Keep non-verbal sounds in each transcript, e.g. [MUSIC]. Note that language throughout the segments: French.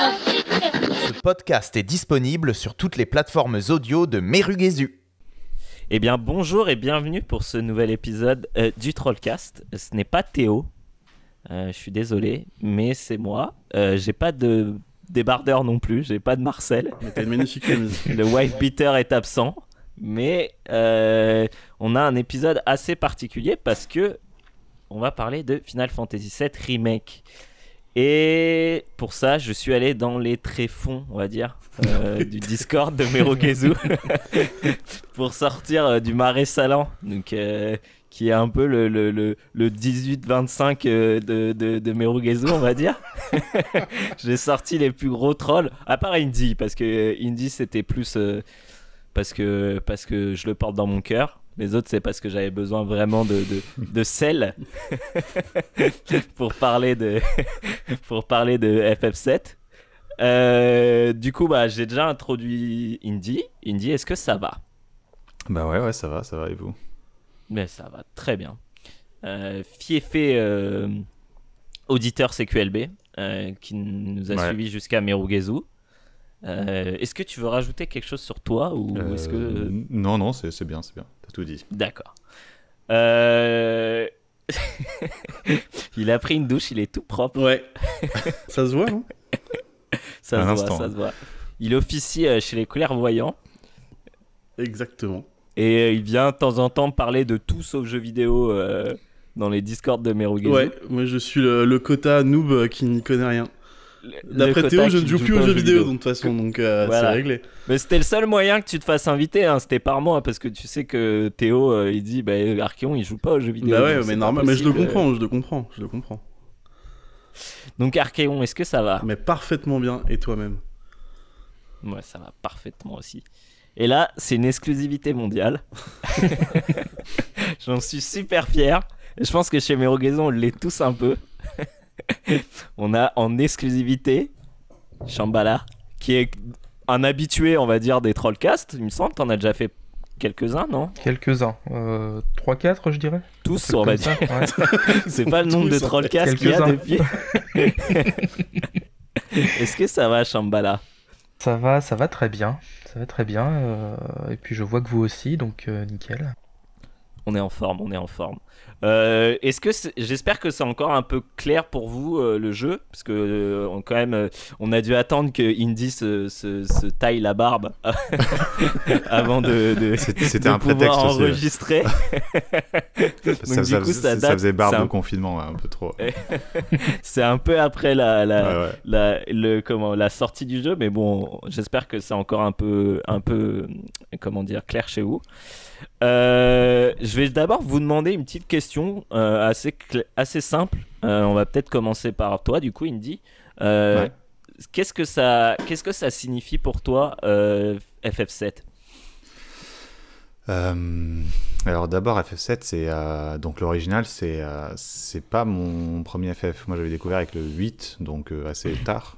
Ce podcast est disponible sur toutes les plateformes audio de Merugezu. Eh bien, bonjour et bienvenue pour ce nouvel épisode euh, du Trollcast. Ce n'est pas Théo, euh, je suis désolé, mais c'est moi. Euh, j'ai pas de débardeur non plus, j'ai pas de Marcel. Le wife beater est absent, mais on a un épisode assez particulier parce que on va parler de Final Fantasy VII Remake. Et pour ça, je suis allé dans les tréfonds, on va dire, euh, [LAUGHS] du Discord de Meruguesu [LAUGHS] pour sortir euh, du marais salant, donc, euh, qui est un peu le, le, 18-25 de, de, on va dire. [LAUGHS] J'ai sorti les plus gros trolls, à part Indy, parce que Indy c'était plus parce, que, parce que je le porte dans mon cœur. Les autres, c'est parce que j'avais besoin vraiment de, de, sel [LAUGHS] pour parler de, [LAUGHS] pour parler de FF7. Euh, du coup, bah, j'ai déjà introduit Indy. Indy, est-ce que ça va Bah ouais, ouais, ça va, ça va, et vous Mais ben, ça va très bien. Euh, Fiefé, euh, auditeur CQLB, qui nous a suivis suivi jusqu'à Merugezu. Euh, est-ce que tu veux rajouter quelque chose sur toi ou est-ce que... Euh, non, non, c'est, c'est bien, c'est bien. T'as tout dit. D'accord. Euh, [LAUGHS] il a pris une douche, il est tout propre. Ouais. [LAUGHS] ça se voit, ça, se voit, ça se hein. voit. Il officie chez les clairvoyants. Exactement. Et il vient de temps en temps parler de tout sauf jeux vidéo dans les discords de Merugazu. Ouais, moi je suis le, le quota noob qui n'y connaît rien. D'après Théo, je ne joue plus aux jeux vidéo, de toute façon, donc euh, c'est réglé. Mais c'était le seul moyen que tu te fasses inviter, hein. c'était par moi, parce que tu sais que Théo, euh, il dit, bah, Archeon, il joue pas aux jeux vidéo. Bah mais normal, mais je le comprends, je le comprends, je le comprends. Donc Archeon, est-ce que ça va Mais parfaitement bien, et toi-même Moi, ouais, ça va parfaitement aussi. Et là, c'est une exclusivité mondiale. [LAUGHS] J'en suis super fier. Je pense que chez Mérogaison, on l'est tous un peu. [LAUGHS] on a en exclusivité Shambhala, qui est un habitué, on va dire, des Trollcasts. Il me semble, t'en as déjà fait quelques-uns, non Quelques-uns. 3-4, euh, je dirais. Tous, on va dire. [LAUGHS] C'est pas le nombre de Trollcasts qu'il y a depuis. [LAUGHS] Est-ce que ça va, Shambhala Ça va, ça va très bien. Ça va très bien. Euh, et puis je vois que vous aussi, donc euh, nickel. On est en forme, on est en forme. Euh, est-ce que j'espère que c'est encore un peu clair pour vous euh, le jeu parce que euh, on, quand même on a dû attendre que Indy se, se, taille la barbe [LAUGHS] avant de, de, [LAUGHS] c'était, un pouvoir enregistrer. [LAUGHS] Donc, du coup, ça, ça, faisait barbe au confinement un peu trop. c'est un peu après la, la, la, le, comment, la sortie du jeu mais bon j'espère que c'est encore un peu un peu comment dire clair chez vous. Euh, je vais d'abord vous demander une petite question euh, assez, assez simple. Euh, on va peut-être commencer par toi, du coup, Indy. Qu'est-ce que ça, qu'est-ce que ça signifie pour toi FF7 alors d'abord FF7 c'est donc l'original c'est c'est pas mon premier FF moi j'avais découvert avec le 8 donc assez tard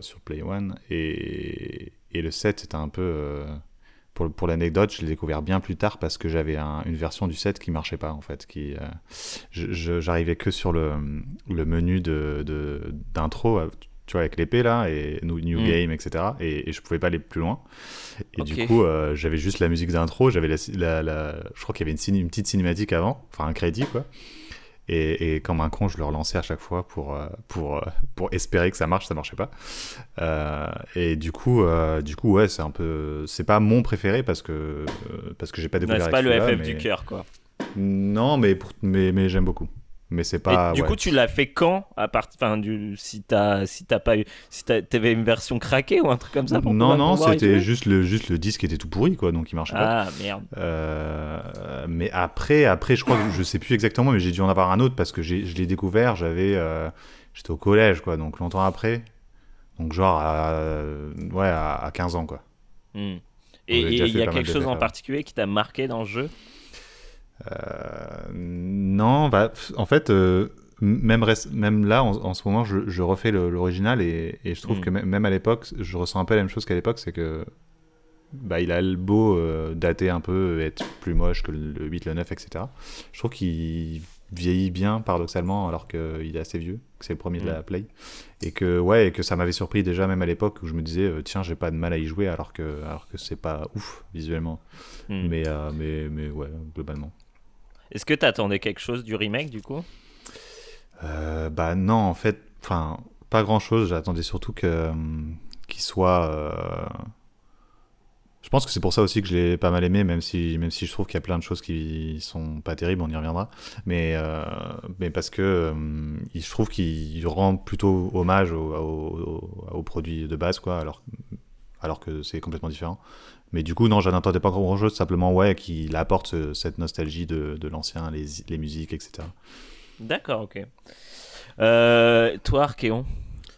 sur Play One et, et le 7 c'était un peu pour, l'anecdote, je l'ai découvert bien plus tard parce que j'avais une version du set qui marchait pas en fait. Qui, euh, j'arrivais que sur le, menu de, d'intro, euh, tu vois, avec l'épée là, et New, mm. Game, etc. Et, et, je pouvais pas aller plus loin. Et du coup, euh, j'avais juste la musique d'intro, j'avais la, je crois qu'il y avait une, une petite cinématique avant, enfin un crédit quoi. Et, comme un con, je le relançais à chaque fois pour, euh, pour, euh, pour espérer que ça marche, ça marchait pas. Euh, et du coup, du coup ouais, c'est un peu. C'est pas mon préféré parce que, parce que j'ai pas de c'est pas le FF du cœur, quoi. Non, mais, pour... mais, mais j'aime beaucoup mais c'est pas. du coup, tu l'as fait quand à partir, enfin, du... Si t'as si t'as pas eu, si t'avais une version craquée ou un truc comme ça. Pour non, non, c'était juste le juste le disque était tout pourri quoi, donc il marchait pas. Ah merde. Euh, mais après, après, je crois que je sais plus exactement, mais j'ai dû en avoir un autre parce que je l'ai découvert, j'avais, euh, j'étais au collège quoi, donc longtemps après, donc genre à... ouais à, 15 ans quoi. Hmm. Et il y a quelque chose en particulier qui t'a marqué dans le jeu euh, non, bah, en fait, euh, même, même là, en, ce moment, je, refais l'original et, je trouve mm. que même à l'époque, je ressens un peu la même chose qu'à l'époque, c'est que bah, il a le beau euh, dater un peu, être plus moche que le 8, le 9, etc. Je trouve qu'il vieillit bien, paradoxalement, alors qu'il est assez vieux, que c'est le premier de la mm. Play. Et que, ouais, et que ça m'avait surpris déjà, même à l'époque, où je me disais, tiens, j'ai pas de mal à y jouer, alors que, alors que c'est pas ouf, visuellement. Mm. Mais, mais, mais ouais, globalement. Est-ce que attendais quelque chose du remake du coup euh, Bah non, en fait, enfin, pas grand chose. J'attendais surtout que euh, qu'il soit. Euh, je pense que c'est pour ça aussi que je l'ai pas mal aimé, même si même si je trouve qu'il y a plein de choses qui sont pas terribles, on y reviendra. Mais mais parce que je trouve qu'il rend plutôt hommage aux au, au, produits de base, quoi. Alors alors que c'est complètement différent. Mais du coup, non, je n'entendais pas grand-chose, simplement, ouais, qu'il apporte cette nostalgie de, l'ancien, les, musiques, etc. D'accord, ok. Euh, toi, Archéon,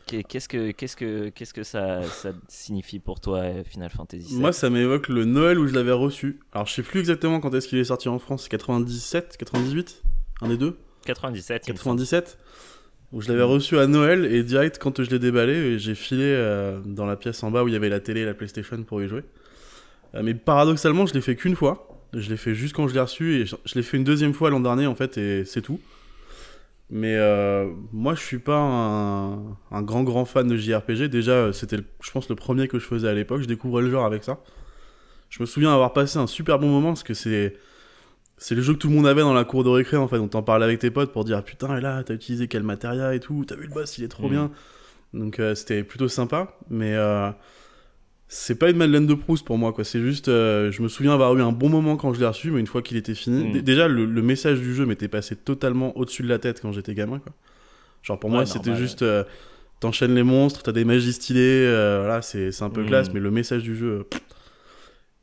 qu'est-ce que, qu'est-ce que, qu'est-ce que ça, signifie pour toi, Final Fantasy VII Moi, ça m'évoque le Noël où je l'avais reçu. Alors, je sais plus exactement quand est-ce qu'il est sorti en France, 97, 98 Un des deux 97. 97 où je l'avais reçu à Noël et direct quand je l'ai déballé, j'ai filé euh, dans la pièce en bas où il y avait la télé et la PlayStation pour y jouer. Euh, mais paradoxalement, je l'ai fait qu'une fois. Je l'ai fait juste quand je l'ai reçu et je, l'ai fait une deuxième fois l'an dernier en fait et c'est tout. Mais euh, moi, je suis pas un, grand grand fan de JRPG. Déjà, euh, c'était, je pense, le premier que je faisais à l'époque. Je découvrais le genre avec ça. Je me souviens avoir passé un super bon moment parce que c'est c'est le jeu que tout le monde avait dans la cour de récré en fait. On t'en parlait avec tes potes pour dire ah, putain, et là, t'as utilisé quel matériel et tout. T'as vu le boss, il est trop mm. bien. Donc c'était plutôt sympa. Mais c'est pas une Madeleine de Proust pour moi, quoi. C'est juste, euh, je me souviens avoir eu un bon moment quand je l'ai reçu, mais une fois qu'il était fini, hmm. déjà le, message du jeu m'était passé totalement au-dessus de la tête quand j'étais gamin, quoi. Genre pour moi, c'était juste, euh, t'enchaînes les monstres, t'as des magies stylées, euh, voilà, c'est un peu hmm. classe, mais le message du jeu.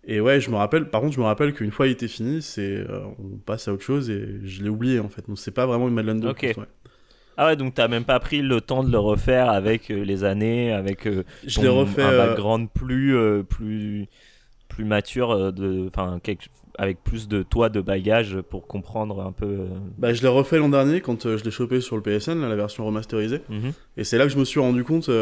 et ouais, je me rappelle, par contre, je me rappelle qu'une fois il était fini, c'est, on passe à autre chose et je l'ai oublié en fait. Donc c'est pas vraiment une Madeleine de Proust. Ouais. Ah ouais, donc t'as même pas pris le temps de le refaire avec euh, les années, avec euh, je un euh, background plus, plus, plus mature, de, avec plus de toi de bagage pour comprendre un peu. Bah, je l'ai refait l'an dernier quand je l'ai chopé sur le PSN, la version remasterisée. Mhm. Et c'est là que je me suis rendu compte qu'il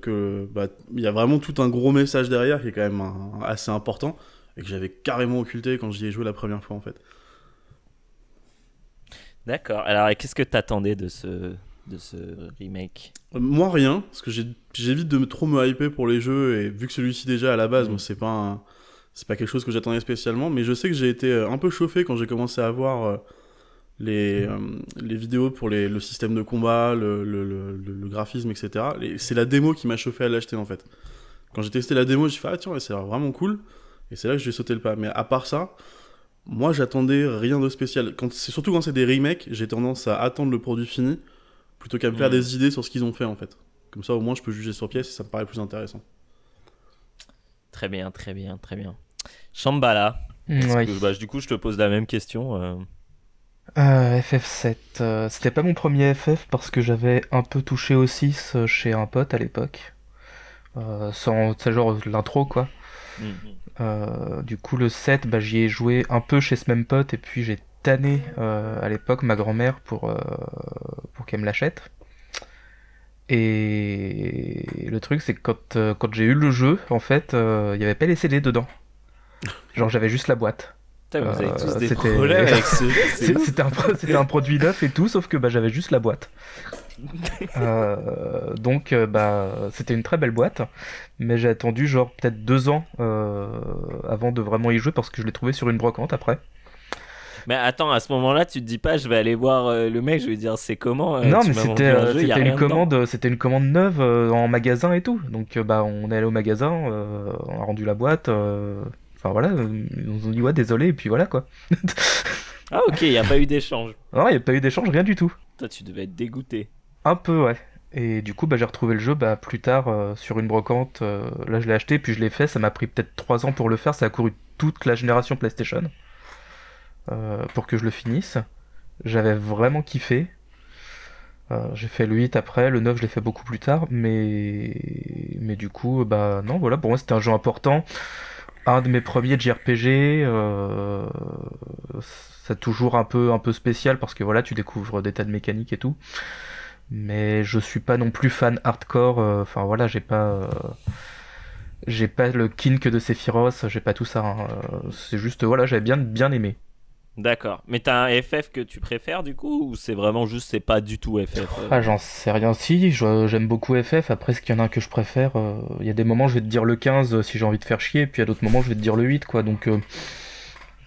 que bah, y a vraiment tout un gros message derrière qui est quand même assez important et que j'avais carrément occulté quand j'y ai joué la première fois en fait. D'accord. Alors, qu'est-ce que t'attendais de ce, de ce remake euh, Moi, rien, parce que j'évite de trop me hyper pour les jeux, et vu que celui-ci, déjà, à la base, mm. c'est pas c'est pas quelque chose que j'attendais spécialement, mais je sais que j'ai été euh, un peu chauffé quand j'ai commencé à voir euh, les, mm. les vidéos pour le système de combat, le, le, le, graphisme, etc. c'est la démo qui m'a chauffé à l'acheter, en fait. Quand j'ai testé la démo, j'ai fait, ah tiens, c'est vraiment cool, et c'est là que j'ai sauté le pas. Mais à part ça, moi, j'attendais rien de spécial. Quand, surtout quand c'est des remakes, j'ai tendance à attendre le produit fini plutôt qu'à me faire des idées sur ce qu'ils ont fait en fait. Comme ça, au moins, je peux juger sur pièce et ça me paraît plus intéressant. Très bien, très bien, très bien. Shambhala. Mm, que, bah, du coup, je te pose la même question. Euh. Euh, FF7, euh, c'était pas mon premier FF parce que j'avais un peu touché au 6 chez un pote à l'époque. sans, genre l'intro quoi. Mm, mm. Euh, du coup, le set bah, j'y ai joué un peu chez ce même pote, et puis j'ai tanné euh, à l'époque ma grand-mère pour, euh, pour qu'elle me l'achète. Et le truc, c'est que quand, quand j'ai eu le jeu, en fait, il n'y avait pas les CD dedans. Genre, j'avais juste la boîte. C'était un, produit neuf et tout, sauf que bah, j'avais juste la boîte. Euh, donc, euh, bah, c'était une très belle boîte, mais j'ai attendu genre peut-être deux ans euh, avant de vraiment y jouer parce que je l'ai trouvé sur une brocante après. Mais attends, à ce moment-là, tu te dis pas, je vais aller voir le mec, je vais dire c'est comment. non, mais c'était une commande, c'était une commande neuve en magasin et tout. Donc, bah, on est allé au magasin, on a rendu la boîte. Enfin voilà, ils nous ont dit ouais, désolé, et puis voilà quoi. [LAUGHS] Ah ok, il n'y a pas eu d'échange. Non, il n'y a pas eu d'échange, rien du tout. Toi, tu devais être dégoûté. Un peu, ouais. Et du coup, bah, j'ai retrouvé le jeu bah, plus tard euh, sur une brocante. Euh, là, je l'ai acheté, puis je l'ai fait. Ça m'a pris peut-être 3 ans pour le faire. Ça a couru toute la génération PlayStation euh, pour que je le finisse. J'avais vraiment kiffé. j'ai fait le 8 après, le 9 je l'ai fait beaucoup plus tard, mais mais du coup, bah non, voilà, pour moi c'était un jeu important, un de mes premiers JRPG, c'est toujours un peu un peu spécial parce que voilà, tu découvres des tas de mécaniques et tout mais je suis pas non plus fan hardcore. Euh, enfin voilà, j'ai pas euh, j'ai pas le kink de Sephiroth, j'ai pas tout ça. Hein, euh, c'est juste voilà, j'avais bien bien aimé. D'accord. Mais t'as un FF que tu préfères du coup ou c'est vraiment juste c'est pas du tout FF Ah j'en sais rien. Si j'aime beaucoup FF. Après ce qu'il y en a un que je préfère, il y a des moments je vais te dire le 15 si j'ai envie de faire chier, puis à d'autres moments je vais te dire le 8 quoi. Donc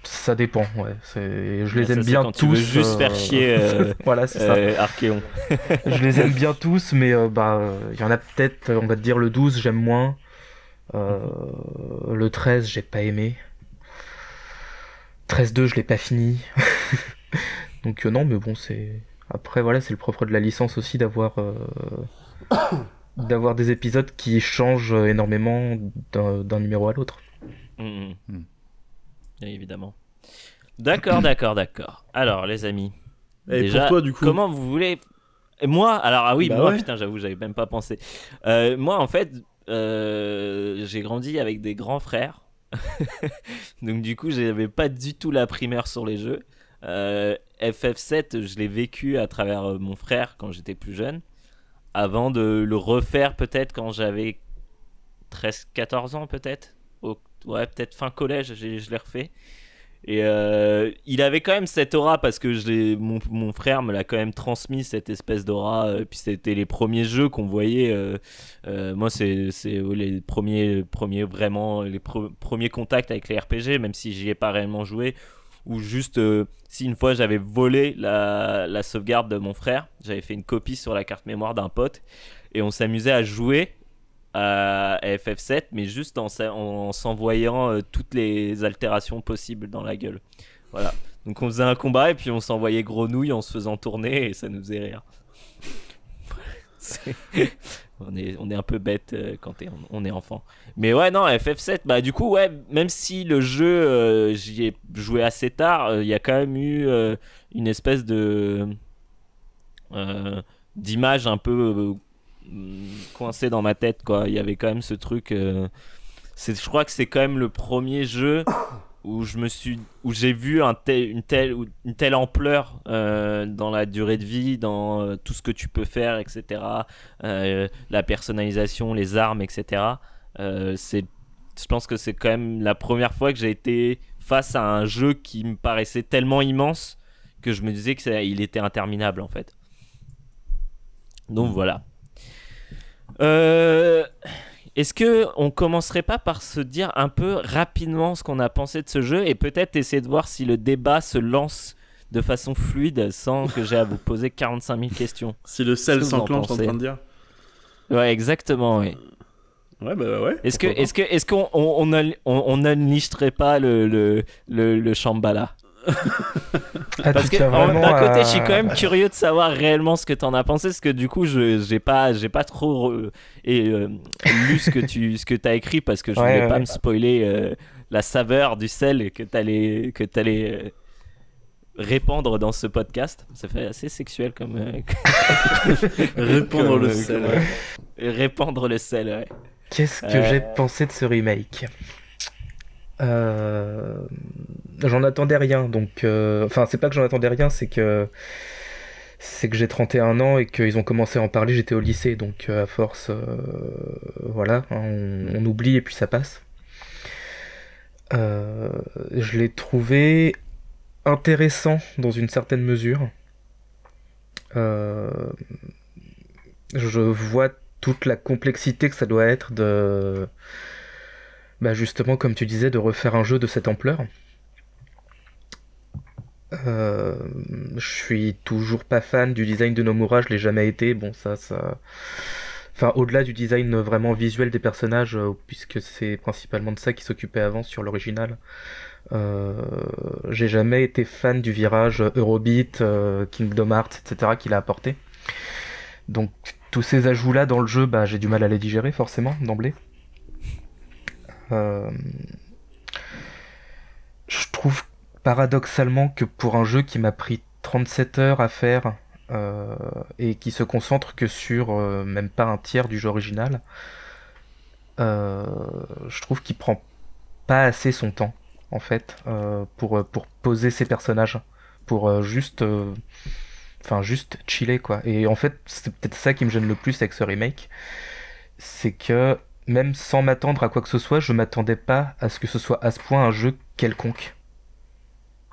ça dépend, ouais. Je les aime bien tous. juste faire euh, chier euh, [LAUGHS] voilà, c'est ça. Euh, Archéon. [LAUGHS] je les aime bien tous, mais bah il y en a peut-être, on va te dire le 12, j'aime moins. le 13, j'ai pas aimé. 13-2, je l'ai pas fini. [LAUGHS] Donc non, mais bon, c'est. Après, voilà, c'est le propre de la licence aussi d'avoir. [COUGHS] d'avoir des épisodes qui changent énormément d'un numéro à l'autre. Mm, mm. Mm évidemment. D'accord, d'accord, d'accord. Alors, les amis. Et pour toi, du coup Comment vous voulez. Et Moi, alors, ah oui, bah moi, putain, j'avoue, j'avais même pas pensé. Euh, moi, en fait, euh, j'ai grandi avec des grands frères. [LAUGHS] Donc, du coup, j'avais pas du tout la primeur sur les jeux. Euh, FF7, je l'ai vécu à travers mon frère quand j'étais plus jeune. Avant de le refaire, peut-être, quand j'avais 13-14 ans, peut-être ouais, peut-être fin collège, je l'ai refait. Et euh, il avait quand même cette aura parce que je mon, mon frère me l'a quand même transmis cette espèce d'aura. Euh, puis c'était les premiers jeux qu'on voyait. Euh, moi, c'est les premiers, premiers vraiment les premiers contacts avec les RPG, même si j'y ai pas réellement joué. Ou juste si une fois j'avais volé la, la sauvegarde de mon frère, j'avais fait une copie sur la carte mémoire d'un pote et on s'amusait à jouer à FF7, mais juste en, s'envoyant euh, toutes les altérations possibles dans la gueule. Voilà. Donc on faisait un combat et puis on s'envoyait grenouille en se faisant tourner et ça nous faisait rire. [LAUGHS] On, est, un peu bête euh, quand on est enfant. Mais ouais, non, FF7, bah du coup, ouais, même si le jeu, euh, j'y ai joué assez tard, il y a quand même eu une espèce de d'image un peu Mm, coincé dans ma tête, quoi. Il y avait quand même ce truc. Euh, c'est, Je crois que c'est quand même le premier jeu où je me suis où j'ai vu un une telle une telle ampleur euh, dans la durée de vie dans euh, tout ce que tu peux faire etc la personnalisation les armes etc c'est je pense que c'est quand même la première fois que j'ai été face à un jeu qui me paraissait tellement immense que je me disais que il était interminable en fait donc voilà euh, Est-ce que on commencerait pas par se dire un peu rapidement ce qu'on a pensé de ce jeu et peut-être essayer de voir si le débat se lance de façon fluide sans que j'ai à vous poser 45 000 questions. [LAUGHS] Si le sel s'enclenche, en, en train de dire. Ouais, exactement, oui. Euh, ouais, bah ouais. Est-ce que, est-ce que, est qu'on, on, on, pas le, le, le, le Shambhala [LAUGHS] Parce que d'un côté, je suis euh, quand même curieux de savoir réellement ce que t'en as pensé, parce que du coup, je j'ai pas j'ai pas trop et euh, lu ce que tu ce que t'as écrit parce que je voulais pas me spoiler euh, la saveur du sel que t'allais que t'allais répandre dans ce podcast. Ça fait assez sexuel comme. répandre le sel. Répandre le sel, Qu'est-ce que j'ai pensé de ce remake euh, j'en attendais rien. Donc, euh, enfin, c'est pas que j'en attendais rien, c'est que c'est que j'ai 31 ans et qu'ils ont commencé à en parler, j'étais au lycée, donc euh, à force, voilà, hein, on, oublie et puis ça passe. je l'ai trouvé intéressant dans une certaine mesure. je vois toute la complexité que ça doit être de bah justement, comme tu disais, de refaire un jeu de cette ampleur. Euh, je suis toujours pas fan du design de Nomura, je l'ai jamais été. Bon, ça, ça. Enfin, au-delà du design vraiment visuel des personnages, euh, puisque c'est principalement de ça qui s'occupait avant sur l'original. Euh, j'ai jamais été fan du virage Eurobeat, Kingdom Hearts, etc. qu'il a apporté. Donc, tous ces ajouts-là dans le jeu, bah, j'ai du mal à les digérer, forcément, d'emblée. Euh, je trouve paradoxalement que pour un jeu qui m'a pris 37 heures à faire euh, et qui se concentre que sur euh, même pas un tiers du jeu original, je trouve qu'il prend pas assez son temps en fait pour, pour poser ses personnages, pour juste enfin juste chiller quoi. Et en fait c'est peut-être ça qui me gêne le plus avec ce remake, c'est que même sans m'attendre à quoi que ce soit, je m'attendais pas à ce que ce soit à ce point un jeu quelconque.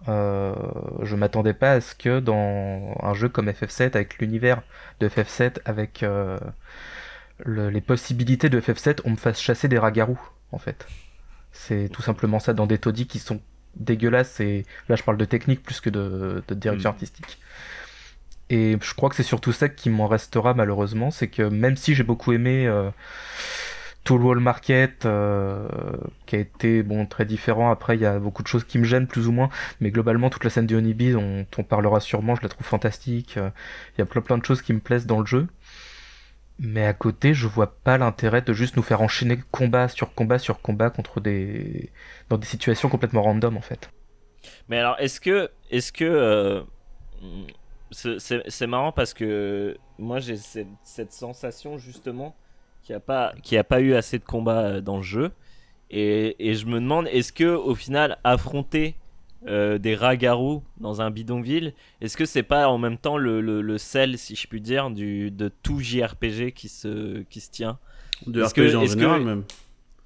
Euh, je m'attendais pas à ce que dans un jeu comme FF7, avec l'univers de FF7, avec euh, les possibilités de FF7, on me fasse chasser des ragarous, en fait. C'est tout simplement ça, dans des taudis qui sont dégueulasses, et là je parle de technique plus que de, direction mm. artistique. Et je crois que c'est surtout ça qui m'en restera malheureusement, c'est que même si j'ai beaucoup aimé euh, tout le wall market euh, qui a été bon très différent. Après, il y a beaucoup de choses qui me gênent plus ou moins, mais globalement toute la scène du Honeybee dont on parlera sûrement, je la trouve fantastique. Euh, il y a plein plein de choses qui me plaisent dans le jeu. Mais à côté, je vois pas l'intérêt de juste nous faire enchaîner combat sur combat sur combat contre des dans des situations complètement random en fait. Mais alors, est-ce que est-ce que euh, c'est, marrant parce que moi j'ai cette, cette sensation justement qui a pas qui a pas eu assez de combats euh, dans le jeu. Et, je me demande, est-ce que au final affronter euh, des rats dans un bidonville, est-ce que c'est pas en même temps le, sel, si je puis dire, du de tout JRPG qui se qui se tient De RPG en général même.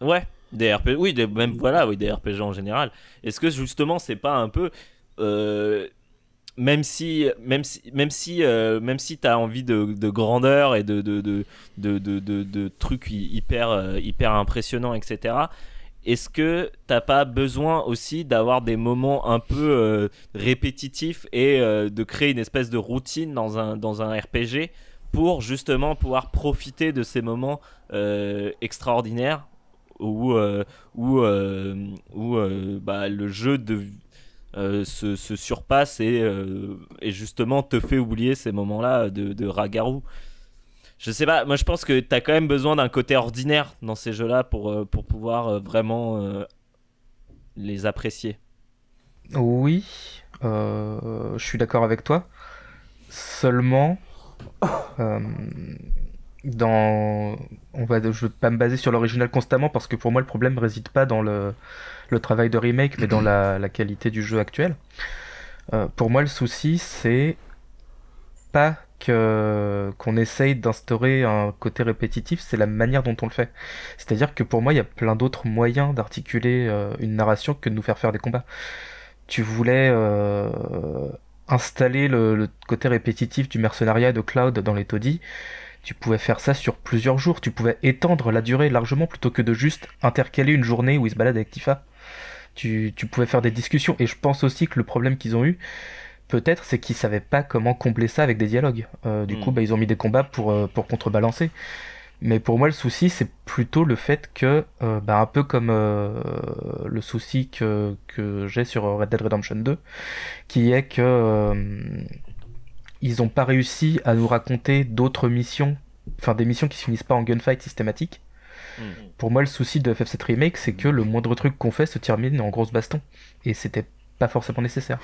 Ouais, des RPG, oui, des, même voilà, oui, des RPG en général. Est-ce que justement c'est pas un peu euh, même si même si même si euh, même si t'as envie de, grandeur et de de, trucs hyper euh, hyper impressionnants etc est-ce que t'as pas besoin aussi d'avoir des moments un peu euh, répétitifs et de créer une espèce de routine dans un dans un RPG pour justement pouvoir profiter de ces moments extraordinaires où bah, le jeu de euh, se, surpasse euh, et, justement te fait oublier ces moments-là de, ragarou. Je sais pas, moi je pense que t'as quand même besoin d'un côté ordinaire dans ces jeux-là pour, euh, pour pouvoir vraiment les apprécier. Oui, je suis d'accord avec toi. Seulement, dans on va veux pas me baser sur l'original constamment parce que pour moi le problème ne réside pas dans le, travail de remake mais dans la, qualité du jeu actuel. Euh, pour moi le souci c'est pas que qu'on essaye d'instaurer un côté répétitif, c'est la manière dont on le fait. C'est-à-dire que pour moi il y a plein d'autres moyens d'articuler euh, une narration que de nous faire faire des combats. Tu voulais euh, installer le, côté répétitif du mercenariat de Cloud dans les taudis tu pouvais faire ça sur plusieurs jours, tu pouvais étendre la durée largement plutôt que de juste intercaler une journée où ils se baladent avec Tifa. Tu, tu pouvais faire des discussions, et je pense aussi que le problème qu'ils ont eu, peut-être, c'est qu'ils savaient pas comment combler ça avec des dialogues. Euh, du hmm. coup, bah, ils ont mis des combats pour, euh, pour contrebalancer. Mais pour moi, le souci, c'est plutôt le fait que, euh, bah, un peu comme le souci que, que j'ai sur Red Dead Redemption 2, qui est que ils n'ont pas réussi à nous raconter d'autres missions, enfin des missions qui se finissent pas en gunfight systématique. Mm-hmm. Pour moi, le souci de FF7 Remake, c'est que le moindre truc qu'on fait se termine en grosse baston. Et c'était pas forcément nécessaire.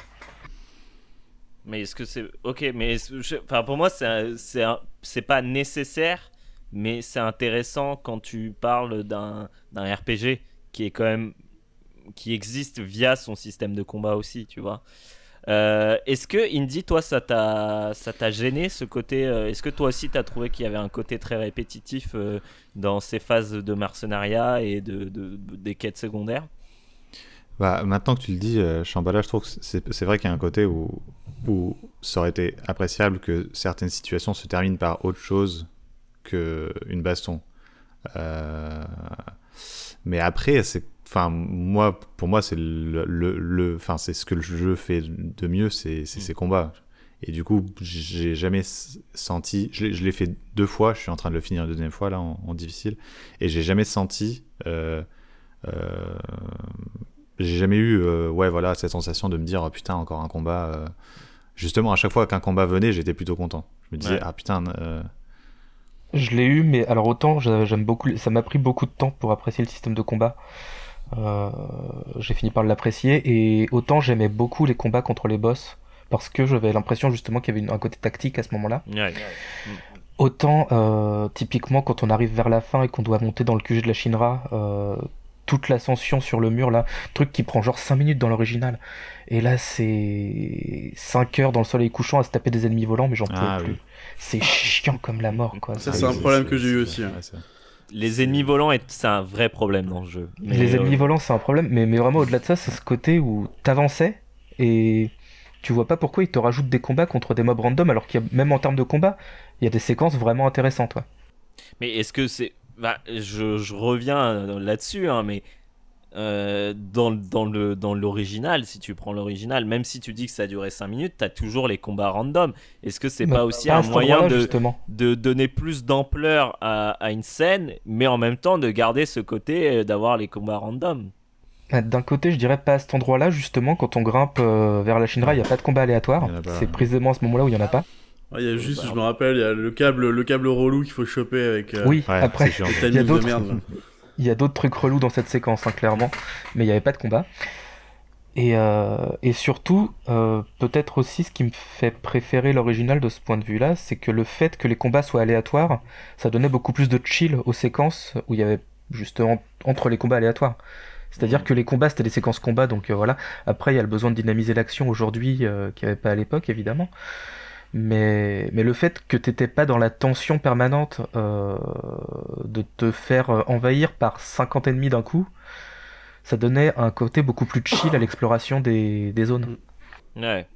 Mais est-ce que c'est. Ok, mais enfin, pour moi, c'est pas nécessaire, mais c'est intéressant quand tu parles d'un RPG qui est quand même. qui existe via son système de combat aussi, tu vois. Euh, est-ce que Indy, toi, ça t'a, ça t'a gêné ce côté euh, Est-ce que toi aussi, t'as trouvé qu'il y avait un côté très répétitif euh, dans ces phases de mercenariat et de, des quêtes secondaires bah, maintenant que tu le dis, Shambhala, je trouve que c'est, vrai qu'il y a un côté où, où ça aurait été appréciable que certaines situations se terminent par autre chose qu'une baston. mais après, c'est enfin moi pour moi c'est le, le, enfin c'est ce que le jeu fait de mieux c'est ces mm. combats et du coup j'ai jamais senti je l'ai fait deux fois je suis en train de le finir une deuxième fois là en, difficile et j'ai jamais senti euh, euh, j'ai jamais eu euh, ouais voilà cette sensation de me dire oh, putain encore un combat euh. justement à chaque fois qu'un combat venait j'étais plutôt content je me disais ah putain euh, je l'ai eu mais alors autant j'aime beaucoup ça m'a pris beaucoup de temps pour apprécier le système de combat euh, j'ai fini par l'apprécier. Et autant j'aimais beaucoup les combats contre les boss, parce que j'avais l'impression justement qu'il y avait un côté tactique à ce moment-là. Autant, euh, typiquement, quand on arrive vers la fin et qu'on doit monter dans le QG de la Shinra, euh, toute l'ascension sur le mur, là, truc qui prend genre 5 minutes dans l'original. Et là, c'est 5 heures dans le soleil couchant à se taper des ennemis volants, mais j'en peux ah plus. C'est chiant comme la mort, quoi. Ah ça, c'est un problème que j'ai eu aussi. Hein les ennemis volants, c'est un vrai problème dans le jeu. les ennemis euh, volants, c'est un problème, mais, vraiment au-delà de ça, c'est ce côté où t'avançais et tu vois pas pourquoi ils te rajoutent des combats contre des mobs random, alors qu'il y a, même en termes de combat, il y a des séquences vraiment intéressantes. Mais est-ce que c'est. Bah, je, reviens euh, là-dessus, hein, mais euh, dans, dans l'original, si tu prends l'original, même si tu dis que ça duré 5 minutes, tu as toujours les combats random. Est-ce que c'est pas aussi un moyen de, de, donner plus d'ampleur à, à, une scène, mais en même temps de garder ce côté euh, d'avoir les combats random bah, d'un côté, je dirais pas à cet endroit-là, justement, quand on grimpe euh, vers la Shinra, il n'y a pas de combat aléatoire. C'est précisément à ce moment-là où il n'y en a pas. Il y a juste, bah, je me rappelle, il y a le câble, le câble relou qu'il faut choper avec. oui, après, il y a d'autres. [LAUGHS] il y a d'autres trucs relous dans cette séquence, hein, clairement, mais il n'y avait pas de combat. Et, euh, surtout, euh, peut-être aussi ce qui me fait préférer l'original de ce point de vue-là, c'est que le fait que les combats soient aléatoires, ça donnait beaucoup plus de chill aux séquences où il y avait justement entre les combats aléatoires. C'est-à-dire mm. que les combats, c'était des séquences combat, donc euh, voilà. Après, il y a le besoin de dynamiser l'action aujourd'hui, qui qu'il n'y avait pas à l'époque, évidemment mais, mais le fait que t'étais pas dans la tension permanente euh, de te faire euh, envahir par 50 ennemis d'un coup, ça donnait un côté beaucoup plus chill à l'exploration des, des, zones. Mm. Ouais.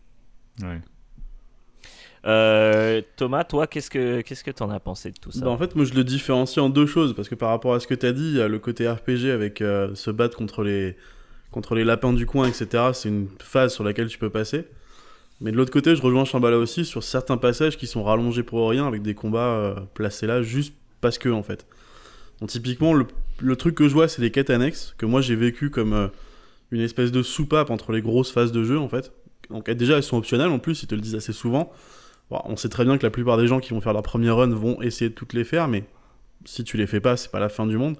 Euh, Thomas, toi, qu'est-ce que quest en que as pensé de tout ça bah, En fait, moi, je le différencie en deux choses parce que par rapport à ce que tu as dit, il y a le côté RPG avec se battre contre les contre les lapins du coin, etc. C'est une phase sur laquelle tu peux passer. Mais de l'autre côté, je rejoins Shambhala aussi sur certains passages qui sont rallongés pour rien avec des combats euh, placés là juste parce que en fait. Donc typiquement, le, truc que je vois, c'est les quêtes annexes que moi j'ai vécu comme euh, une espèce de soupape entre les grosses phases de jeu en fait. Donc déjà, elles sont optionnelles en plus, ils te le disent assez souvent. on sait très bien que la plupart des gens qui vont faire leur premier run vont essayer de toutes les faire, mais si tu les fais pas, c'est pas la fin du monde.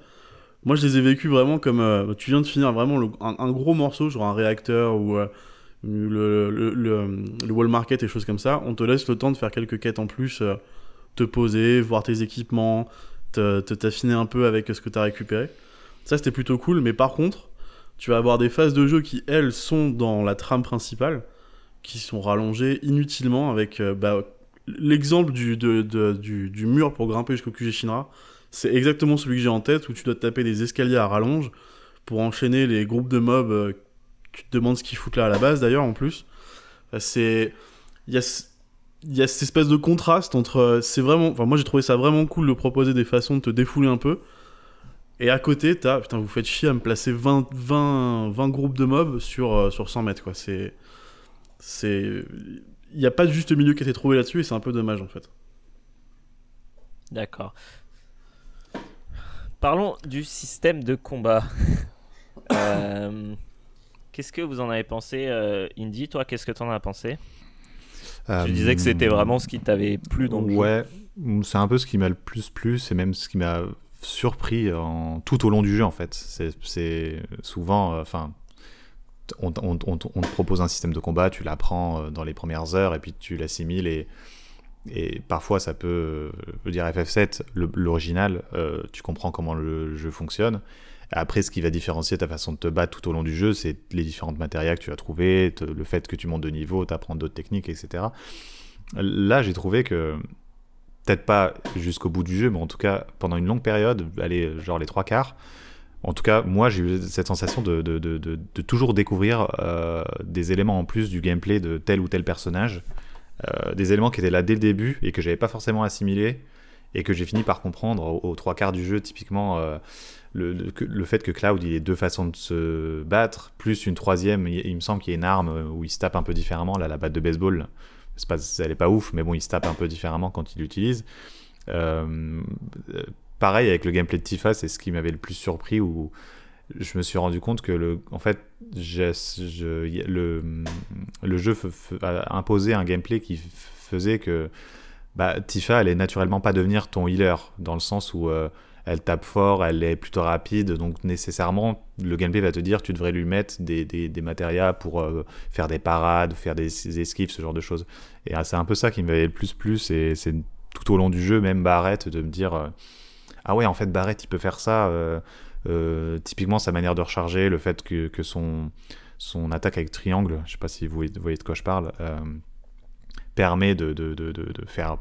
Moi, je les ai vécues vraiment comme euh, tu viens de finir vraiment un, gros morceau, genre un réacteur ou le, le, le, wall market et choses comme ça, on te laisse le temps de faire quelques quêtes en plus, euh, te poser, voir tes équipements, te, t'affiner un peu avec ce que tu as récupéré. Ça, c'était plutôt cool, mais par contre, tu vas avoir des phases de jeu qui, elles, sont dans la trame principale, qui sont rallongées inutilement avec euh, bah, l'exemple du, du, mur pour grimper jusqu'au QG Shinra. C'est exactement celui que j'ai en tête où tu dois taper des escaliers à rallonge pour enchaîner les groupes de mobs. Euh, tu te demandes ce qu'ils foutent là à la base d'ailleurs en plus. Euh, c'est il y a il y a cette espèce de contraste entre euh, c'est vraiment enfin moi j'ai trouvé ça vraiment cool de proposer des façons de te défouler un peu et à côté t'as putain vous faites chier à me placer 20 20 20 groupes de mobs sur euh, sur 100 mètres quoi c'est c'est il n'y a pas de juste milieu qui a été trouvé là-dessus et c'est un peu dommage en fait d'accord parlons du système de combat [COUGHS] euh... Qu'est-ce que vous en avez pensé, euh, Indy Toi, qu'est-ce que tu en as pensé Je euh, Tu disais que c'était vraiment ce qui t'avait plu dans le Ouais, c'est un peu ce qui m'a le plus plu, c'est même ce qui m'a surpris tout au long du jeu en fait. C'est souvent, euh, enfin, on, te propose un système de combat, tu l'apprends dans les premières heures et puis tu l'assimiles et, et parfois ça peut, je veux dire FF7, l'original, tu comprends comment le jeu fonctionne après, ce qui va différencier ta façon de te battre tout au long du jeu, c'est les différentes matérias que tu as trouver, le fait que tu montes de niveau, t'apprends d'autres techniques, etc. Là, j'ai trouvé que peut-être pas jusqu'au bout du jeu, mais en tout cas pendant une longue période, allez, genre les trois quarts. En tout cas, moi, j'ai eu cette sensation de, de, toujours découvrir euh, des éléments en plus du gameplay de tel ou tel personnage, euh, des éléments qui étaient là dès le début et que j'avais pas forcément assimilés et que j'ai fini par comprendre aux, trois quarts du jeu, typiquement. Euh, le, fait que Cloud il ait deux façons de se battre, plus une troisième, il, me semble qu'il y a une arme où il se tape un peu différemment, là, la batte de baseball, pas, elle est pas ouf, mais bon, il se tape un peu différemment quand il l'utilise. Euh, pareil avec le gameplay de Tifa, c'est ce qui m'avait le plus surpris où je me suis rendu compte que le, en fait, le, le, jeu a imposé un gameplay qui faisait que bah, Tifa allait naturellement pas devenir ton healer, dans le sens où euh, elle tape fort, elle est plutôt rapide, donc nécessairement, le gameplay va te dire tu devrais lui mettre des, des, matérias pour euh, faire des parades, faire des, esquives, ce genre de choses. Et ah, c'est un peu ça qui me m'avait le plus plus, et c'est tout au long du jeu, même Barrette de me dire euh, Ah ouais, en fait, Barrett, il peut faire ça. Euh, typiquement, sa manière de recharger, le fait que, son, son attaque avec triangle, je sais pas si vous voyez de quoi je parle, permet de, de, de, de faire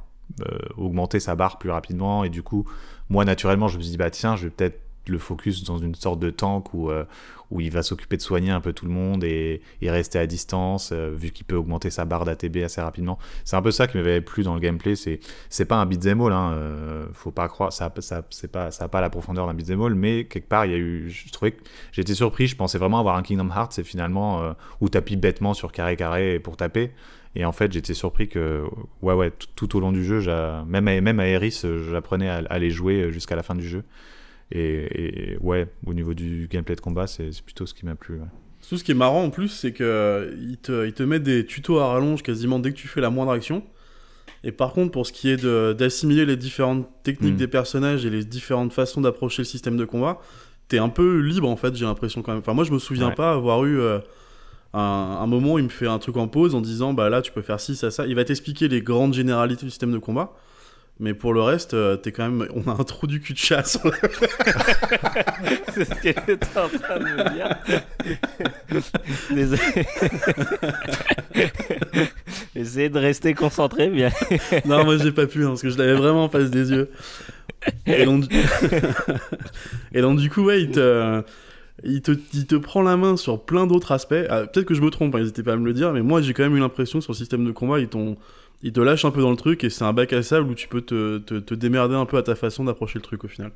euh, augmenter sa barre plus rapidement. Et du coup, moi, naturellement, je me suis dit, bah tiens, je vais peut-être le focus dans une sorte de tank où, euh, où il va s'occuper de soigner un peu tout le monde et, rester à distance, euh, vu qu'il peut augmenter sa barre d'ATB assez rapidement. C'est un peu ça qui m'avait plu dans le gameplay. C'est, c'est pas un beat'em all, hein, faut pas croire, ça, ça, c'est pas, ça a pas la profondeur d'un beat'em all, mais quelque part, il y a eu, je trouvais j'étais surpris, je pensais vraiment avoir un Kingdom Hearts, c'est finalement où tapis bêtement sur carré carré pour taper. Et en fait, j'étais surpris que, ouais, ouais, tout au long du jeu, même à, même à Eris, j'apprenais à, aller les jouer jusqu'à la fin du jeu. Et, ouais, au niveau du gameplay de combat, c'est plutôt ce qui m'a plu. Tout ce qui est marrant en plus, c'est qu'ils te, te mettent des tutos à rallonge quasiment dès que tu fais la moindre action. Et par contre, pour ce qui est d'assimiler les différentes techniques mm. des personnages et les différentes façons d'approcher le système de combat, t'es un peu libre en fait, j'ai l'impression quand même. Enfin, moi je me souviens pas avoir eu. Euh, un, un, moment, il me fait un truc en pause en disant bah là tu peux faire ci, ça, ça. Il va t'expliquer les grandes généralités du système de combat. Mais pour le reste, euh, t'es quand même. On a un trou du cul de chasse. [LAUGHS] c'est ce tu était en train de dire. [LAUGHS] Essayez de rester concentré, bien. non, moi j'ai pas pu, hein, parce que je l'avais vraiment en face des yeux. Et donc, [LAUGHS] Et donc du coup, ouais, il te il te, prend la main sur plein d'autres aspects. Ah, peut-être que je me trompe, hein, n'hésitez pas à me le dire, mais moi j'ai quand même eu l'impression sur le système de combat, ils, te lâche un peu dans le truc et c'est un bac à sable où tu peux te, démerder un peu à ta façon d'approcher le truc au final.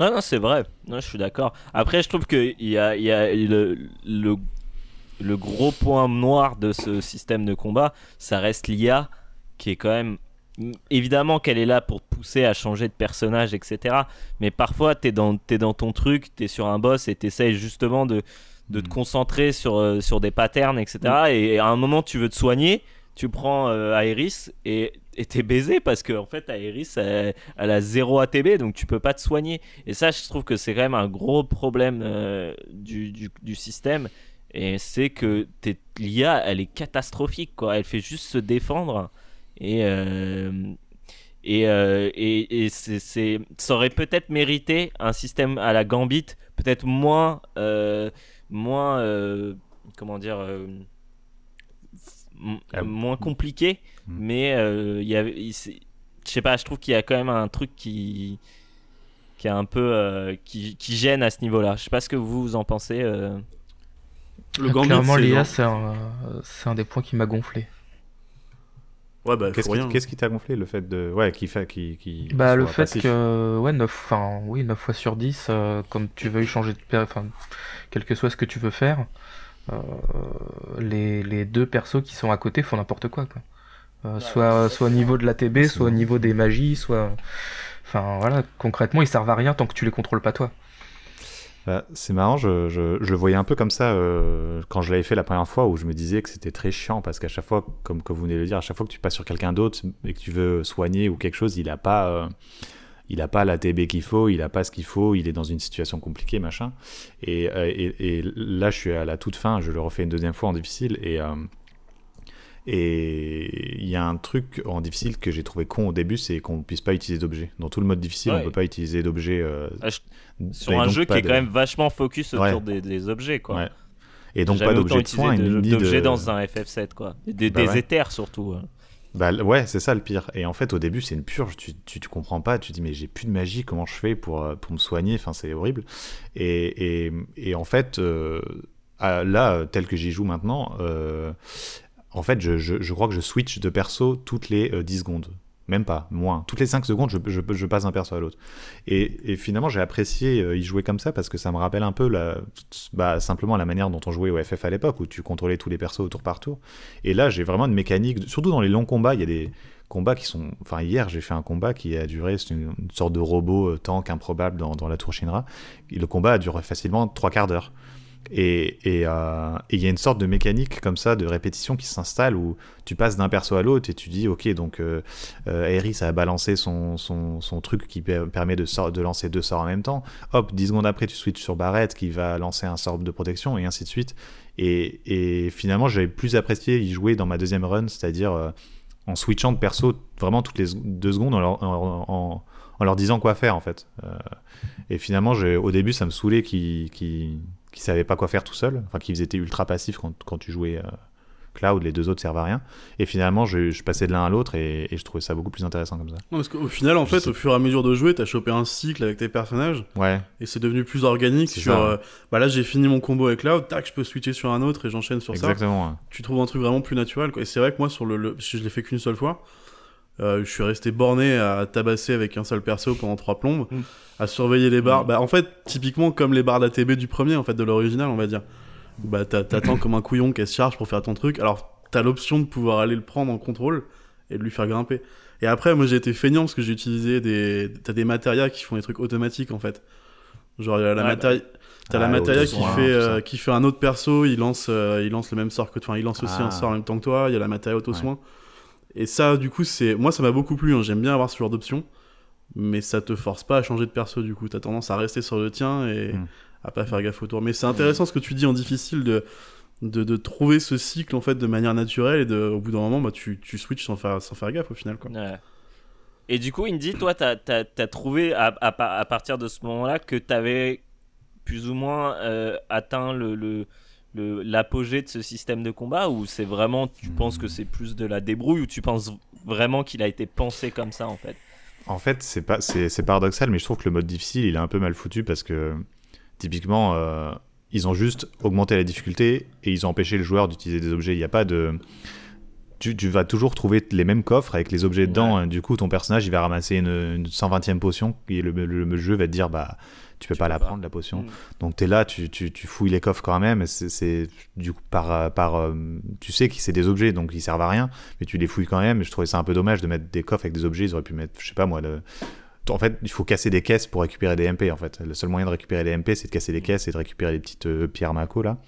Non, non, c'est vrai, je suis d'accord. Après, je trouve que y a, le, le, gros point noir de ce système de combat, ça reste l'IA qui est quand même évidemment qu'elle est là pour te pousser à changer de personnage, etc. Mais parfois, t'es dans, es dans ton truc, tu es sur un boss et essayes justement de, te mm. concentrer euh, sur, des patterns, etc. Mm. Et, à un moment, tu veux te soigner, tu prends euh, Aeris et t'es baisé parce qu'en en fait, Aeris, elle, a 0 ATB, donc tu peux pas te soigner. Et ça, je trouve que c'est quand même un gros problème euh, du, système. Et c'est que l'IA, elle est catastrophique, quoi. Elle fait juste se défendre. Euh, euh, et, et, et, ça aurait peut-être mérité un système à la Gambit peut-être moins, euh, moins comment dire, ah moins compliqué, hmm. mais il y Je sais pas, je trouve qu'il y a quand même un truc qui qui est un peu qui, gêne à ce niveau-là. Je sais pas ce que vous, en pensez. Le ah, Gambit, Clairement, l'IA, c'est un, des points qui m'a gonflé. Ouais, bah, hein. qu'est-ce, qui, t'a gonflé le fait de. Ouais, qui fait. Qui, qui bah, le fait que. Ouais, 9, oui, 9 fois sur 10, quand euh, tu veux changer de. Enfin, quel que soit ce que tu veux faire, euh, les, les, deux persos qui sont à côté font n'importe quoi, quoi. Euh, soit, soit au niveau de l'ATB, soit au niveau des magies, soit. Enfin, voilà, concrètement, ils servent à rien tant que tu les contrôles pas toi. Bah, c'est marrant, je, le voyais un peu comme ça euh, quand je l'avais fait la première fois où je me disais que c'était très chiant parce qu'à chaque fois, comme que vous venez de le dire, à chaque fois que tu passes sur quelqu'un d'autre et que tu veux soigner ou quelque chose, il n'a pas, euh, il a pas la TB qu'il faut, il n'a pas ce qu'il faut, il est dans une situation compliquée, machin. Et, là, je suis à la toute fin, je le refais une deuxième fois en difficile et. Euh, et il y a un truc en difficile que j'ai trouvé con au début, c'est qu'on ne puisse pas utiliser d'objets. Dans tout le mode difficile, on ne peut pas utiliser d'objets. Ah, sur un jeu qui est quand même vachement focus autour des, objets, quoi. Et donc pas d'objets de soins, d'objets dans un FF7, quoi. Des, bah éthers surtout. Hein. Bah ouais, c'est ça le pire. Et en fait, au début, c'est une purge. Tu, tu, comprends pas. Tu te dis, mais j'ai plus de magie. Comment je fais pour, euh, pour me soigner Enfin, c'est horrible. Et, et, et, en fait, euh, là, euh, tel que j'y joue maintenant, en fait, je, je, je, crois que je switch de perso toutes les 10 secondes. Même pas, moins. Toutes les 5 secondes, je, je passe un perso à l'autre. Et, finalement, j'ai apprécié euh, y jouer comme ça parce que ça me rappelle un peu la, bah, simplement la manière dont on jouait au FF à l'époque, où tu contrôlais tous les persos au tour par tour. Et là, j'ai vraiment une mécanique, surtout dans les longs combats, il y a des combats qui sont. Enfin, hier, j'ai fait un combat qui a duré, c'est une, sorte de robot euh, tank improbable dans, la tour Shinra. Et le combat a duré facilement 3 quarts d'heure. Euh, et il y a une sorte de mécanique comme ça, de répétition qui s'installe où tu passes d'un perso à l'autre et tu dis, ok, donc euh, euh a balancé son, truc qui permet de, de lancer deux sorts en même temps. Hop, 10 secondes après, tu switches sur Barrett qui va lancer un sort de protection et ainsi de suite. Et, finalement, j'avais plus apprécié y jouer dans ma deuxième run, c'est-à-dire euh, en switchant de perso vraiment toutes les deux secondes en, leur, disant quoi faire en fait. et finalement, au début, ça me saoulait qui qui savait pas quoi faire tout seul, enfin qui étaient ultra passifs quand, quand tu jouais euh, Cloud, les deux autres servent à rien. Et finalement, je, passais de l'un à l'autre et, je trouvais ça beaucoup plus intéressant comme ça. Non, parce qu'au final, en fait, au fur et à mesure de jouer, t'as chopé un cycle avec tes personnages. Ouais. Et c'est devenu plus organique sur. Euh, bah là, j'ai fini mon combo avec Cloud, tac, je peux switcher sur un autre et j'enchaîne sur ça. Exactement. Tu trouves un truc vraiment plus naturel. Quoi. Et c'est vrai que moi, sur le, le je l'ai fait qu'une seule fois. Euh, je suis resté borné à tabasser avec un seul perso pendant trois plombes, mm. à surveiller les barres. Mm. Bah, en fait, typiquement comme les barres d'ATB du premier, en fait, de l'original, on va dire. Bah, t'attends comme un couillon qu'elle se charge pour faire ton truc. Alors, t'as l'option de pouvoir aller le prendre en contrôle et de lui faire grimper. Et après, moi, j'ai été feignant parce que j'ai utilisé des. T'as des matérias qui font des trucs automatiques, en fait. Genre, la ouais, matéria... Bah, t'as la ah, matéria qui, fait, hein, euh, qui fait un autre perso, il lance, euh, il lance le même sort que toi, enfin, il lance aussi un ah. sort en même temps que toi, il y a la matéria auto-soin. Et ça, du coup, c'est moi, ça m'a beaucoup plu. Hein. J'aime bien avoir ce genre d'options, mais ça te force pas à changer de perso. Du coup, tu as tendance à rester sur le tien et à hmm. à pas faire gaffe autour. Mais c'est intéressant ce que tu dis en difficile de, de, trouver ce cycle en fait de manière naturelle et de, au bout d'un moment, bah, tu, tu switches sans faire, sans faire gaffe au final. Quoi. Et du coup, Indy, toi, tu as, trouvé à, à, partir de ce moment-là que tu avais plus ou moins euh, atteint le l'apogée de ce système de combat ou c'est vraiment tu penses que c'est plus de la débrouille ou tu penses vraiment qu'il a été pensé comme ça en fait En fait, c'est pas c'est paradoxal mais je trouve que le mode difficile, il est un peu mal foutu parce que typiquement euh, ils ont juste augmenté la difficulté et ils ont empêché le joueur d'utiliser des objets, il n'y a pas de tu, vas toujours trouver les mêmes coffres avec les objets dedans. Du coup, ton personnage, il va ramasser une, 120e potion et le, jeu va te dire bah tu peux pas la prendre la potion. Mm. Donc tu es là, tu, tu, tu, fouilles les coffres quand même, c'est du coup par, par euh, tu sais que c'est des objets donc ils servent à rien, mais tu les fouilles quand même. je trouvais ça un peu dommage de mettre des coffres avec des objets, ils auraient pu mettre, je sais pas moi, le... en fait il faut casser des caisses pour récupérer des MP en fait. Le seul moyen de récupérer des MP c'est de casser des mm. caisses et de récupérer les petites euh, pierres Mako là.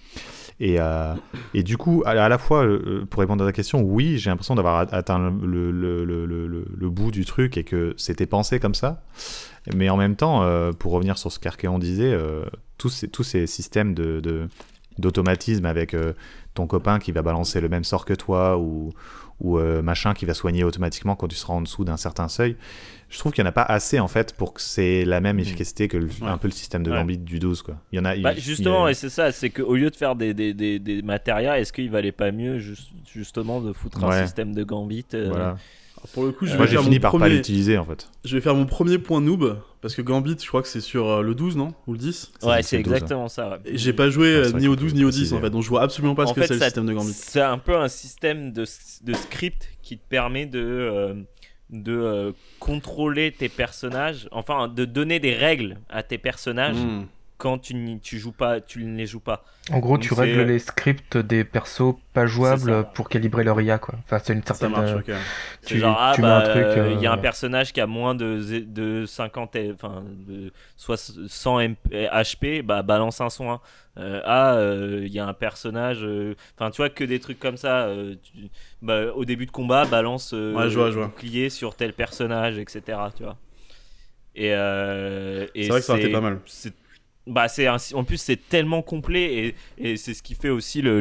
Et, euh, et, du coup, à, la fois, pour répondre à ta question, oui, j'ai l'impression d'avoir atteint le, le, le, le, bout du truc et que c'était pensé comme ça. Mais en même temps, euh, pour revenir sur ce qu'Archéon disait, euh, tous, ces, systèmes de, d'automatisme avec euh, ton copain qui va balancer le même sort que toi ou, machin qui va soigner automatiquement quand tu seras en dessous d'un certain seuil, je trouve qu'il n'y en a pas assez en fait pour que c'est la même mmh. efficacité que un peu le système de Gambit du 12. Quoi. Il y en bah, a, justement, et c'est ça, c'est qu'au lieu de faire des, des, matérias, est-ce qu'il valait pas mieux justement de foutre un système de Gambit pour le coup, je Moi, j'ai fini par pas l'utiliser en fait. Je vais faire mon premier point noob parce que Gambit, je crois que c'est sur euh, le 12, non Ou le 10 Ouais, c'est exactement ça. Et j'ai pas joué ah, euh, ni au 12 ni au 10 en fait, donc je vois absolument pas ce que c'est le système de Gambit. C'est un peu un système de, script qui te permet de. Euh, de contrôler tes personnages, enfin de donner des règles à tes personnages hmm quand tu, tu joues pas, tu ne les joues pas. En gros, tu règles euh, les scripts des persos pas jouables pour calibrer leur IA, quoi. Enfin, c'est une certaine. Ça euh, Tu, genre, ah, mets un bah, truc. Il y a un personnage qui a moins de, de 50, enfin, de 100 HP, bah balance un soin. ah, il y a un personnage. Enfin, tu vois que des trucs comme ça. Euh, bah, au début de combat, balance un bouclier sur tel personnage, etc. Tu vois. Et, c'est vrai que ça a été pas mal. C'est bah c'est en plus c'est tellement complet et, et c'est ce qui fait aussi le,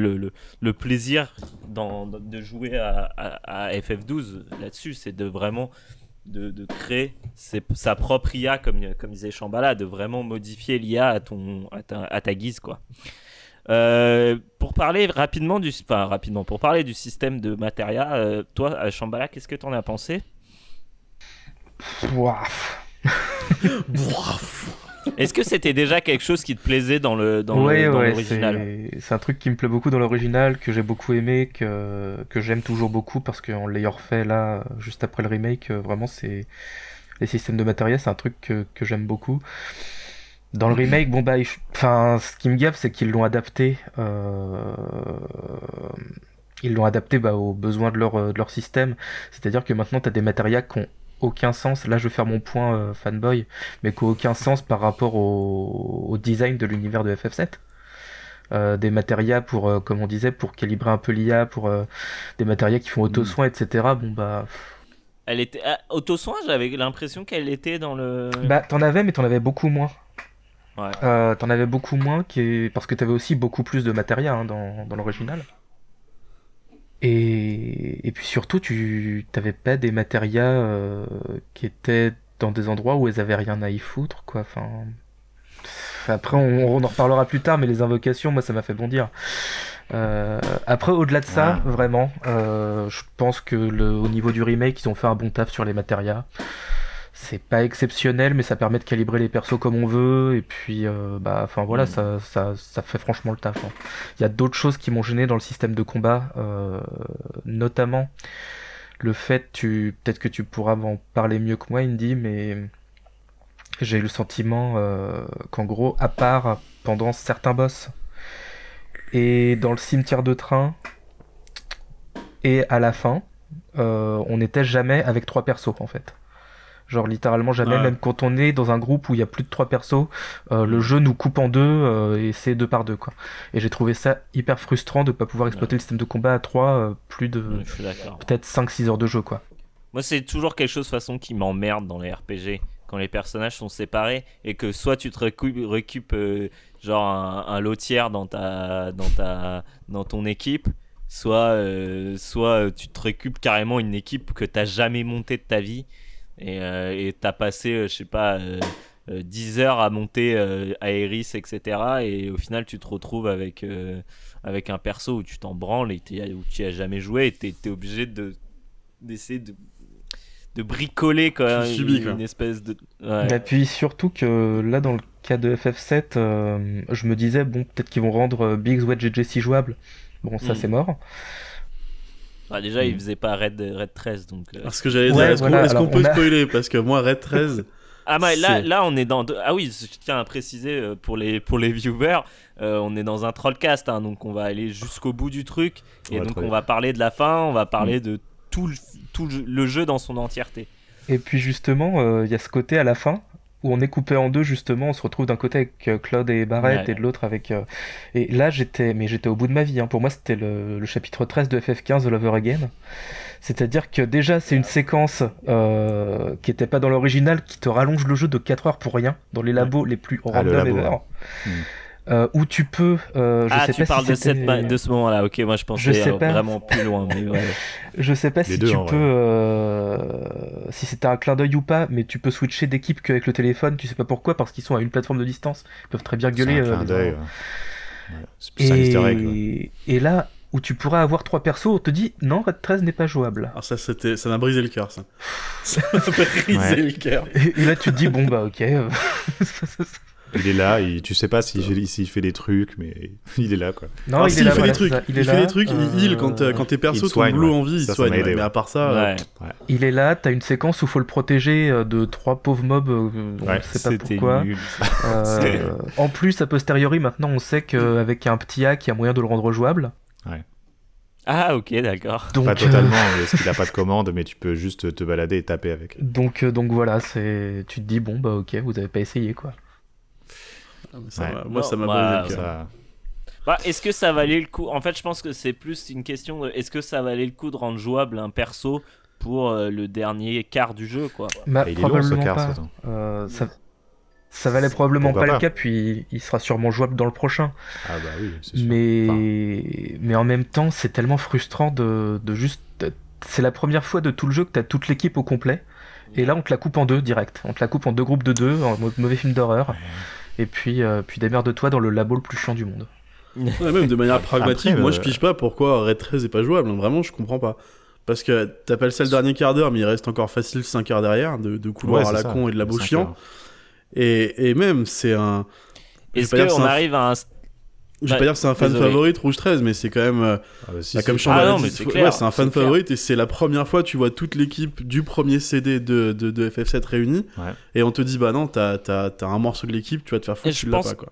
le, plaisir dans, de jouer à, à, FF12 là-dessus c'est de vraiment de, de créer sa propre IA comme, comme disait Chambala de vraiment modifier l'IA à ton à ta, guise quoi euh, pour parler rapidement du enfin, rapidement pour parler du système de Materia euh, toi euh, Shambhala, qu'est-ce que t'en as pensé Boaf Boaf [LAUGHS] Est-ce que c'était déjà quelque chose qui te plaisait dans le dans l'original ouais, C'est un truc qui me plaît beaucoup dans l'original, que j'ai beaucoup aimé, que, que j'aime toujours beaucoup parce qu'en l'ayant refait là, juste après le remake, euh, vraiment c'est les systèmes de matériel, c'est un truc que, j'aime beaucoup. Dans le mhm. remake, bon bah, enfin, ce qui me gave, c'est qu'ils l'ont adapté. Euh, ils l'ont adapté bah, aux besoins de leur, euh, de leur système. C'est-à-dire que maintenant, tu as des matériaux qui ont aucun sens, là je vais faire mon point euh, fanboy, mais qu'aucun aucun sens par rapport au, design de l'univers de FF7. Euh, des matérias pour, euh, comme on disait, pour calibrer un peu l'IA, pour des matérias qui font hmm. auto-soin, etc. Bon bah. Elle était. Ah, auto-soin, j'avais l'impression qu'elle était dans le. Bah t'en avais, mais t'en avais beaucoup moins. Ouais. t'en avais beaucoup moins qui... parce que t'avais aussi beaucoup plus de matérias hein, dans l'original. Et, puis surtout, tu t'avais pas des matérias euh, qui étaient dans des endroits où elles avaient rien à y foutre, quoi. Enfin, après, on, en reparlera plus tard, mais les invocations, moi, ça m'a fait bondir. Euh, après, au-delà de ça, vraiment, euh, je pense que le, au niveau du remake, ils ont fait un bon taf sur les matérias c'est pas exceptionnel, mais ça permet de calibrer les persos comme on veut. Et puis, euh, bah, enfin voilà, mm. ça, ça, fait franchement le taf. Hein. Il y a d'autres choses qui m'ont gêné dans le système de combat, euh, notamment le fait, tu, peut-être que tu pourras en parler mieux que moi, Indy, mais j'ai le sentiment euh, qu'en gros, à part pendant certains boss et dans le cimetière de train et à la fin, on n'était jamais avec trois persos en fait. Genre littéralement jamais, même quand on est dans un groupe où il y a plus de trois persos, euh, le jeu nous coupe en deux euh, et c'est deux par deux quoi. Et j'ai trouvé ça hyper frustrant de ne pas pouvoir exploiter le système de combat à trois euh, plus de peut-être 5-6 heures de jeu quoi. Moi c'est toujours quelque chose de façon qui m'emmerde dans les RPG quand les personnages sont séparés et que soit tu te récupères récupes genre un, lotière dans ta dans ta dans ton équipe soit soit tu te récupes carrément une équipe que t'as jamais montée de ta vie euh, et t'as passé, euh, je sais pas, 10 euh, heures à monter à etc. Et au final, tu te retrouves avec, avec un perso où tu t'en branles et où tu as jamais joué et t'es obligé d'essayer de, de bricoler quand même, une, espèce de. Bah, ouais. Et puis surtout que là, dans le cas de FF7, je me disais, bon, peut-être qu'ils vont rendre Biggs, Wedge et Jessie jouables. Bon, ça hmm. c'est mort. Ah, déjà, il mm. faisait pas Red, 13, donc. Euh. Parce que j'allais dire, est-ce qu'on peut spoiler Parce que moi, Red 13. [LAUGHS] ah, mais là, là, on est dans. Ah oui, je tiens à préciser euh, pour les, pour les viewers, euh, on est dans un trollcast, hein, donc on va aller jusqu'au bout du truc. Et donc, on va parler de la fin, on va parler mm. de tout le, tout le jeu dans son entièreté. Et puis, justement, il y a ce côté à la fin où on est coupé en deux justement, on se retrouve d'un côté avec euh, Claude et Barrett et de l'autre avec euh, et là j'étais mais j'étais au bout de ma vie hein. pour moi c'était le... chapitre 13 de FF15 The Lover Again. C'est-à-dire que déjà c'est une séquence euh, qui était pas dans l'original qui te rallonge le jeu de 4 heures pour rien dans les labos les plus ah, random ever. Hmm. Euh, où tu peux. Euh, je ah, sais tu parles de, cette de ce moment-là. Ok, moi je pensais sais pas. vraiment plus loin. [LAUGHS] je sais pas si tu peux, euh, si c'était un clin d'œil ou pas, mais tu peux switcher d'équipe qu'avec le téléphone. Tu sais pas pourquoi, parce qu'ils sont à une plateforme de distance. Ils peuvent très bien gueuler. C'est clin d'œil. Et... là, où tu pourras avoir trois persos, on te dit non, Red 13 n'est pas jouable. Alors ça, c'était, ça m'a brisé le cœur, ça. [LAUGHS] ça m'a brisé le cœur. Et, et, là, tu te dis bon bah ok. [LAUGHS] Il est là, tu sais pas s'il si, fait des trucs, mais [LAUGHS] il est là quoi. Non, ah, il, fait des trucs. Il, il fait des trucs, il heal quand, euh, tes persos sont blue en vie, il soigne. Mais à part ça. Euh, il est là, t'as une séquence où faut le protéger euh, de trois pauvres mobs, on nul pas [LAUGHS] pourquoi. en plus, à posteriori, maintenant on sait qu'avec un petit hack, il y a moyen de le rendre jouable. Ah ok d'accord. Pas totalement, parce qu'il a pas de [LAUGHS] commande, mais tu peux juste te balader et taper avec. Donc, donc voilà, tu te dis, bon bah ok, vous avez pas essayé quoi moi, ça m'a bah, le bah, est-ce que ça valait le coup En fait, je pense que c'est plus une question de est-ce que ça valait le coup de rendre jouable un perso pour euh, le dernier quart du jeu, quoi. Bah, ah, il probablement est quart, euh, ça... ça... valait probablement pas, le cas, puis il sera sûrement jouable dans le prochain. Ah bah oui, Mais... Mais en même temps, c'est tellement frustrant de, juste. C'est la première fois de tout le jeu que tu as toute l'équipe au complet. Et là, on te la coupe en deux direct. On te la coupe en deux groupes de deux, en mauvais film d'horreur et puis, euh, puis démerde-toi dans le labo le plus chiant du monde. [LAUGHS] même de manière pragmatique, moi je euh, pige pas pourquoi Red 13 est pas jouable, hein, vraiment je comprends pas. Parce que t'appelles ça le dernier quart d'heure, mais il reste encore facile 5 heures derrière, de, couloir à la con et de labo chiant. Et, et même, c'est un. Est-ce qu'on arrive à un je vais pas bah, dire que c'est un fan favorite Rouge 13, mais c'est quand même. Euh, ah bah, bah comme ah c'est un fan favorite et c'est la première fois tu vois toute l'équipe du premier CD de, de, FF7 réunie. Et on te dit, bah non, t'as as, un morceau de l'équipe, tu vas te faire foutre, quoi.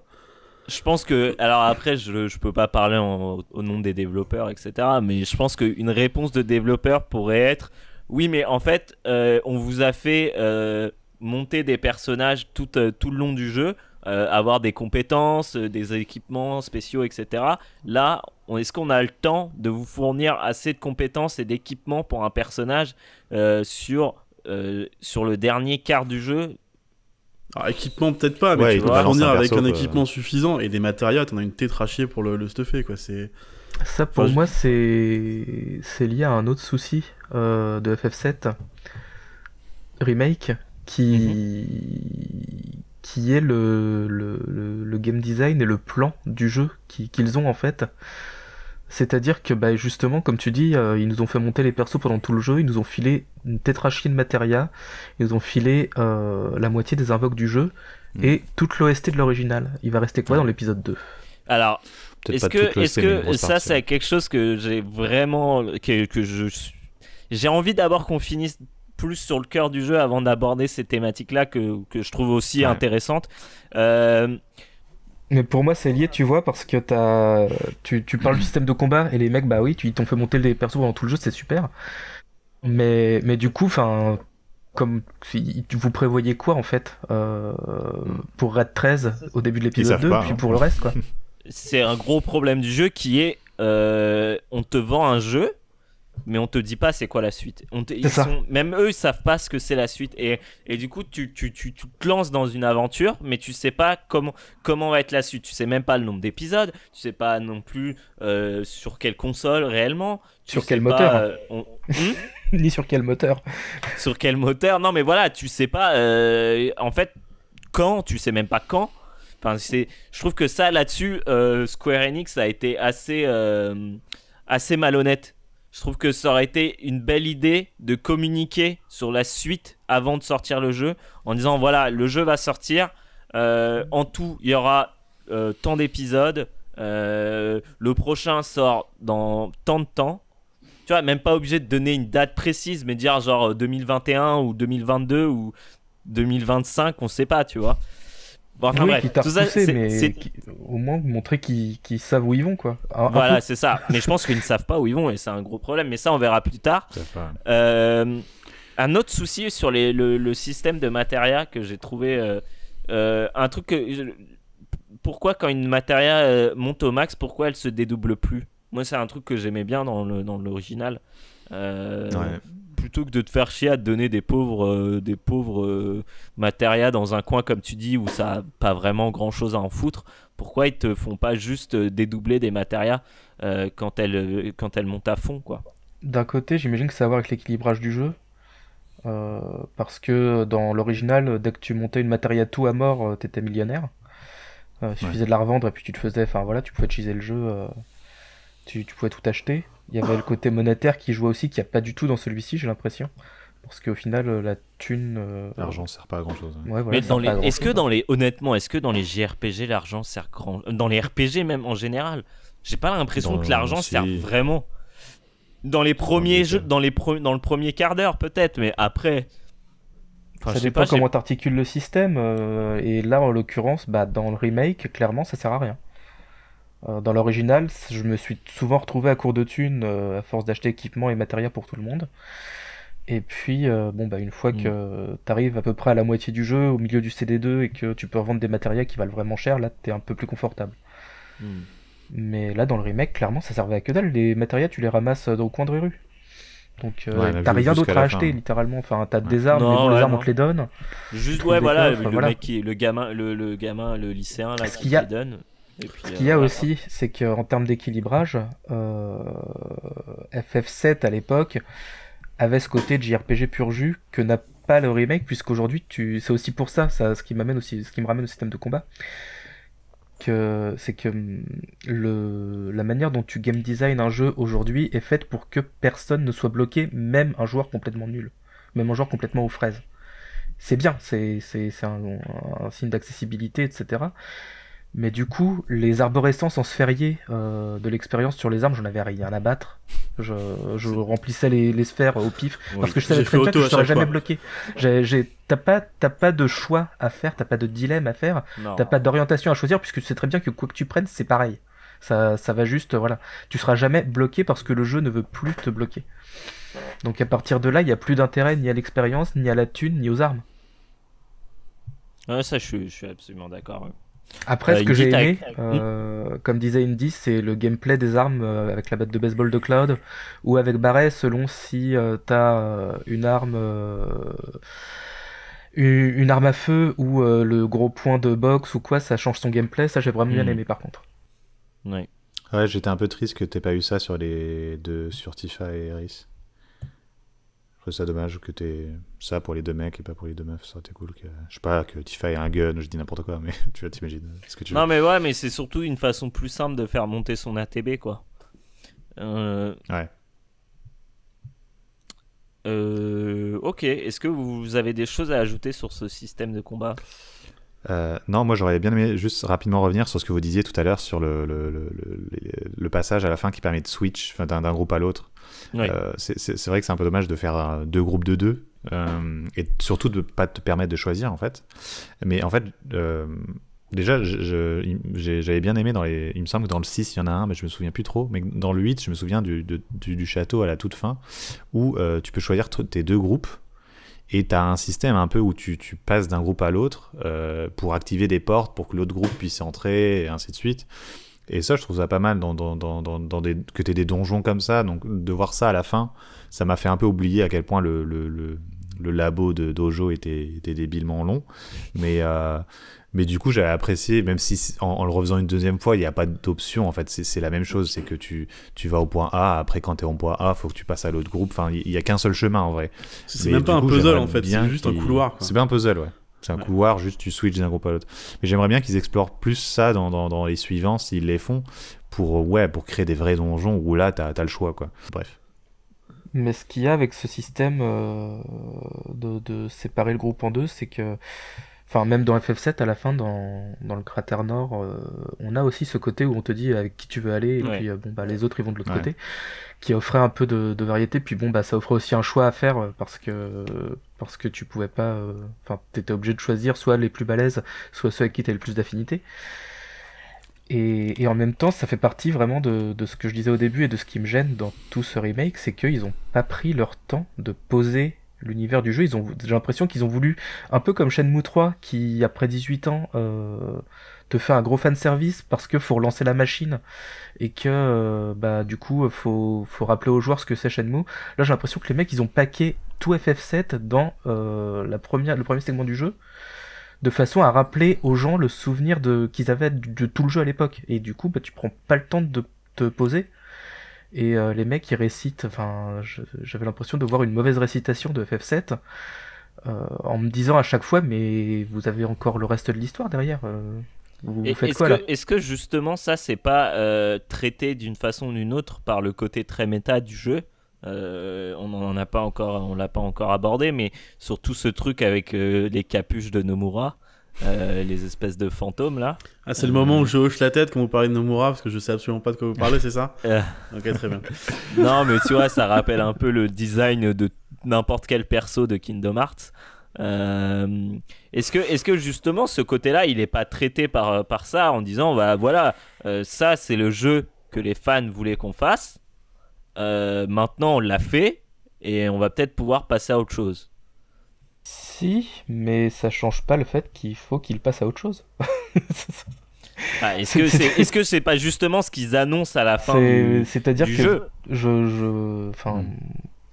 Je pense que. Alors après, je, je peux pas parler au nom des développeurs, etc. Mais je pense qu'une réponse de développeur pourrait être Oui, mais en fait, euh, on vous a fait euh, monter des personnages tout, tout le long du jeu euh, avoir des compétences, euh, des équipements spéciaux, etc. Là, est-ce qu'on a le temps de vous fournir assez de compétences et d'équipements pour un personnage euh, sur, sur le dernier quart du jeu alors, équipement peut-être pas, mais tu fournir avec un équipement suffisant et des matériaux, on as une tête pour le, stuffer, quoi. C'est... Ça, pour moi, c'est... c'est lié à un autre souci de FF7 Remake qui... Mhm qui est le, game design et le plan du jeu qu'ils ont en fait. C'est-à-dire que bah, justement, comme tu dis, euh, ils nous ont fait monter les persos pendant tout le jeu, ils nous ont filé une tétrachie de materia, ils ont filé euh, la moitié des invoques du jeu hmm. et toute l'OST de l'original. Il va rester quoi dans l'épisode 2 Alors, est-ce que, est que ça c'est quelque chose que j'ai vraiment... que, que je... J'ai envie d'abord qu'on finisse plus sur le cœur du jeu avant d'aborder ces thématiques-là que, que, je trouve aussi intéressantes. Euh, mais pour moi, c'est lié, tu vois, parce que as... Tu, tu, parles du [CLEARS THROAT] système de combat et les mecs, bah oui, tu, ils t'ont fait monter les persos pendant tout le jeu, c'est super. Mais, mais du coup, enfin, comme vous prévoyez quoi en fait euh, pour Red 13 au début de l'épisode 2 et puis hein. pour le reste quoi [LAUGHS] C'est un gros problème du jeu qui est euh, on te vend un jeu mais on te dit pas c'est quoi la suite. On ils sont, même eux, ils savent pas ce que c'est la suite. Et, et du coup, tu, tu, tu, tu, te lances dans une aventure, mais tu sais pas comment, comment va être la suite. Tu sais même pas le nombre d'épisodes, tu sais pas non plus euh, sur quelle console réellement. Sur quel moteur hein. euh, on... Ni hmm [LAUGHS] sur quel moteur. sur quel moteur Non, mais voilà, tu sais pas. Euh, en fait, quand Tu sais même pas quand. Enfin, c'est, je trouve que ça, là-dessus, Square Enix a été assez, assez malhonnête je trouve que ça aurait été une belle idée de communiquer sur la suite avant de sortir le jeu en disant voilà, le jeu va sortir. Euh, en tout, il y aura euh, tant d'épisodes. Euh, le prochain sort dans tant de temps. Tu vois, même pas obligé de donner une date précise, mais dire genre 2021 ou 2022 ou 2025, on sait pas, tu vois. Bon, enfin, au moins montrer qu'ils savent où ils vont, quoi. Ah, ah, voilà, ah. c'est ça. Mais je pense qu'ils ne savent pas où ils vont et c'est un gros problème. Mais ça, on verra plus tard. Euh, un autre souci sur le, système de matéria que j'ai trouvé. Euh, euh, un truc que. Pourquoi, quand une matéria monte au max, pourquoi elle se dédouble plus Moi, c'est un truc que j'aimais bien dans l'original. ouais plutôt que de te faire chier à te donner des pauvres, euh, des pauvres euh, matérias dans un coin, comme tu dis, où ça n'a pas vraiment grand chose à en foutre, pourquoi ils te font pas juste euh, dédoubler des matérias quand, elles, quand elles montent à fond, quoi D'un côté, j'imagine que ça a à voir avec l'équilibrage du jeu. parce que dans l'original, dès que tu montais une matéria tout à mort, t'étais millionnaire. il suffisait de la revendre et puis tu te faisais. Enfin voilà, tu pouvais utiliser le jeu. Tu, tu, pouvais tout acheter. Il y avait le côté monétaire qui jouait aussi, qui n'y a pas du tout dans celui-ci, j'ai l'impression. Parce qu'au final, euh, la thune. Euh, l'argent sert pas à grand chose. est-ce que dans les. Honnêtement, est-ce que dans les JRPG, l'argent sert grand. Euh, dans les RPG même en général, j'ai pas l'impression que l'argent sert vraiment. Dans les premiers jeux, dans, les dans le premier quart d'heure peut-être, mais après. ça je dépend sais pas, comment articule le système. et là, en l'occurrence, bah, dans le remake, clairement, ça sert à rien. Euh, dans l'original, je me suis souvent retrouvé à court de thunes euh, à force d'acheter équipement et matériel pour tout le monde. Et puis, euh, bon, bah, une fois mm. que tu arrives à peu près à la moitié du jeu, au milieu du CD2, et que tu peux revendre des matériels qui valent vraiment cher, là, t'es un peu plus confortable. Mm. Mais là, dans le remake, clairement, ça servait à que dalle. Les matériels, tu les ramasses dans le coin de rue. Donc, t'as rien d'autre à, acheter, littéralement. Enfin, t'as ouais. des armes, mais les armes, on te les donne. Juste, ouais, voilà, le, gamin, le, gamin, le lycéen, là, qui, te les donne. Ce qu'il y a euh, aussi, c'est qu'en termes d'équilibrage, euh, FF7 à l'époque avait ce côté JRPG pur jus que n'a pas le remake, puisqu'aujourd'hui, tu... c'est aussi pour ça, ça ce, qui m'amène aussi, ce qui me ramène au système de combat, que c'est que mm, la manière dont tu game design un jeu aujourd'hui est faite pour que personne ne soit bloqué, même un joueur complètement nul, même un joueur complètement aux fraises. C'est bien, c'est, un signe d'accessibilité, etc. Mais du coup, les arborescences en sphérié euh, de l'expérience sur les armes, j'en avais rien à battre. Je, remplissais les, sphères au pif parce que je savais très bien que je ne serais jamais bloqué. T'as pas, pas de choix à faire, t'as pas de dilemme à faire, t'as pas d'orientation à choisir puisque tu sais très bien que quoi que tu prennes, c'est pareil. Ça, ça va juste, voilà. Tu seras jamais bloqué parce que le jeu ne veut plus te bloquer. Donc à partir de là, il n'y a plus d'intérêt ni à l'expérience, ni à la thune, ni aux armes. Ouais, ça, je suis, absolument d'accord. Après, euh, ce que j'ai aimé, euh, comme disait Indy, c'est le gameplay des armes euh, avec la batte de baseball de Cloud ou avec Barret, selon si t'as une arme une arme à feu ou le gros point de boxe ou quoi, ça change son gameplay. Ça, j'ai vraiment bien hmm. aimé par contre. Ouais, j'étais un peu triste que t'aies pas eu ça sur les deux, sur Tifa et RIS trouvé ça dommage que t'aies ça pour les deux mecs et pas pour les deux meufs. Ça aurait été cool que. Je sais pas, que tu ait un gun, je dis n'importe quoi, mais [LAUGHS] tu vas t'imaginer ce que tu Non, mais ouais, mais c'est surtout une façon plus simple de faire monter son ATB, quoi. Euh, ouais. Euh, ok, est-ce que vous avez des choses à ajouter sur ce système de combat euh, non, moi j'aurais bien aimé juste rapidement revenir sur ce que vous disiez tout à l'heure sur le, le, le passage à la fin qui permet de switch d'un groupe à l'autre. Euh, c'est vrai que c'est un peu dommage de faire euh, deux groupes de deux euh, et surtout de pas te permettre de choisir en fait. Mais en fait, déjà, j'avais bien aimé dans les. Il me semble que dans le 6, il y en a un, mais je me souviens plus trop. Mais dans le 8, je me souviens du, du, château à la toute fin où tu peux choisir tes deux groupes. Et tu as un système un peu où tu, tu passes d'un groupe à l'autre pour activer des portes pour que l'autre groupe puisse entrer et ainsi de suite. Et ça, je trouve ça pas mal dans, dans, des, que tu des donjons comme ça. Donc, de voir ça à la fin, ça m'a fait un peu oublier à quel point le, labo de Dojo était, était débilement long. Mais, euh, mais du coup, j'avais apprécié, même si en, le refaisant une deuxième fois, il n'y a pas d'option. En fait, c'est la même chose. C'est que tu, tu vas au point A. Après, quand tu es au point A, faut que tu passes à l'autre groupe. Enfin, il n'y a qu'un seul chemin en vrai. C'est même pas un puzzle en fait. C'est juste un couloir. C'est bien un puzzle, ouais. C'est un couloir, juste tu switches d'un groupe à l'autre. Mais j'aimerais bien qu'ils explorent plus ça dans, les suivants, s'ils les font, pour, euh, ouais, pour créer des vrais donjons où là, t'as as le choix, quoi. Bref. Mais ce qu'il y a avec ce système euh, de, séparer le groupe en deux, c'est que, enfin, même dans FF7, à la fin, dans, le cratère nord, euh, on a aussi ce côté où on te dit avec qui tu veux aller, et puis bon, bah, les autres ils vont de l'autre côté, qui offrait un peu de, de, variété. Puis bon, bah, ça offrait aussi un choix à faire parce que parce que tu pouvais pas. Euh, enfin, t'étais obligé de choisir soit les plus balèzes, soit ceux avec qui t'avais le plus d'affinité. Et, en même temps, ça fait partie vraiment de, ce que je disais au début et de ce qui me gêne dans tout ce remake, c'est qu'ils ont pas pris leur temps de poser l'univers du jeu. Ils ont, j'ai l'impression qu'ils ont voulu, un peu comme Shenmue 3, qui après 18 ans euh, te fait un gros fan service parce que faut relancer la machine et que euh, bah du coup faut faut rappeler aux joueurs ce que c'est Shenmue. Là j'ai l'impression que les mecs ils ont paqué tout FF7 dans euh, la première le premier segment du jeu de façon à rappeler aux gens le souvenir de qu'ils avaient de, tout le jeu à l'époque et du coup bah tu prends pas le temps de te poser. Et euh, les mecs ils récitent, enfin j'avais l'impression de voir une mauvaise récitation de FF7 en me disant à chaque fois mais vous avez encore le reste de l'histoire derrière est-ce que, justement ça, c'est pas euh, traité d'une façon ou d'une autre par le côté très méta du jeu euh, on n'en a pas encore, on l'a pas encore abordé, mais surtout ce truc avec euh, les capuches de Nomura, [LAUGHS] les espèces de fantômes là. Ah, c'est le moment où je hoche la tête quand vous parlez de Nomura parce que je sais absolument pas de quoi vous parlez, c'est ça Ok, très bien. [LAUGHS] non, mais tu vois, ça rappelle un peu le design de n'importe quel perso de Kingdom Hearts. Euh, est-ce que, est que justement ce côté-là, il n'est pas traité par, euh, par ça en disant, bah, voilà, euh, ça c'est le jeu que les fans voulaient qu'on fasse. maintenant on l'a fait et on va peut-être pouvoir passer à autre chose. Si, mais ça change pas le fait qu'il faut qu'il passe à autre chose. [LAUGHS] Ah, est-ce que c'est ce pas justement ce qu'ils annoncent à la fin C'est-à-dire que je, je, enfin, hmm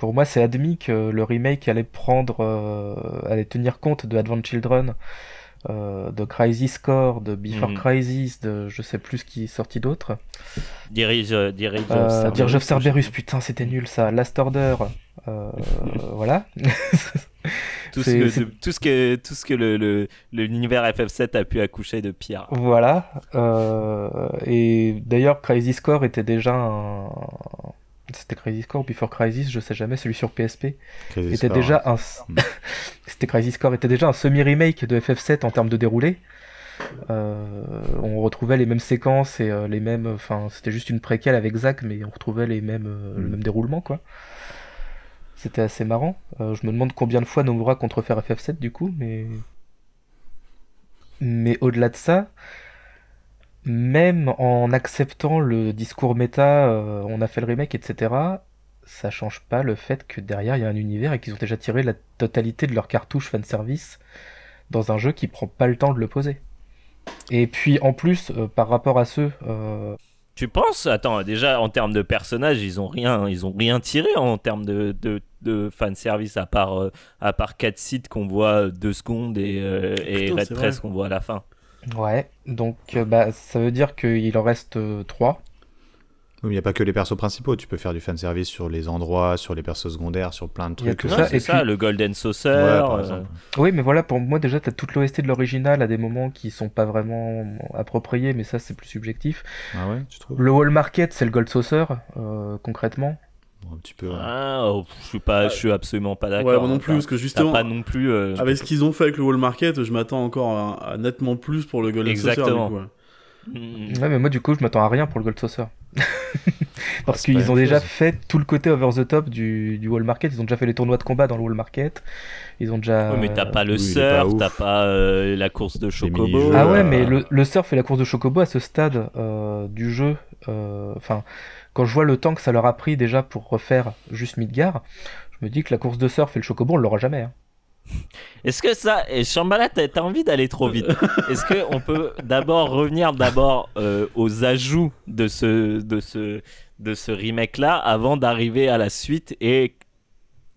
pour moi, c'est admis que le remake allait prendre, euh, allait tenir compte de Advent Children, euh, de Crisis Core, de Before mhm. Crisis, de je sais plus ce qui est sorti d'autre. Dirige, euh, dirige Dirige of Cerberus, putain, c'était nul ça. Last Order, [LAUGHS] voilà. tout, ce que, tout ce que tout ce que le l'univers FF7 a pu accoucher de pire. Voilà. et d'ailleurs, Crisis Score était déjà un, c'était Crisis Core ou Before Crisis, je sais jamais, celui sur PSP. était déjà un... Mm. [LAUGHS] C'était Crisis Core, était déjà un semi-remake de FF7 en termes de déroulé. Euh, on retrouvait les mêmes séquences et euh, les mêmes. Enfin, c'était juste une préquelle avec Zack, mais on retrouvait les mêmes, euh, le mm. même déroulement, quoi. C'était assez marrant. je me demande combien de fois Nomura contrefaire FF7 du coup, mais. Mais au-delà de ça, même en acceptant le discours méta, euh, on a fait le remake, etc., ça change pas le fait que derrière il y a un univers et qu'ils ont déjà tiré la totalité de leur cartouche fanservice dans un jeu qui prend pas le temps de le poser. Et puis en plus, euh, par rapport à ceux. Euh, tu penses Attends, déjà en termes de personnages, ils ont rien, ils ont rien tiré en termes de, de, fanservice à part, à part 4 sites qu'on voit 2 secondes et, et Red 13 qu'on voit à la fin. Ouais, donc euh, bah, ça veut dire qu'il en reste 3. Euh, il n'y a pas que les persos principaux, tu peux faire du fanservice sur les endroits, sur les persos secondaires, sur plein de trucs. ça, c'est ça, le Golden Saucer. Euh, oui, mais voilà, pour moi déjà, tu as toute l'OST de l'original à des moments qui sont pas vraiment appropriés, mais ça c'est plus subjectif. Ah le Wall Market, c'est le Gold Saucer, concrètement un petit peu. Ah, oh, je suis pas, je suis absolument pas d'accord. Ouais, moi non hein, plus, parce que justement, non plus. Euh, avec ah, ce qu'ils ont fait avec le Wall Market, je m'attends encore à, nettement plus pour le Gold Exactement. Saucer, Exactement mm. ouais. mais moi du coup, je m'attends à rien pour le Gold Saucer. [LAUGHS] parce oh, qu'ils ont déjà fait tout le côté over the top du, du Wall Market. Ils ont déjà fait les tournois de combat dans le Wall Market. Ils ont déjà. mais t'as pas le surf, t'as pas euh, la course de chocobo. Ah ouais, mais le, le, surf et la course de chocobo à ce stade euh, du jeu, enfin quand je vois le temps que ça leur a pris déjà pour refaire juste Midgar, je me dis que la course de surf et le chocobon, on l'aura jamais. Hein. Est-ce que ça, et t'as envie d'aller trop vite Est-ce que on peut d'abord revenir d'abord euh, aux ajouts de ce de ce de ce remake là avant d'arriver à la suite et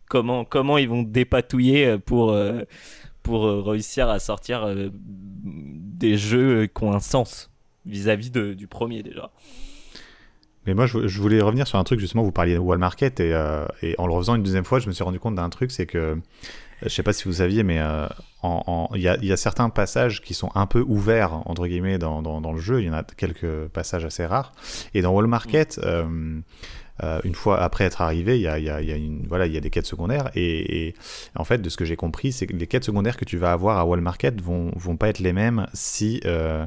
comment comment ils vont dépatouiller pour euh, pour euh, réussir à sortir des jeux qui ont un sens vis-à-vis du premier déjà mais moi, je, voulais revenir sur un truc, justement, vous parliez de Wall Market, euh, et, en le refaisant une deuxième fois, je me suis rendu compte d'un truc, c'est que, je ne sais pas si vous saviez, mais euh, il y, a, certains passages qui sont un peu ouverts, entre guillemets, dans, le jeu, il y en a quelques passages assez rares, et dans Wall Market... Mm. Euh, une fois après être arrivé, il y a, des quêtes secondaires. Et, en fait, de ce que j'ai compris, c'est que les quêtes secondaires que tu vas avoir à Wall Market vont, pas être les mêmes si euh,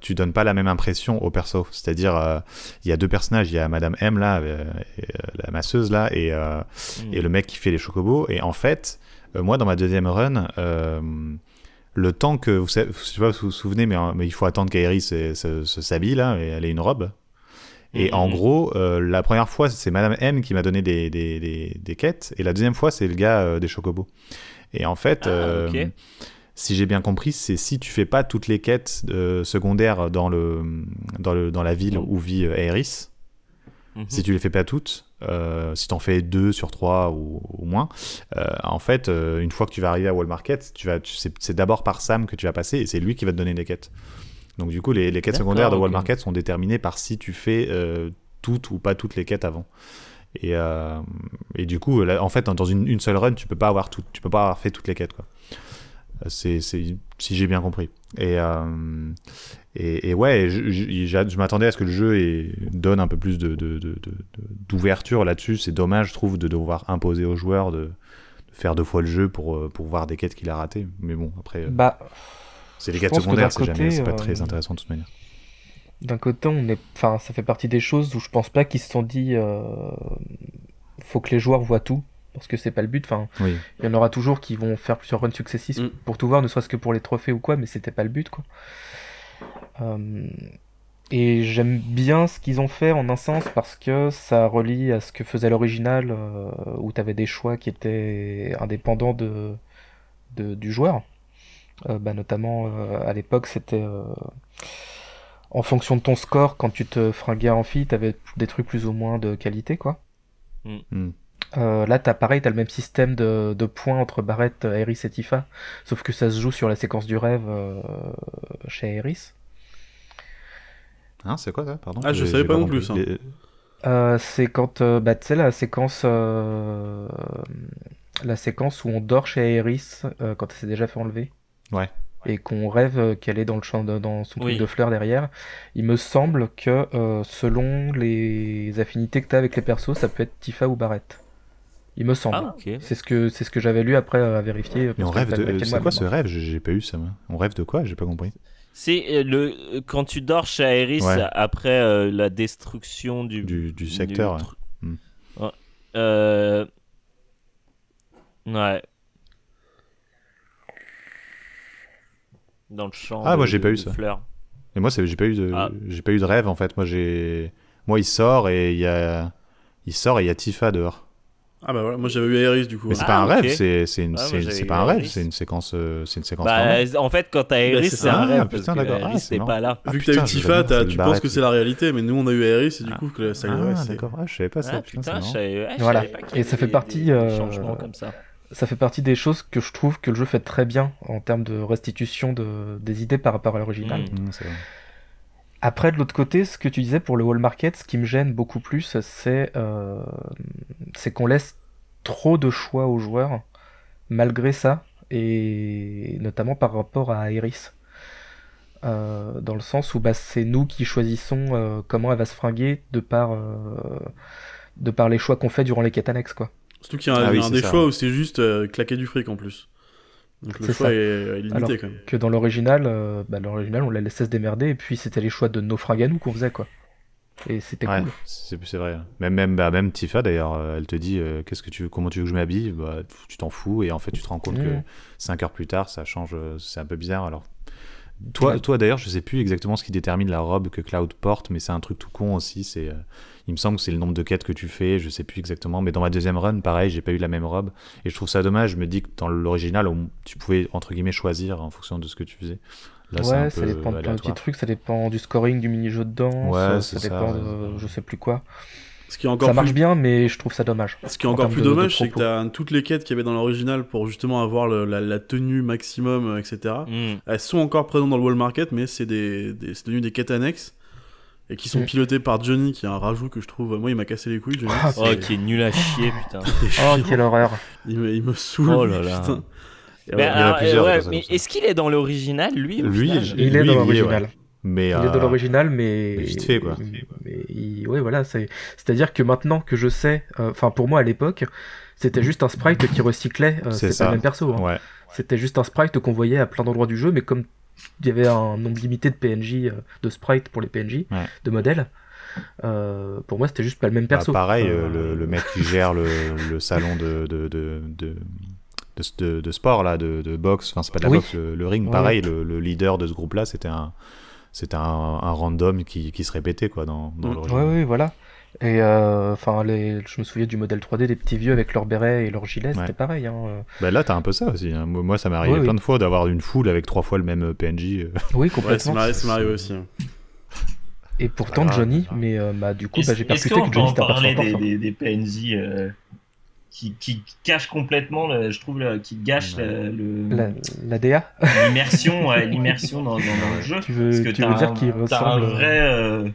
tu donnes pas la même impression au perso. C'est-à-dire, euh, il y a deux personnages, il y a Madame M là, euh, euh, la masseuse là, mm. et, le mec qui fait les chocobos. Et en fait, moi dans ma deuxième run, le temps que vous, savez, sais pas si vous vous souvenez, mais, hein, il faut attendre qu'Airi se, s'habille là, et elle ait une robe. Et en mm-hmm. gros, la première fois, c'est Madame M qui m'a donné des, quêtes, et la deuxième fois, c'est le gars des chocobos. Et en fait, ah, si j'ai bien compris, c'est si tu fais pas toutes les quêtes euh, secondaires dans, le, dans, la ville où vit euh, Aeris, mhm. si tu les fais pas toutes, euh, si tu en fais deux sur trois ou, moins, en fait, une fois que tu vas arriver à Wall Market, tu c'est, d'abord par Sam que tu vas passer et c'est lui qui va te donner les quêtes. Donc du coup, les, quêtes secondaires de Wall Market sont déterminées par si tu fais toutes ou pas toutes les quêtes avant. Et, du coup, en fait, dans une, seule run, tu peux pas avoir tout, tu peux pas avoir fait toutes les quêtes. Quoi. C'est, si j'ai bien compris. Et, euh, et, ouais, je, m'attendais à ce que le jeu donne un peu plus de, d'ouverture là-dessus. C'est dommage, je trouve, de devoir imposer aux joueurs de, faire deux fois le jeu pour, euh, pour voir des quêtes qu'il a ratées. Mais bon, après, euh, bah, c'est les quêtes secondaires, c'est, jamais, c'est pas très intéressant de toute manière d'un côté, on est, ça fait partie des choses où je pense pas qu'ils se sont dit, euh, faut que les joueurs voient tout parce que c'est pas le but. Enfin, il y en aura toujours qui vont faire plusieurs runs successifs mm. pour tout voir, ne serait-ce que pour les trophées ou quoi, mais c'était pas le but, quoi. Euh, et j'aime bien ce qu'ils ont fait en un sens parce que ça relie à ce que faisait l'original euh, où t'avais des choix qui étaient indépendants de, du joueur. Euh, bah, notamment à l'époque, c'était en fonction de ton score, quand tu te fringuais en fille, t'avais des trucs plus ou moins de qualité. quoi. Mm. Euh, là, t'as pareil, t'as le même système de, points entre Barrett, Eris euh, et Tifa, sauf que ça se joue sur la séquence du rêve euh, chez Eris. Hein, ah, c'est quoi ça Pardon. Ah, je savais pas non plus. c'est quand, bah, tu la séquence, la séquence où on dort chez Iris quand elle s'est déjà fait enlever. Ouais. Et qu'on rêve qu'elle est dans le champ, dans son truc de fleurs derrière. Il me semble que selon les affinités que t'as avec les persos, ça peut être Tifa ou Barrett. Il me semble. Ah, c'est ce que c'est ce que j'avais lu après euh, à vérifier. Euh, mais on rêve de c'est quoi ce rêve J'ai pas eu ça. On rêve de quoi J'ai pas compris. C'est euh, le quand tu dors chez Aeris après la destruction du du, secteur. Hmm. Ouais. Dans le champ. Ah de, moi j'ai pas eu ça. Fleurs. Et moi j'ai pas eu de ah. j'ai pas eu de rêve en fait. Moi j'ai moi il sort et il il sort et il y a Tifa dehors. Ah bah moi j'avais eu Aeris du coup. Mais c'est ah, pas, un, rêve, c'est, une, ah, c'est, pas un rêve, c'est une séquence, euh, c'est une séquence. Bah, en fait, quand t'as bah, Aeris, c'est un ah, rêve. Putain, d'accord. c'est pas là. Vu que t'as eu Tifa, tu penses que c'est la réalité, mais nous on a eu Aeris et du coup que ça Ah d'accord, je savais pas ça. Putain, Voilà. Et ça fait partie. Euh, comme ça ça fait partie des choses que je trouve que le jeu fait très bien en termes de restitution de, des idées par rapport à l'original. Mmh. Mmh, vrai. Après, de l'autre côté, ce que tu disais pour le wall market, ce qui me gêne beaucoup plus, c'est euh, qu'on laisse trop de choix aux joueurs, malgré ça, et notamment par rapport à Iris. Euh, dans le sens où bah, c'est nous qui choisissons euh, comment elle va se fringuer de par, de par les choix qu'on fait durant les quêtes annexes. Quoi. Surtout qu'il y a un, ah des choix où c'est juste claquer du fric en plus. Donc le choix euh, est limité quand même. Que dans l'original, euh, bah, l'original on la laissait se démerder et puis c'était les choix de nos à nous qu'on faisait quoi. Et c'était cool. C'est vrai. Même, même, bah, même Tifa d'ailleurs, euh, elle te dit qu'est-ce que tu, comment tu veux que je m'habille bah, Tu t'en fous et en fait tu te rends compte mmh. que 5 heures plus tard ça change, c'est un peu bizarre. Alors toi, toi d'ailleurs, je sais plus exactement ce qui détermine la robe que Cloud porte, mais c'est un truc tout con aussi. C'est, euh, il me semble que c'est le nombre de quêtes que tu fais, je sais plus exactement. Mais dans ma deuxième run, pareil, j'ai pas eu la même robe, et je trouve ça dommage. Je me dis que dans l'original, tu pouvais entre guillemets choisir en fonction de ce que tu faisais. ouais, ça dépend de plein de petits trucs, ça dépend du scoring du mini-jeu dedans, ça, dépend de je sais plus quoi qui encore ça marche bien, mais je trouve ça dommage. Ce qui est encore plus dommage, c'est que as, toutes les quêtes qu'il y avait dans l'original pour justement avoir la, tenue maximum, euh, etc. Mm. Elles sont encore présentes dans le Wall Market, mais c'est des, devenu des quêtes annexes et qui sont mm. pilotées par Johnny, qui est un rajout que je trouve. Moi, il m'a cassé les couilles, Johnny. Ah, oh, qui est nul à chier, putain. [LAUGHS] oh, quelle horreur. Il me, il saoule. Putain. est-ce qu'il est dans l'original, lui Lui, il, est dans l'original. Mais, il est dans euh, l'original, mais, mais, vite fait quoi. Mais, ouais, voilà, c'est à dire que maintenant que je sais, euh, enfin pour moi à l'époque, c'était juste un sprite qui recyclait, euh, c'est pas le même perso. Hein. C'était juste un sprite qu'on voyait à plein d'endroits du jeu, mais comme il y avait un nombre limité de PNJ, de sprites pour les PNJ, de modèles. pour moi, c'était juste pas le même perso. Bah, pareil, le, mec qui gère le, [LAUGHS] salon de de, de, de, de, sport, là, de, boxe, enfin, c'est pas de la boxe, le, ring, pareil, le, leader de ce groupe-là, c'était un, c'était un, un, random qui, se répétait quoi dans, dans mm. Oui, oui, voilà. Et euh, enfin, je me souviens du modèle 3D des petits vieux avec leur béret et leur gilet, c'était pareil. Hein. Euh. Bah, là, t'as un peu ça aussi. Hein. Moi, ça m'est arrivé plein de fois d'avoir une foule avec trois fois le même euh, PNJ. [LAUGHS] Oui, complètement. ça m'arrive aussi. Hein. Et pourtant, Johnny, mais bah, du coup, bah, j'ai percuté que Johnny c'était hein. des, des, des PNJ qui, cache complètement, je trouve, qui gâche le, la, DA L'immersion, [LAUGHS] l'immersion dans, dans, le jeu. Tu veux, que tu veux dire qu'il ressemble... un vrai. Euh,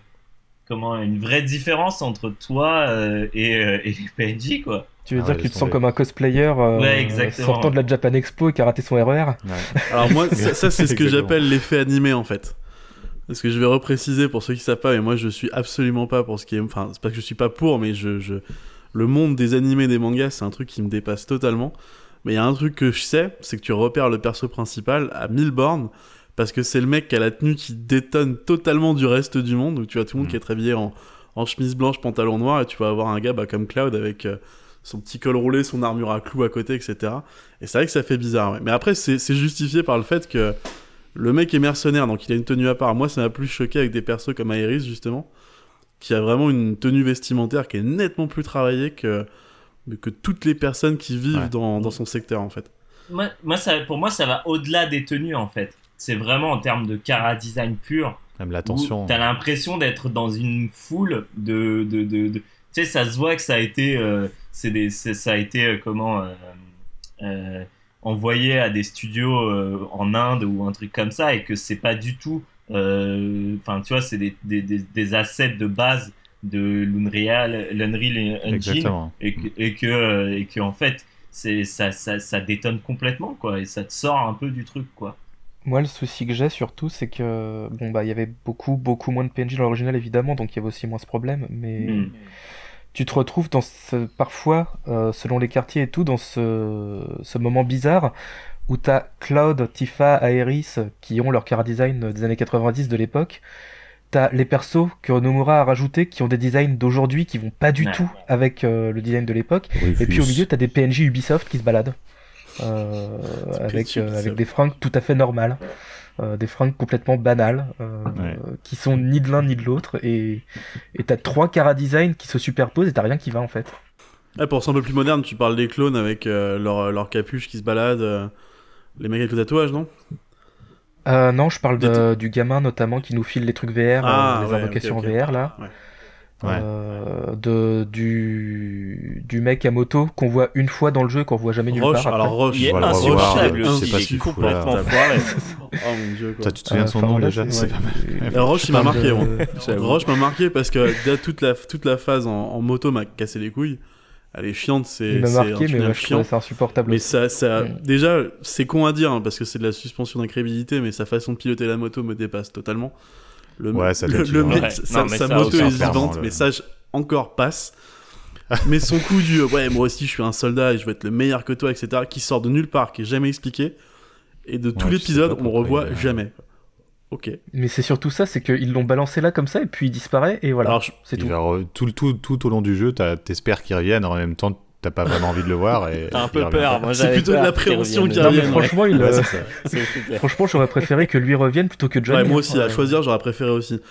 comment, une vraie différence entre toi euh, et, euh, et, les PNJ, quoi. Tu veux ah dire que tu te sens comme un cosplayer sortant de la Japan Expo et qui a raté son RER e Alors, moi, ça, c'est ce que [LAUGHS] j'appelle l'effet animé, en fait. Parce que je vais repréciser pour ceux qui savent pas, mais moi je suis absolument pas pour ce qui est. Enfin, c'est pas que je suis pas pour, mais je, le monde des animés des mangas, c'est un truc qui me dépasse totalement. Mais il y a un truc que je sais, c'est que tu repères le perso principal à mille bornes parce que c'est le mec qui a la tenue qui détonne totalement du reste du monde. Donc tu vois tout le monde mm. qui est habillé en, chemise blanche, pantalon noir, et tu vas avoir un gars bah, comme Cloud avec euh, son petit col roulé, son armure à clous à côté, etc. Et c'est vrai que ça fait bizarre. Mais après, c'est justifié par le fait que le mec est mercenaire, donc il a une tenue à part. Moi, ça m'a plus choqué avec des persos comme Iris, justement, qui a vraiment une tenue vestimentaire qui est nettement plus travaillée que, que toutes les personnes qui vivent dans, dans, son secteur, en fait. Moi, ça, pour moi, ça va au-delà des tenues, en fait. C'est vraiment en termes de cara design pur. Même l'attention. T'as l'impression d'être dans une foule de. de, de, Tu sais, ça se voit que ça a été. Euh, des, ça a été, euh, comment. Euh, envoyé à des studios en Inde ou un truc comme ça et que c'est pas du tout euh, enfin, tu vois, c'est des, des, assets de base de l'Unreal, Engine, et que, euh, et que, en fait, c'est ça, détonne complètement quoi, et ça te sort un peu du truc quoi. Moi, le souci que j'ai surtout, c'est que bon bah il y avait beaucoup beaucoup moins de PNJ dans l'original évidemment, donc il y avait aussi moins ce problème, mais hmm. tu te retrouves dans parfois, euh, selon les quartiers et tout, dans ce, ce moment bizarre où t'as Cloud, Tifa, Aeris qui ont leur car design des années 90 de l'époque. T'as les persos que Nomura a rajoutés qui ont des designs d'aujourd'hui qui vont pas du tout avec euh, le design de l'époque. Et puis au milieu, t'as des PNJ Ubisoft qui se baladent. Euh, avec, euh, avec des fringues tout à fait normales. des fringues complètement banales, qui sont ni de l'un ni de l'autre, et t'as trois cara design qui se superposent et t'as rien qui va en fait. pour ça un peu plus moderne, tu parles des clones avec leur, leur, capuche qui se baladent. Les mecs avec le tatouage, non euh, Non, je parle de, du gamin notamment qui nous file les trucs VR, euh, ah, les invocations VR là. Euh, de, du, mec à moto qu'on voit une fois dans le jeu, qu'on voit jamais nulle Roche, part. Après. Alors Roche, il est voilà, insociable, il, est complètement foiré. [LAUGHS] oh mon dieu. Quoi. Toi, tu te souviens de son nom déjà [LAUGHS] euh, Roche, il m'a marqué. [LAUGHS] Roche m'a marqué parce que toute la, phase en moto m'a cassé les couilles. Elle est chiante, c'est insupportable. Mais ça, mm. déjà, c'est con à dire hein, parce que c'est de la suspension d'incrédibilité mais sa façon de piloter la moto me dépasse totalement. Le, ouais, le, sa, moto est vivante, mais ça, encore passe. [LAUGHS] mais son coup du ouais, moi aussi je suis un soldat et je veux être le meilleur que toi, etc., qui sort de nulle part, qui est jamais expliqué. Et de tout l'épisode, on revoit jamais. Mais c'est surtout ça, c'est qu'ils l'ont balancé là comme ça et puis il disparaît et voilà. c'est tout. tout, tout. Tout au long du jeu, t'espères qu'il revienne, en même temps t'as pas vraiment envie de le voir. Et, t'as un peu peur, C'est plutôt de l'appréhension qu'il revienne. franchement, j'aurais préféré que lui revienne plutôt que John. moi aussi, à choisir, j'aurais préféré aussi.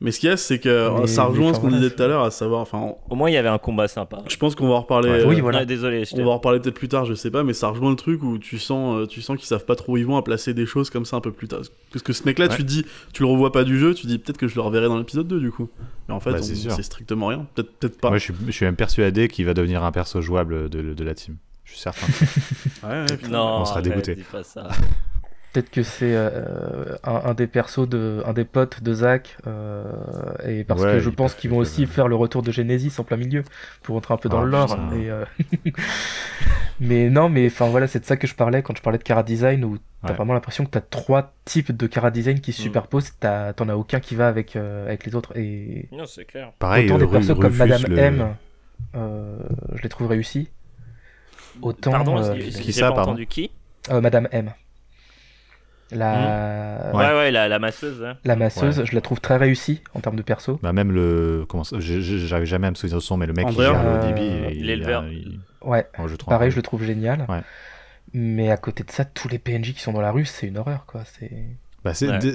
Mais ce qu'il y a, c'est que euh, ça rejoint ce qu'on disait tout à l'heure, à savoir, enfin, au moins il y avait un combat sympa. Je pense qu'on va en reparler. Euh, oui, voilà. désolé. on va reparler peut-être plus tard, je sais pas, mais ça rejoint le truc où tu sens, euh, tu sens qu'ils savent pas trop où ils vont à placer des choses comme ça un peu plus tard. Parce que ce mec-là, tu dis, tu le revois pas du jeu, tu dis peut-être que je le reverrai dans l'épisode 2 du coup. Mais en fait, bah, c'est strictement rien. Peut-être, peut pas. Moi, je suis, même persuadé qu'il va devenir un perso jouable de, la team. Je suis certain. [LAUGHS] ouais, ouais, on sera dégoûté. [LAUGHS] Peut-être que c'est euh, un, des persos, de, un des potes de Zach, euh, et parce que je pense qu'ils vont aussi faire le retour de Genesis en plein milieu pour entrer un peu dans ah, le lore. Et, euh, [LAUGHS] mais non, mais enfin voilà, c'est de ça que je parlais quand je parlais de Cara Design où t'as vraiment l'impression que t'as trois types de Cara Design qui se mm. superposent, t'en as, aucun qui va avec, avec les autres. Et... Non, c'est clair. Pareil, autant des persos comme Madame M, je les trouve réussis. Autant. Pardon, qui ça, pardon. qui Madame M. La... Hmm. Ouais. ouais, la, masseuse. La masseuse, hein. je la trouve très réussie en termes de perso. Bah, même le. Comment... J'arrive jamais à me souvenir de son, mais le mec qui gère le DB Ouais, oh, pareil, je le trouve génial. Mais à côté de ça, tous les PNJ qui sont dans la rue, c'est une horreur, quoi. C'est. Bah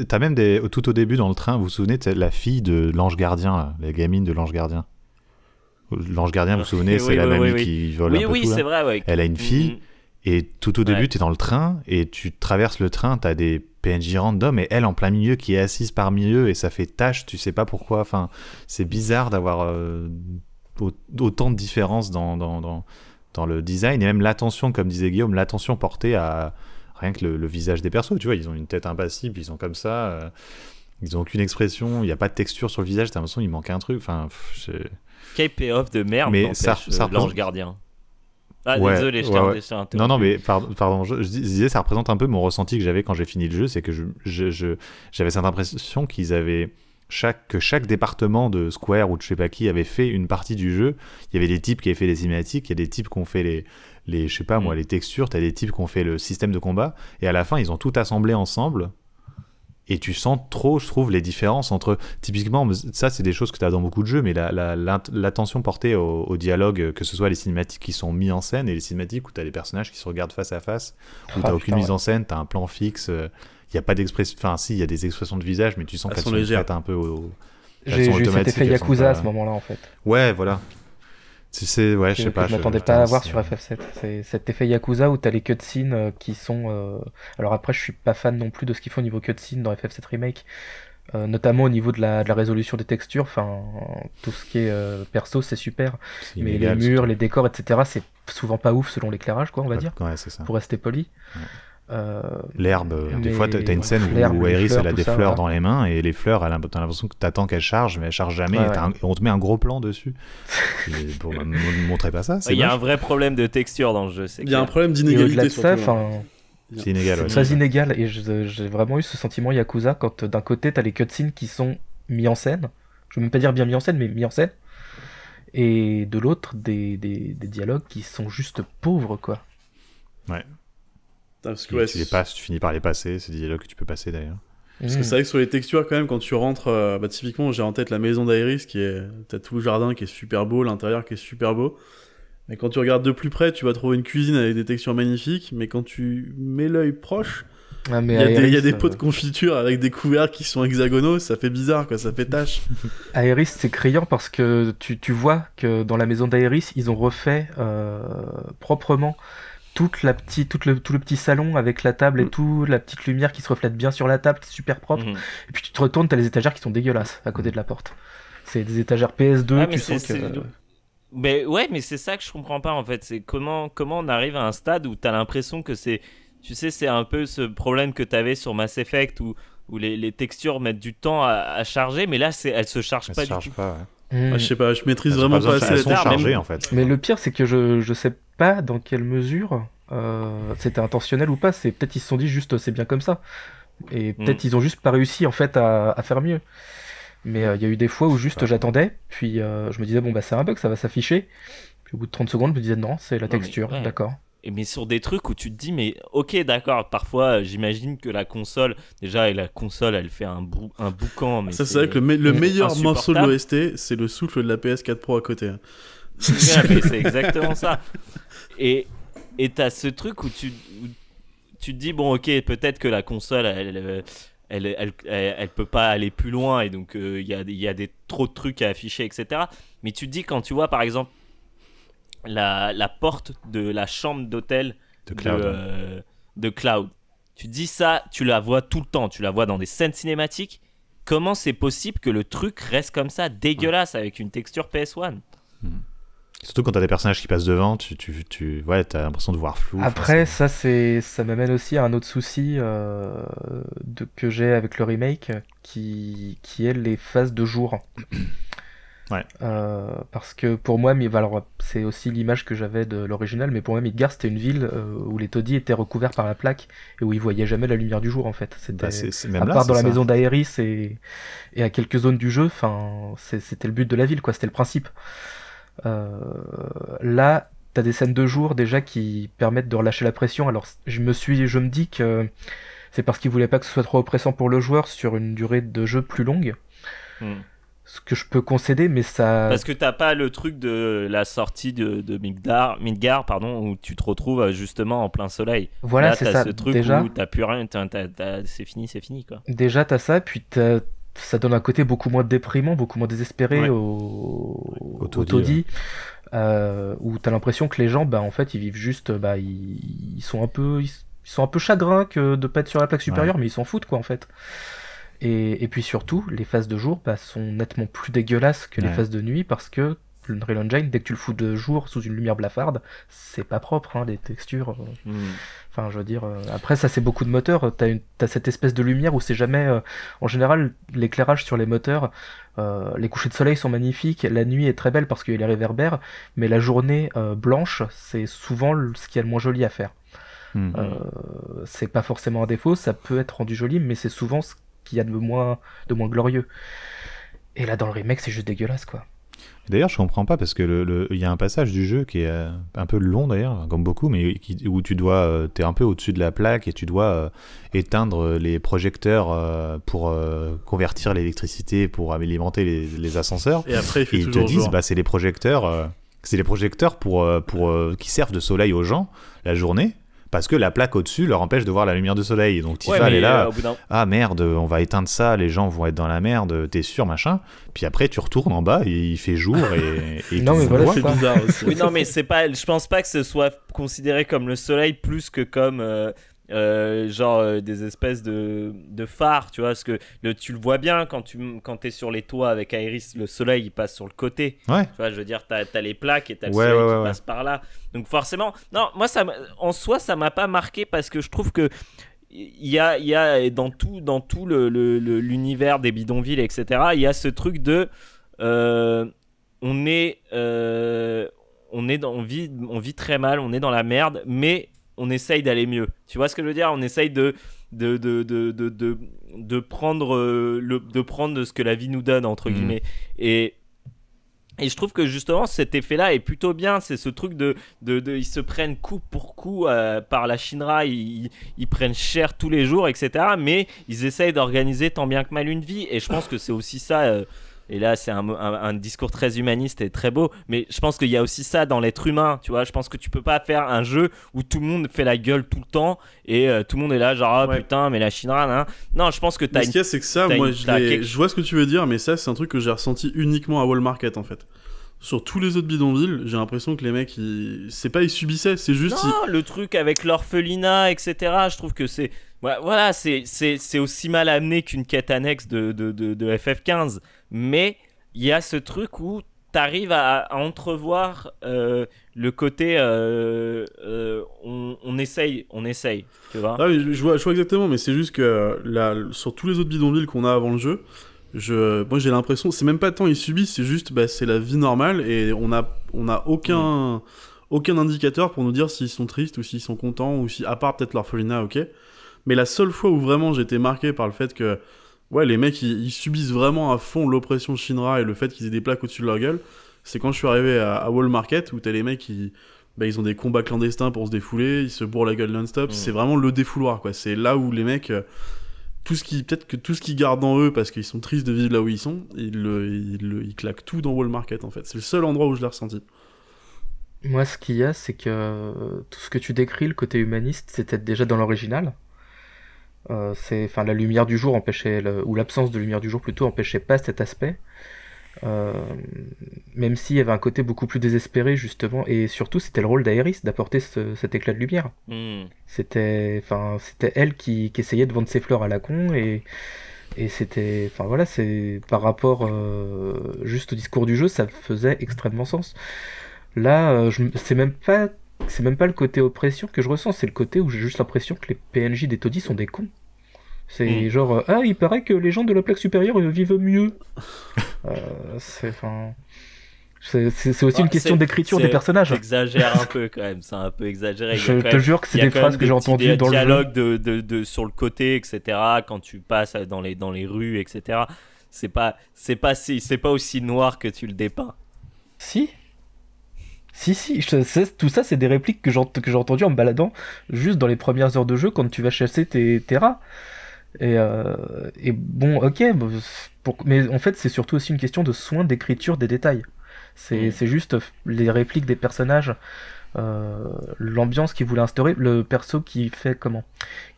T'as même des, tout au début dans le train, vous vous souvenez, de la fille de l'ange gardien, Les la gamine de l'ange gardien. L'ange gardien, vous vous souvenez, [LAUGHS] c'est la mamie qui vole un peu c'est vrai. Elle a une mm, fille. Mm. Et tout au début, tu es dans le train et tu traverses le train, tu as des PNJ random et elle en plein milieu qui est assise parmi eux et ça fait tâche, tu sais pas pourquoi. Enfin, c'est bizarre d'avoir euh, autant de différences dans, dans, le design et même l'attention, comme disait Guillaume, l'attention portée à rien que le, visage des persos. Tu vois, ils ont une tête impassible, ils sont comme ça, euh, ils ont aucune expression, il n'y a pas de texture sur le visage, t'as l'impression qu'il manque un truc. Enfin, off de merde, mais ça, ça euh, gardien. Ah, désolé, Non, non, mais pardon, je, disais, ça représente un peu mon ressenti que j'avais quand j'ai fini le jeu, c'est que j'avais je, j'avais cette impression qu'ils avaient. Chaque, que chaque département de Square ou de je sais pas qui avait fait une partie du jeu. Il y avait des types qui avaient fait les cinématiques, il y a des types qui ont fait les, les je sais pas moi, mm. les textures, as des types qui ont fait le système de combat. Et à la fin, ils ont tout assemblé ensemble et tu sens trop, je trouve, les différences entre. Typiquement, ça, c'est des choses que tu as dans beaucoup de jeux, mais l'attention portée au, dialogue, que ce soit les cinématiques qui sont mises en scène et les cinématiques où tu as des personnages qui se regardent face à face, où ah, tu n'as aucune mise en scène, tu as un plan fixe, il euh, n'y a pas d'expression. Enfin, si, il y a des expressions de visage, mais tu sens qu'elles sont, un peu J'ai eu cet effet Yakuza à ce moment-là, en fait. Ouais, voilà ouais, je sais pas. Je m'attendais pas à voir sur FF7. C'est cet effet Yakuza où t'as les cutscenes euh, qui sont. Euh, alors après, je suis pas fan non plus de ce qu'ils font au niveau cutscenes dans FF7 Remake, euh, notamment au niveau de la, résolution des textures. Enfin, tout ce qui est perso, c'est super. Mais les murs, les décors, etc., c'est souvent pas ouf selon l'éclairage, quoi, on va dire. Pour rester poli. Euh, l'herbe, euh, des fois, tu as une scène où Eris, elle a des fleurs dans les mains et les fleurs, t'as l'impression que t'attends qu'elle charge, mais elle charge jamais. et, on te met un gros plan dessus. [LAUGHS] pour ne montrer pas ça, Il y a un vrai problème de texture dans le jeu. Il y a un problème d'inégalité. C'est inégal. Très inégal. Et j'ai vraiment eu ce sentiment Yakuza quand d'un côté, t'as les cutscenes qui sont mis en scène. Je veux même pas dire bien mis en scène, mais mis en scène. Et de l'autre, des, des dialogues qui sont juste pauvres, quoi. Ouais. Parce tu les passes, tu finis par les passer, c'est des dialogues que tu peux passer d'ailleurs. Parce que mm. c'est vrai que sur les textures, quand même, quand tu rentres, euh, bah, typiquement, j'ai en tête la maison d'Aéris, qui est. T'as tout le jardin qui est super beau, l'intérieur qui est super beau. Mais quand tu regardes de plus près, tu vas trouver une cuisine avec des textures magnifiques, mais quand tu mets l'œil proche, ah, il y, a des pots euh, de confiture avec des couverts qui sont hexagonaux, ça fait bizarre, quoi, ça fait tâche. Aéris, [LAUGHS] c'est criant parce que tu, vois que dans la maison d'Aéris, ils ont refait euh, proprement toute la petite, toute le, tout le petit salon avec la table et mm. tout, la petite lumière qui se reflète bien sur la table, super propre. Mm. Et puis tu te retournes, t'as les étagères qui sont dégueulasses à côté mm. de la porte. C'est des étagères PS2, ah, tu sens que. Euh, mais ouais, mais c'est ça que je comprends pas en fait. C'est comment, comment on arrive à un stade où t'as l'impression que c'est. Tu sais, c'est un peu ce problème que t'avais sur Mass Effect où, où les, les textures mettent du temps à, à charger, mais là, elles se chargent elles pas se du chargent tout. Pas, hmm. je sais pas, je maîtrise vraiment pas, Elles sont chargées en fait. Mais le pire, c'est que je, je sais pas dans quelle mesure euh, c'était intentionnel ou pas. C'est peut-être ils se sont dit juste c'est bien comme ça. Et mm. peut-être ils ont juste pas réussi en fait à, faire mieux. Mais euh, il y a eu des fois où juste j'attendais, puis euh, je me disais bon bah c'est un bug, ça va s'afficher. Puis au bout de 30 secondes, je me disais non, c'est la texture, d'accord d'accord mais sur des trucs où tu te dis mais ok d'accord parfois j'imagine que la console déjà et la console elle fait un, bou un boucan mais ça c'est vrai que le, le [LAUGHS] meilleur morceau de l'OST c'est le souffle de la PS4 Pro à côté hein c'est exactement ça. Et et t'as ce truc où tu, tu te dis bon ok peut-être que la console elle elle, peut pas aller plus loin et donc euh, il y, a, des trop de trucs à afficher etc mais tu dis quand tu vois par exemple la, porte de la chambre d'hôtel de, euh, de, Cloud tu dis ça tu la vois tout le temps tu la vois dans des scènes cinématiques comment c'est possible que le truc reste comme ça dégueulasse avec une texture PS1 Surtout quand t'as des personnages qui passent devant, tu, tu, tu ouais, t'as l'impression de voir flou. Après, ça, c'est, ça m'amène aussi à un autre souci euh, de, que j'ai avec le remake, qui, qui est les phases de jour. [COUGHS] Ouais. Euh, parce que pour moi, c'est aussi l'image que j'avais de l'original, mais pour moi, Midgar c'était une ville euh, où les taudis étaient recouverts par la plaque et où ils voyaient jamais la lumière du jour, en fait. C'était, bah, à part dans la maison d'Aeris et, et à quelques zones du jeu, c'était le but de la ville, quoi. C'était le principe. Euh, là, t'as des scènes de jour déjà qui permettent de relâcher la pression. Alors je me suis, je me dis que c'est parce qu'il voulait pas que ce soit trop oppressant pour le joueur sur une durée de jeu plus longue. Hmm. Ce que je peux concéder, mais ça. Parce que t'as pas le truc de la sortie de, de Midgar, pardon, où tu te retrouves euh, justement en plein soleil. Voilà, c'est ça. ce truc déjà... où t'as plus rien, c'est fini, c'est fini quoi. Déjà t'as ça, puis t'as ça donne un côté beaucoup moins déprimant, beaucoup moins désespéré au, au, taudis, euh, où t'as l'impression que les gens, bah, en fait, ils vivent juste, bah, ils, sont un peu, ils, sont un peu chagrins que de pas être sur la plaque supérieure, mais ils s'en foutent, quoi, en fait. Et, puis surtout, les phases de jour bah, sont nettement plus dégueulasses que les phases de nuit parce que Engine, dès que tu le fous de jour sous une lumière blafarde, c'est pas propre, hein, les textures. Euh. Mm. Enfin, je veux dire, euh, après, ça c'est beaucoup de moteurs. T'as, une, cette espèce de lumière où c'est jamais. Euh, en général, l'éclairage sur les moteurs, les couchers de soleil sont magnifiques, la nuit est très belle parce qu'il y a les réverbères, mais la journée blanche, c'est souvent ce qui a le moins joli à faire. Mm. c'est pas forcément un défaut, ça peut être rendu joli, mais c'est souvent ce qu'il y a de moins, de moins glorieux. Et là, dans le remake, c'est juste dégueulasse, quoi. D'ailleurs, je comprends pas parce que le, y a un passage du jeu qui est euh, un peu long d'ailleurs, comme beaucoup, mais où tu dois, euh, t'es un peu au-dessus de la plaque et tu dois euh, éteindre les projecteurs pour convertir l'électricité pour alimenter les, ascenseurs. Et après, ils te disent, bah c'est les projecteurs, c'est les projecteurs pour pour qui servent de soleil aux gens la journée parce que la plaque au-dessus leur empêche de voir la lumière du soleil. donc Tifa, elle est là. Euh, ah merde, on va éteindre ça, les gens vont être dans la merde, t'es sûr, machin. Puis après, tu retournes en bas et il fait jour et. et [LAUGHS] non, mais voilà, c'est bizarre aussi. oui, non, mais c'est pas. Je pense pas que ce soit considéré comme le soleil plus que comme. Euh, euh, genre euh, des espèces de, de, phares, tu vois, parce que tu le vois bien quand tu quand es sur les toits avec Iris le soleil il passe sur le côté. Ouais. Tu vois, je veux dire, t'as as les plaques et t'as le soleil qui passe par là. Donc forcément, non, moi ça, en soi ça m'a pas marqué parce que je trouve que il y a, y a dans tout dans tout l'univers le, l'univers des bidonvilles etc. Il y a ce truc de euh, on est on est on vit on vit très mal, on est dans la merde, mais on essaye d'aller mieux. Tu vois ce que je veux dire On essaye de de, de, de, prendre euh, de ce que la vie nous donne, entre mm. guillemets. Et, je trouve que justement cet effet-là est plutôt bien. C'est ce truc de, de, Ils se prennent coup pour coup euh, par la Shinra, ils, prennent cher tous les jours, etc. Mais ils essayent d'organiser tant bien que mal une vie. Et je pense que c'est aussi ça. Euh, et là, c'est un, discours très humaniste et très beau. Mais je pense qu'il y a aussi ça dans l'être humain, tu vois. Je pense que tu peux pas faire un jeu où tout le monde fait la gueule tout le temps et euh, tout le monde est là, genre, ah, putain, mais la chine hein. Non, je pense que t'as. Ce c'est que ça, moi, je, vois ce que tu veux dire, mais ça, c'est un truc que j'ai ressenti uniquement à Walmart en fait sur tous les autres bidonvilles, j'ai l'impression que les mecs, c'est pas ils subissaient, c'est juste. Non, le truc avec l'orphelinat, etc. Je trouve que c'est. Voilà, c'est aussi mal amené qu'une quête annexe de, de, de, FF15. Mais il y a ce truc où t'arrives à, à entrevoir euh, le côté euh, euh, on, on, essaye, on essaye, tu vois. Ah je vois, je vois exactement, mais c'est juste que là, sur tous les autres bidonvilles qu'on a avant le jeu, moi j'ai l'impression, c'est même pas tant ils subissent, c'est juste bah, c'est la vie normale et on a, on a aucun, aucun indicateur pour nous dire s'ils sont tristes ou s'ils sont contents ou si, à part peut-être l'orphelinat, ok. Mais la seule fois où vraiment j'étais marqué par le fait que ouais, les mecs ils, subissent vraiment à fond l'oppression Shinra et le fait qu'ils aient des plaques au-dessus de leur gueule, c'est quand je suis arrivé à, Wall Market où t'as les mecs qui. Bah, ils ont des combats clandestins pour se défouler, ils se bourrent la gueule non-stop. C'est vraiment le défouloir, quoi. C'est là où les mecs, euh, qui peut-être que tout ce qu'ils gardent en eux parce qu'ils sont tristes de vivre là où ils sont, ils, claquent tout dans Wall Market en fait. C'est le seul endroit où je l'ai ressenti. Moi, ce qu'il y a, c'est que euh, tout ce que tu décris, le côté humaniste, c'était déjà dans l'original. Euh, c'est, enfin, la lumière du jour empêchait, ou l'absence de lumière du jour plutôt empêchait pas cet aspect. Euh, même s'il y avait un côté beaucoup plus désespéré justement et surtout c'était le rôle d'Aeris d'apporter cet éclat de lumière hmm. c'était enfin c'était elle qui, essayait de vendre ses fleurs à la con et, c'était enfin voilà c'est par rapport euh, juste au discours du jeu ça faisait extrêmement sens là euh, je c'est même pas c'est même pas le côté oppression que je ressens c'est le côté où j'ai juste l'impression que les PNJ des taudis sont des cons c'est hmm. genre, euh, ah, il paraît que les gens de la plaque supérieure euh, vivent mieux. [LAUGHS] Euh, c'est aussi une question d'écriture des personnages. exagère un peu quand même, c'est un peu exagéré. Je te jure que c'est des phrases que j'ai entendues dans le dialogue de, de, de, sur le côté, etc. Quand tu passes dans les, dans les rues, etc. C'est pas c'est pas c'est pas aussi noir que tu le dépeins. Si. Si si, tout ça c'est des répliques que j'ai entendues en me baladant juste dans les premières heures de jeu quand tu vas chasser tes, tes rats. Euh, et, bon, ok, bah, mais en fait, c'est surtout aussi une question de soin d'écriture des détails. C'est mm. juste euh, les répliques des personnages, euh, l'ambiance qu'ils voulaient instaurer, le perso qui fait comment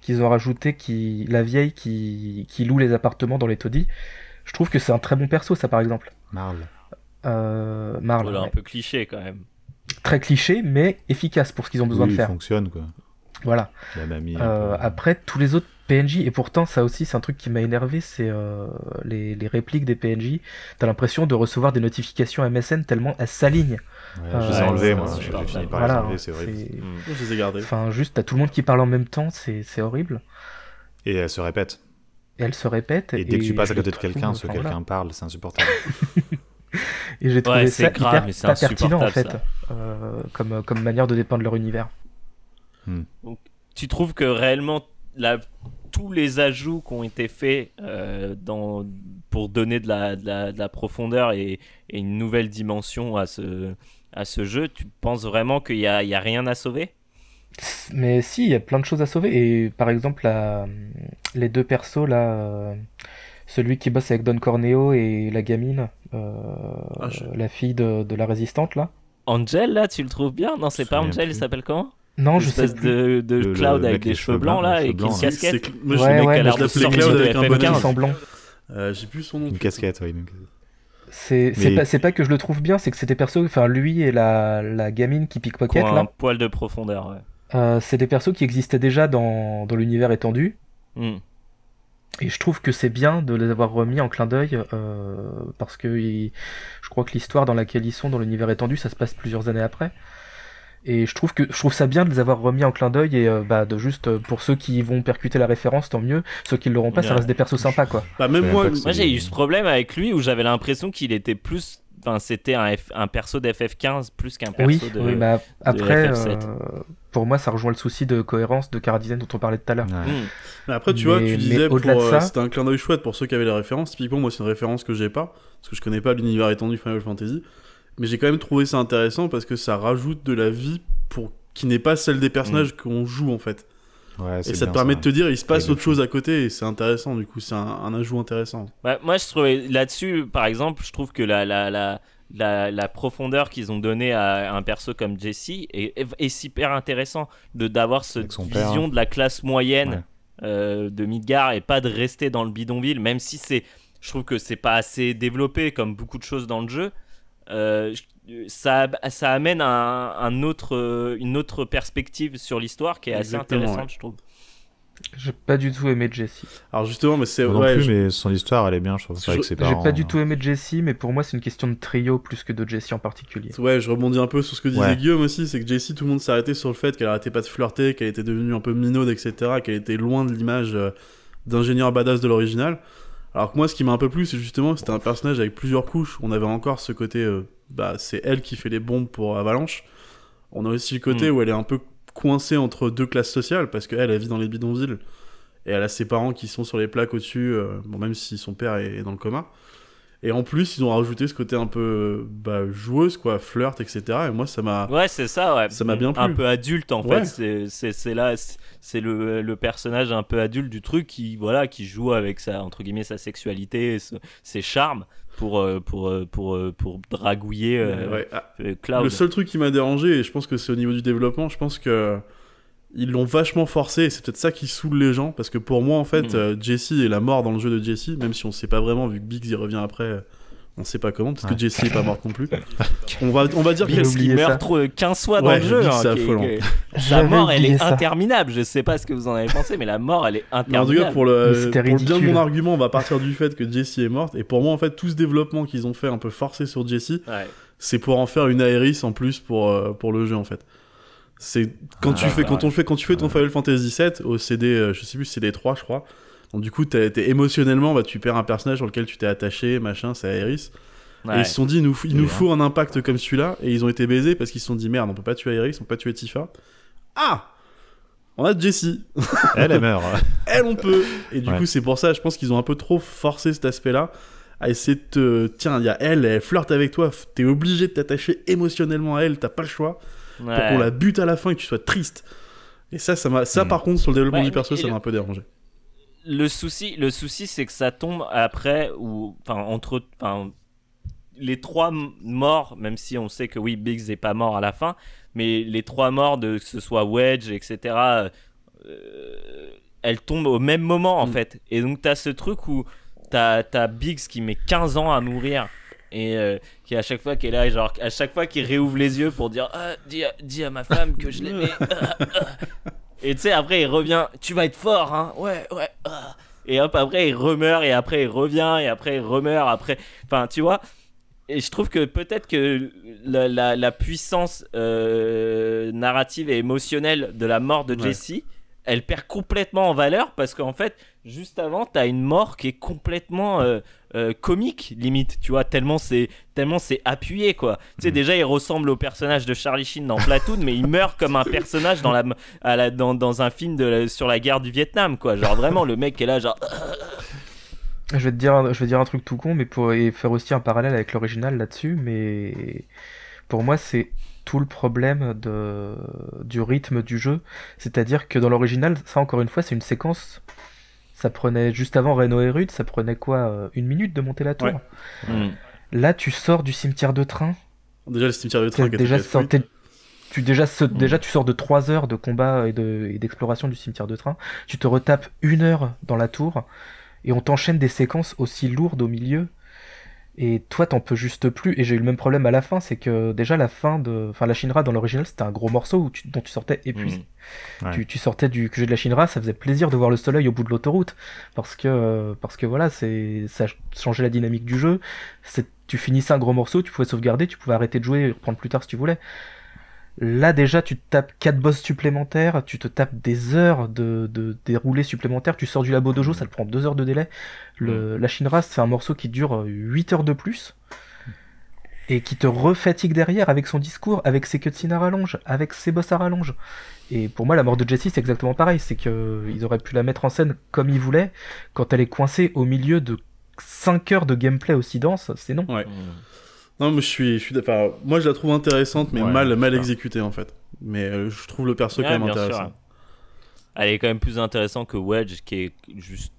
Qu'ils ont rajouté qui, la vieille qui, loue les appartements dans les taudis. Je trouve que c'est un très bon perso, ça par exemple. Marl. Euh, Voilà, un peu cliché quand même. Très cliché, mais efficace pour ce qu'ils ont besoin de faire. Il fonctionne quoi. Voilà. Euh, après, tous les autres PNJ, et pourtant, ça aussi, c'est un truc qui m'a énervé, c'est euh, les, répliques des PNJ. T'as l'impression de recevoir des notifications MSN tellement elles s'alignent. je les ai euh, enlevées, moi. J'ai fini par les enlever, c'est mm. Je les ai gardées. Enfin, juste, t'as tout le monde qui parle en même temps, c'est horrible. Et elles se répètent. Et elles se répètent. Et, dès que tu passes à côté de quelqu'un, ce quelqu'un parle, c'est insupportable. [LAUGHS] et j'ai trouvé ça grave, en fait, comme, comme manière de dépendre leur univers. Hmm. Donc, tu trouves que réellement tous les ajouts qui ont été faits euh, dans, pour donner de la, profondeur et, une nouvelle dimension à ce, à ce jeu, tu penses vraiment qu'il n'y a, rien à sauver mais si, il y a plein de choses à sauver. Et par exemple, les deux persos, là, euh, celui qui bosse avec Don Corneo et la gamine, euh, ah, la fille de, la résistante, là. Angel, là, tu le trouves bien Non, c'est pas Angel, il s'appelle comment non, je sais de, Cloud avec des cheveux blancs, là, et casquette. Moi, je Cloud avec un bonnet. Euh, j'ai plus son nom. Une casquette, oui. C'est pas, que je le trouve bien, c'est que c'est des persos, enfin lui et la, gamine qui pique pocket là. Un poil de profondeur, ouais. Euh, c'est des persos qui existaient déjà dans, l'univers étendu. Hmm. Et je trouve que c'est bien de les avoir remis en clin d'œil euh, parce que je crois que l'histoire dans laquelle ils sont dans l'univers étendu, ça se passe plusieurs années après. Et je trouve, que, je trouve ça bien de les avoir remis en clin d'œil et euh, bah, de juste euh, pour ceux qui vont percuter la référence, tant mieux. Ceux qui ne l'auront pas, ça reste des persos sympas quoi. Bah, moi, j'ai eu ce problème avec lui où j'avais l'impression qu'il était plus Enfin, c'était un, un, perso ff 15 plus qu'un perso de, oui, bah, après, euh, pour moi, ça rejoint le souci de cohérence de Karadizen dont on parlait tout à l'heure. Mm. Après, tu vois, tu disais, euh, c'était un clin d'œil chouette pour ceux qui avaient la référence. Typiquement, moi, c'est une référence que j'ai pas, parce que je connais pas l'univers étendu Final Fantasy. Mais j'ai quand même trouvé ça intéressant parce que ça rajoute de la vie pour qui n'est pas celle des personnages mm. qu'on joue en fait. et ça te permet de te dire, il se passe autre chose à côté, et c'est intéressant, du coup, c'est un, ajout intéressant. moi, je trouvais là-dessus, par exemple, je trouve que la, la, la, la, profondeur qu'ils ont donnée à un perso comme Jesse est, est, super intéressant d'avoir cette vision hein. de la classe moyenne euh, de Midgar et pas de rester dans le bidonville, même si c'est, je trouve que c'est pas assez développé comme beaucoup de choses dans le jeu. Euh, ça, ça amène un, un autre, une autre perspective sur l'histoire qui est assez intéressante, je trouve. J'ai pas du tout aimé Jessie. Alors justement, mais c'est vrai plus, mais son histoire, elle est bien, je trouve. ses parents. J'ai pas du tout aimé Jessie, mais pour moi, c'est une question de trio plus que de Jessie en particulier. Ouais, je rebondis un peu sur ce que disait Guillaume aussi, c'est que Jessie, tout le monde s'est arrêté sur le fait qu'elle arrêtait pas de flirter, qu'elle était devenue un peu minaude, etc., qu'elle était loin de l'image euh, d'ingénieur badass de l'original. Alors que moi, ce qui m'a un peu plu, c'est justement, c'était un personnage avec plusieurs couches. On avait encore ce côté, euh, bah, c'est elle qui fait les bombes pour Avalanche. On a aussi le côté mm. où elle est un peu coincée entre deux classes sociales parce qu'elle, elle vit dans les bidonvilles et elle a ses parents qui sont sur les plaques au-dessus, euh, bon, même si son père est, dans le coma. Et en plus, ils ont rajouté ce côté un peu bah, joueuse, quoi, flirt, etc. Et moi, ça m'a. Ouais, c'est ça, ouais. Ça m'a bien plu. Un peu adulte, en ouais. fait. C'est là c'est le, personnage un peu adulte du truc qui voilà qui joue avec sa entre guillemets sa sexualité ses charmes pour euh, pour euh, pour euh, pour, dragouiller ah, Le seul truc qui m'a dérangé et je pense que c'est au niveau du développement, je pense que ils l'ont vachement forcé et c'est peut-être ça qui saoule les gens parce que pour moi en fait hmm. Jesse et la mort dans le jeu de Jesse, même si on sait pas vraiment vu que Biggs y revient après on sait pas comment, parce que Jessie est pas morte non plus. [LAUGHS] on, va, on va dire qu'elle qu meurt trop 15 fois dans le jeu. Hein, c'est affolant. [LAUGHS] Sa mort, elle est interminable. Je sais pas ce que vous en avez pensé, mais la mort, elle est interminable. pour le, bien de mon argument, on va partir du fait que Jessie est morte. Et pour moi, en fait, tout ce développement qu'ils ont fait un peu forcé sur Jessie, c'est pour en faire une aéris en plus pour, euh, pour le jeu, en fait. C'est quand ah, tu fais, quand on fait, quand tu fais ton Final Fantasy VII au CD, euh, je sais plus, CD 3, je crois donc du coup, été émotionnellement, bah, tu perds un personnage sur lequel tu t'es attaché, machin, c'est Aerys. Et ils se sont dit, il nous, il nous faut un impact comme celui-là. Et ils ont été baisés parce qu'ils se sont dit, merde, on peut pas tuer Aerys, on peut pas tuer Tifa. Ah On a Jessie. [LAUGHS] Elle, elle meurt. [LAUGHS] elle, on peut. Et du coup, c'est pour ça, je pense qu'ils ont un peu trop forcé cet aspect-là. À essayer de te. Tiens, il y a elle, elle flirte avec toi. T'es obligé de t'attacher émotionnellement à elle, t'as pas le choix. Pour qu'on la bute à la fin et que tu sois triste. Et ça, ça, ça mm. par contre, sur le développement du perso, ça m'a un peu dérangé le souci, le souci, c'est que ça tombe après ou enfin entre, les trois morts, même si on sait que oui, Biggs n'est pas mort à la fin, mais les trois morts de que ce soit Wedge, etc. Euh, euh, elles tombent au même moment en mm. fait. Et donc t'as ce truc où t'as as Biggs qui met 15 ans à mourir et euh, qui à chaque fois qu'il est là, genre à chaque fois qu'il réouvre les yeux pour dire ah, dis, à, ma femme que je l'aimais. [LAUGHS] [LAUGHS] Et tu sais, après, il revient. Tu vas être fort, hein. Ouais, ouais. Ah. Et hop, après, il remeurt. Et après, il revient. Et après, il remeurt. Après. Enfin, tu vois. Et je trouve que peut-être que la, la, puissance euh, narrative et émotionnelle de la mort de ouais. Jesse elle perd complètement en valeur parce qu'en fait, juste avant, t'as une mort qui est complètement euh, euh, comique, limite, tu vois, tellement c'est tellement c'est appuyé, quoi. Tu sais, mhm. déjà, il ressemble au personnage de Charlie Sheen dans Platoon, mais il meurt comme un personnage dans, la, dans, dans, un film sur la guerre du Vietnam, quoi. Genre, vraiment, le mec est là, genre. Je vais, te dire je vais te dire un truc tout con, mais pour faire aussi un parallèle avec l'original là-dessus, mais pour moi, c'est tout le problème de, du rythme du jeu. C'est-à-dire que dans l'original, ça encore une fois, c'est une séquence. Ça prenait juste avant Reno et Rude, ça prenait quoi euh, Une minute de monter la tour. Mm. Là, tu sors du cimetière de train. Déjà, le cimetière de train, déjà, tu, mm. déjà, tu sors de trois heures de combat et, et d'exploration du cimetière de train. Tu te retapes une heure dans la tour. Et on t'enchaîne des séquences aussi lourdes au milieu et toi, t'en peux juste plus. Et j'ai eu le même problème à la fin, c'est que déjà la fin de, enfin la Shinra dans l'original, c'était un gros morceau où tu... dont tu sortais épuisé. Mm. Tu... sortais du QG de la Shinra, ça faisait plaisir de voir le soleil au bout de l'autoroute, parce que parce que voilà, c'est ça changeait la dynamique du jeu. C'est tu finissais un gros morceau, tu pouvais sauvegarder, tu pouvais arrêter de jouer et reprendre plus tard si tu voulais. Là déjà tu te tapes 4 boss supplémentaires, tu te tapes des heures de, de déroulé supplémentaires, tu sors du labo dojo, ça te prend 2 heures de délai. Mm. la Shinra c'est un morceau qui dure 8 euh, heures de plus et qui te refatigue derrière avec son discours, avec ses cutscenes à rallonge, avec ses boss à rallonge. Et pour moi, la mort de Jessie, c'est exactement pareil. C'est qu'ils euh, auraient pu la mettre en scène comme ils voulaient. Quand elle est coincée au milieu de 5 heures de gameplay aussi dense, c'est non. Mm. Non, je suis, moi je la trouve intéressante, mais mal, mal exécutée en fait. Mais euh, je trouve le perso quand même intéressant. Elle est quand même plus intéressante que Wedge, qui est juste.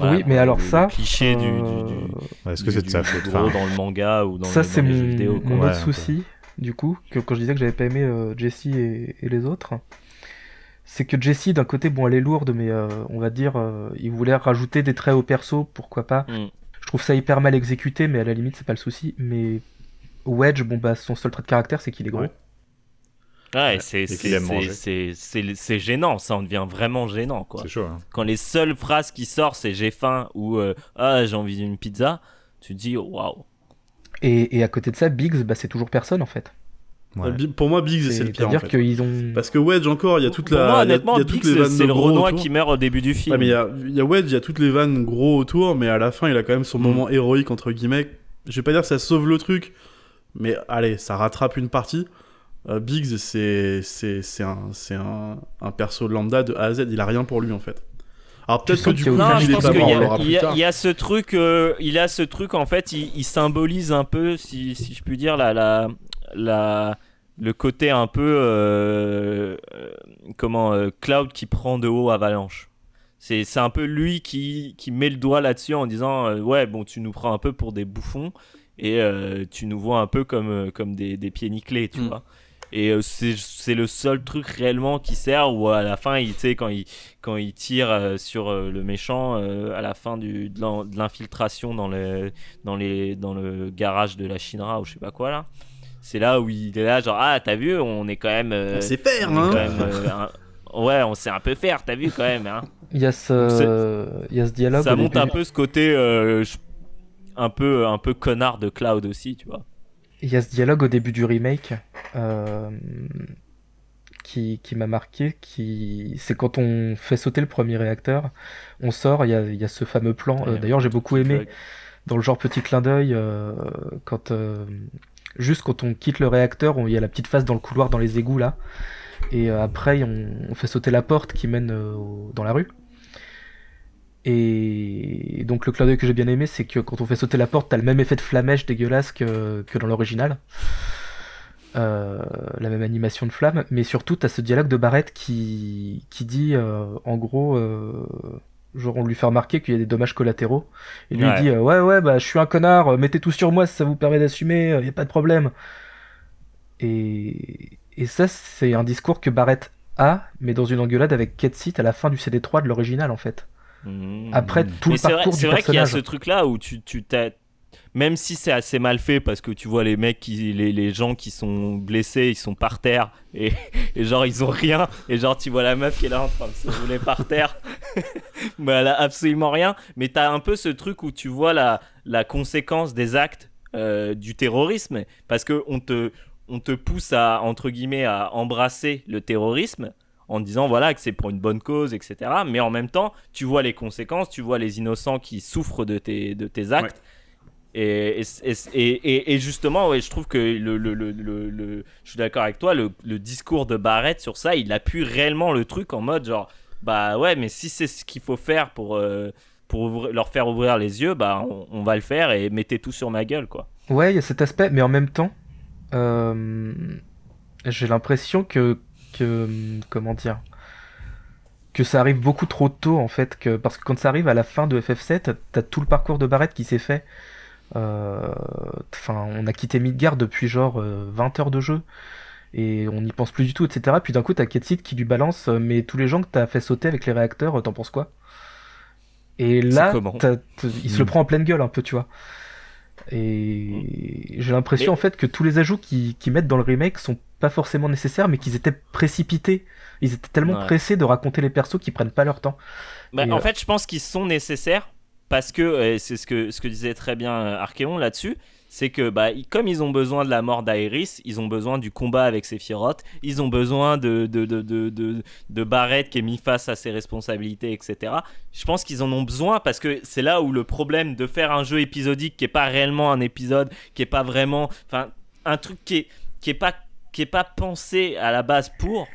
mais alors ça. cliché du. du, euh, Est-ce que c'est de dans le manga ou dans, ça, les Ça, c'est mon souci, du coup, que quand je disais que j'avais pas aimé Jessie euh, Jesse et, les autres. C'est que Jessie, d'un côté, bon, elle est lourde, mais on va dire, il voulait rajouter des traits au perso, pourquoi pas, mm trouve ça hyper mal exécuté, mais à la limite, c'est pas le souci. Mais Wedge, bon, bah, son seul trait de caractère, c'est qu'il est gros. Ouais. c'est, gênant, ça on devient vraiment gênant. Quoi. Chaud, hein. Quand les seules phrases qui sortent, c'est j'ai faim ou euh, ah, j'ai envie d'une pizza, tu dis waouh. Et, et, à côté de ça, Biggs, bah, c'est toujours personne en fait. Euh, pour moi, Biggs, c'est le pire. ont... Parce que Wedge, encore, il y a toute la. Moi, honnêtement, c'est le Renoir qui meurt au début du film. il y, a, Wedge, il y a toutes les vannes gros autour, mais à la fin, il a quand même son mm. moment héroïque, entre guillemets. Je vais pas dire que ça sauve le truc, mais allez, ça rattrape une partie. Euh, Biggs, c'est un, un, un perso lambda de A à Z. Il a rien pour lui, en fait. Alors peut-être que du coup, il, il, y a, ce truc, euh, il a ce truc en fait, il, symbolise un peu, si, si je puis dire, la, le côté un peu euh, euh, comment euh, Cloud qui prend de haut Avalanche. C'est un peu lui qui, met le doigt là-dessus en disant ouais bon tu nous prends un peu pour des bouffons et tu nous vois un peu comme comme des, pieds nickelés tu mm. vois. Et c'est le seul truc réellement qui sert ou à la fin il quand il quand il tire sur le méchant à la fin du, de l'infiltration dans le dans les dans le garage de la chinra ou je sais pas quoi là c'est là où il est là, genre, ah, t'as vu, on est quand même. Euh, on sait hein euh, Ouais, on sait un peu faire, t'as vu quand même, hein Il y a ce, il y a ce dialogue. Ça monte un peu ce côté. Euh, un peu, un peu connard de Cloud aussi, tu vois. Il y a ce dialogue au début du remake euh, qui, qui m'a marqué, qui... c'est quand on fait sauter le premier réacteur, on sort, il y a, y a, ce fameux plan. D'ailleurs, j'ai beaucoup aimé, dans le genre petit clin d'œil, quand juste quand on quitte le réacteur, il y a la petite face dans le couloir, dans les égouts là. Et euh, après, on, fait sauter la porte qui mène euh, dans la rue. Et, donc le clin d'œil que j'ai bien aimé, c'est que quand on fait sauter la porte, t'as le même effet de flamèche dégueulasse que, dans l'original. Euh, la même animation de flamme, mais surtout t'as ce dialogue de Barrette qui, dit en gros genre on lui fait remarquer qu'il y a des dommages collatéraux et lui dit euh, ouais ouais bah je suis un connard euh, mettez tout sur moi si ça vous permet d'assumer il euh, y a pas de problème et et ça c'est un discours que Barrett a mais dans une engueulade avec Ketsit à la fin du CD3 de l'original en fait mmh. après tout le parcours c'est vrai qu'il y a ce truc là où tu tu t'as même si c'est assez mal fait parce que tu vois les mecs les, gens qui sont blessés ils sont par terre [LAUGHS] et, genre ils ont rien et genre tu vois la meuf qui est là en train de se rouler par terre [LAUGHS] mais elle a absolument rien mais t'as un peu ce truc où tu vois la, la conséquence des actes euh, du terrorisme parce que on te on te pousse à entre guillemets à embrasser le terrorisme en disant voilà que c'est pour une bonne cause, etc. Mais en même temps, tu vois les conséquences, tu vois les innocents qui souffrent de tes, de tes actes. Et, et, justement, je trouve que le, je suis d'accord avec toi, le, discours de Barrett sur ça, il appuie réellement le truc en mode genre, bah ouais, mais si c'est ce qu'il faut faire pour, euh, pour leur faire ouvrir les yeux, bah on, va le faire et mettez tout sur ma gueule, quoi. Ouais, il y a cet aspect, mais en même temps, euh, j'ai l'impression que, que, comment dire, que ça arrive beaucoup trop tôt en fait, que, parce que quand ça arrive à la fin de FF7, t'as tout le parcours de Barrett qui s'est fait. Euh, enfin, on a quitté Midgard depuis genre 20 euh, heures de jeu et on n'y pense plus du tout, etc. Puis d'un coup, t'as Ketsit qui lui balance, euh, mais tous les gens que t'as fait sauter avec les réacteurs, t'en penses quoi Et là, il se le hmm. prend en pleine gueule un peu, tu vois. Et hmm. j'ai l'impression en fait que tous les ajouts qu'ils qui mettent dans le remake sont pas forcément nécessaires, mais qu'ils étaient précipités. Ils étaient tellement pressés de raconter les persos qu'ils prennent pas leur temps. Bah, en fait, je pense qu'ils sont nécessaires, parce que c'est ce que, ce que disait très bien euh, Archéon là-dessus c'est que bah, comme ils ont besoin de la mort d'Aeris, ils ont besoin du combat avec Sephiroth, ils ont besoin de, de, de, Barrett qui est mis face à ses responsabilités, etc. Je pense qu'ils en ont besoin parce que c'est là où le problème de faire un jeu épisodique qui n'est pas réellement un épisode, qui n'est pas vraiment... Enfin, un truc qui n'est qui est pas, qui est pas pensé à la base pour,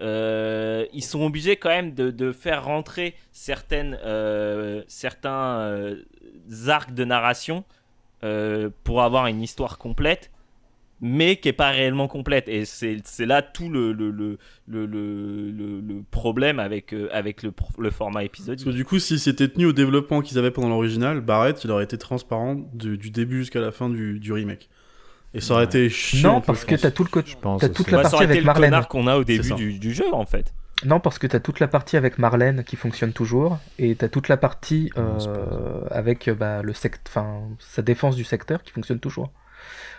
euh, ils sont obligés quand même de, faire rentrer certaines, euh, certains euh, arcs de narration pour avoir une histoire complète, mais qui n'est pas réellement complète. Et c'est là tout le, le, le, le problème avec, avec le, format épisode du coup, si c'était tenu au développement qu'ils avaient pendant l'original, Barrett, il aurait été transparent du, du début jusqu'à la fin du, du remake. Et ça Non, parce que t'as tout le toute la bah, partie avec Marlène. qu'on a au début du, jeu, en fait. Non, parce que t'as toute la partie avec Marlène qui fonctionne toujours, et t'as toute la partie euh, avec euh, bah, le enfin, sa défense du secteur qui fonctionne toujours.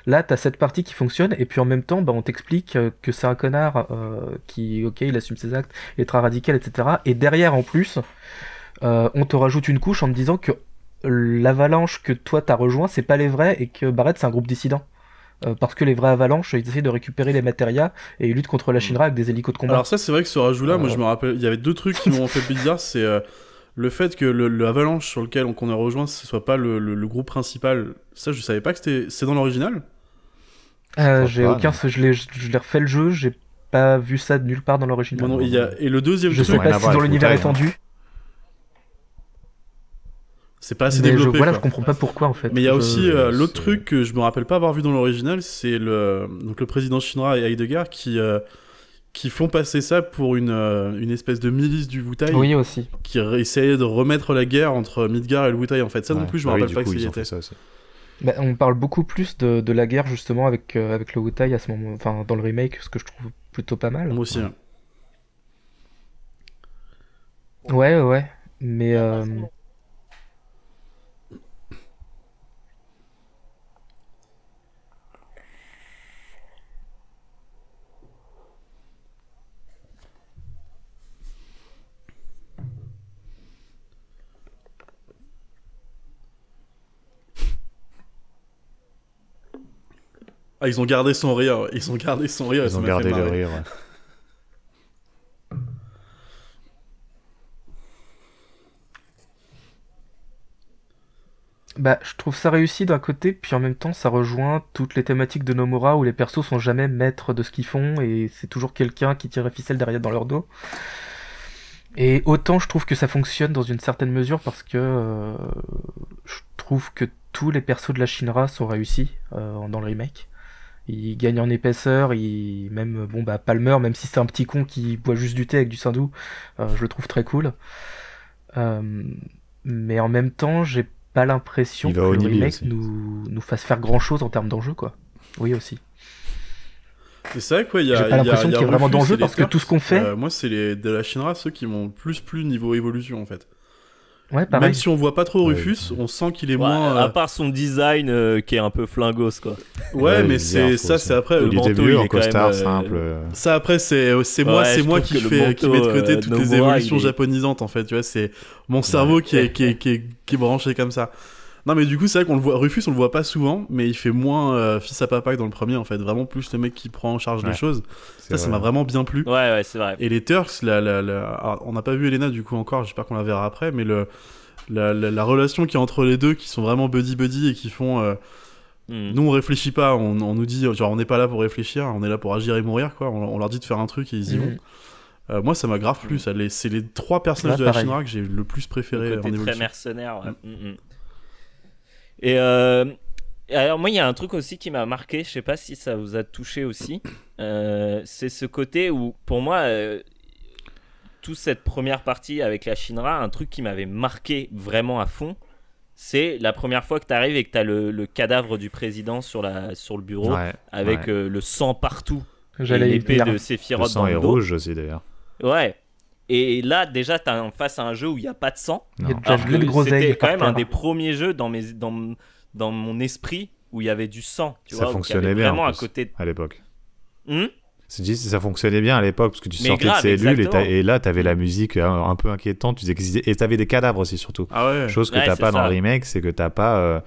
Là, t'as cette partie qui fonctionne, et puis en même temps, bah, on t'explique euh, que c'est un connard qui, ok, il assume ses actes, il est très radical, etc. Et derrière, en plus, on te rajoute une couche en te disant que l'avalanche que toi t'as rejoint, c'est pas les vrais, et que Barrett, c'est un groupe dissident. Euh, parce que les vrais avalanches, ils essayent de récupérer les matérias et ils luttent contre la mm. Shinra avec des hélicos de combat. Alors ça, c'est vrai que ce rajout-là, moi je euh, me rappelle, il y avait deux trucs qui m'ont [LAUGHS] fait bizarre, c'est euh, le fait que le, sur lequel on, a rejoint, ce soit pas le, groupe principal. Ça, je savais pas que c'était, c'est dans l'original. j'ai aucun, je l'ai, je refait le jeu, j'ai pas vu ça de nulle part dans l'original. Et le deuxième je sais pas si dans l'univers étendu. Hein. C'est pas assez développé. Je, voilà, je comprends pas pourquoi en fait. Mais il y a aussi euh, l'autre truc que je me rappelle pas avoir vu dans l'original, c'est le donc le président Shinra et Heidegger qui euh, qui font passer ça pour une, euh, une espèce de milice du Wutai. Oui aussi. Qui essayait de remettre la guerre entre Midgar et le Wutai en fait. Ça non plus je me bah rappelle pas que c'était. Ça bah, on parle beaucoup plus de, la guerre justement avec avec le Wutai à ce moment, enfin dans le remake, ce que je trouve plutôt pas mal. Moi aussi. Hein. Ouais. Ouais, Mais. Ah, ils ont gardé son rire. Ils ont gardé son rire. Ils ont gardé le rire. Bah, je trouve ça réussi d'un côté, puis en même temps, ça rejoint toutes les thématiques de Nomura où les persos sont jamais maîtres de ce qu'ils font et c'est toujours quelqu'un qui tire la ficelle derrière dans leur dos. Et autant je trouve que ça fonctionne dans une certaine mesure parce que euh, je trouve que tous les persos de la Shinra sont réussis euh, dans le remake il gagne en épaisseur, il même bon bah Palmer, même si c'est un petit con qui boit juste du thé avec du sindou, euh, je le trouve très cool. Euh, mais en même temps, j'ai pas l'impression que le remake nous, nous fasse faire grand chose en termes d'enjeu quoi. Oui aussi. C'est vrai quoi, il y a, pas l'impression qu'il y a vraiment d'enjeu parce que tout ce qu'on fait. Euh, moi, c'est les de la Shinra ceux qui m'ont plus plus niveau évolution en fait. Même si on voit pas trop Rufus, on sent qu'il est moins. À euh, part son design euh, qui est un peu flingos quoi. Ouais, mais c'est ça, c'est après le euh, manteau. il est même, Ça après c'est moi, c'est moi qui fais, met de côté toutes les évolutions japonisantes en fait. Tu vois, c'est mon cerveau qui, est, qui, est, qui, qui, est, branché comme ça. Non, mais du coup, c'est vrai qu'on le voit. Rufus, on le voit pas souvent, mais il fait moins euh, fils à papa que dans le premier, en fait. Vraiment plus le mec qui prend en charge les choses. Ça, ça m'a vraiment bien plu. Ouais, ouais, c'est vrai. Et les Turks, on n'a pas vu Elena du coup encore, j'espère qu'on la verra après, mais le, la, la relation qui est entre les deux, qui sont vraiment buddy-buddy et qui font. Euh, hmm. Nous, on réfléchit pas, on, nous dit, genre, on n'est pas là pour réfléchir, on est là pour agir et mourir, quoi. On, leur dit de faire un truc et ils y hmm. vont. Euh, moi, ça m'a grave plus hmm. c'est les trois personnages de Chinois que j'ai le plus préféré. en très mercenaire. Euh, et alors moi, il y a un truc aussi qui m'a marqué, je sais pas si ça vous a touché aussi, euh, c'est ce côté où, pour moi, euh, toute cette première partie avec la Shinra, un truc qui m'avait marqué vraiment à fond, c'est la première fois que tu arrives et que tu as le, cadavre du président sur, la, sur le bureau avec le sang partout. J'allais l'épée de Sephiroth le sang est rouge aussi d'ailleurs. Ouais, et là, déjà, tu en face à un jeu où il n'y a pas de sang. C'était quand même un des premiers jeux dans, mes, dans, dans mon esprit où il y avait du sang. ça fonctionnait bien. Vraiment à côté à l'époque. Hmm ça fonctionnait bien à l'époque parce que tu sortais de cellule et, là tu avais la musique euh, un, peu inquiétante, et tu avais des cadavres aussi surtout. Ah Chose que tu t'as pas dans le remake, c'est que t'as pas euh,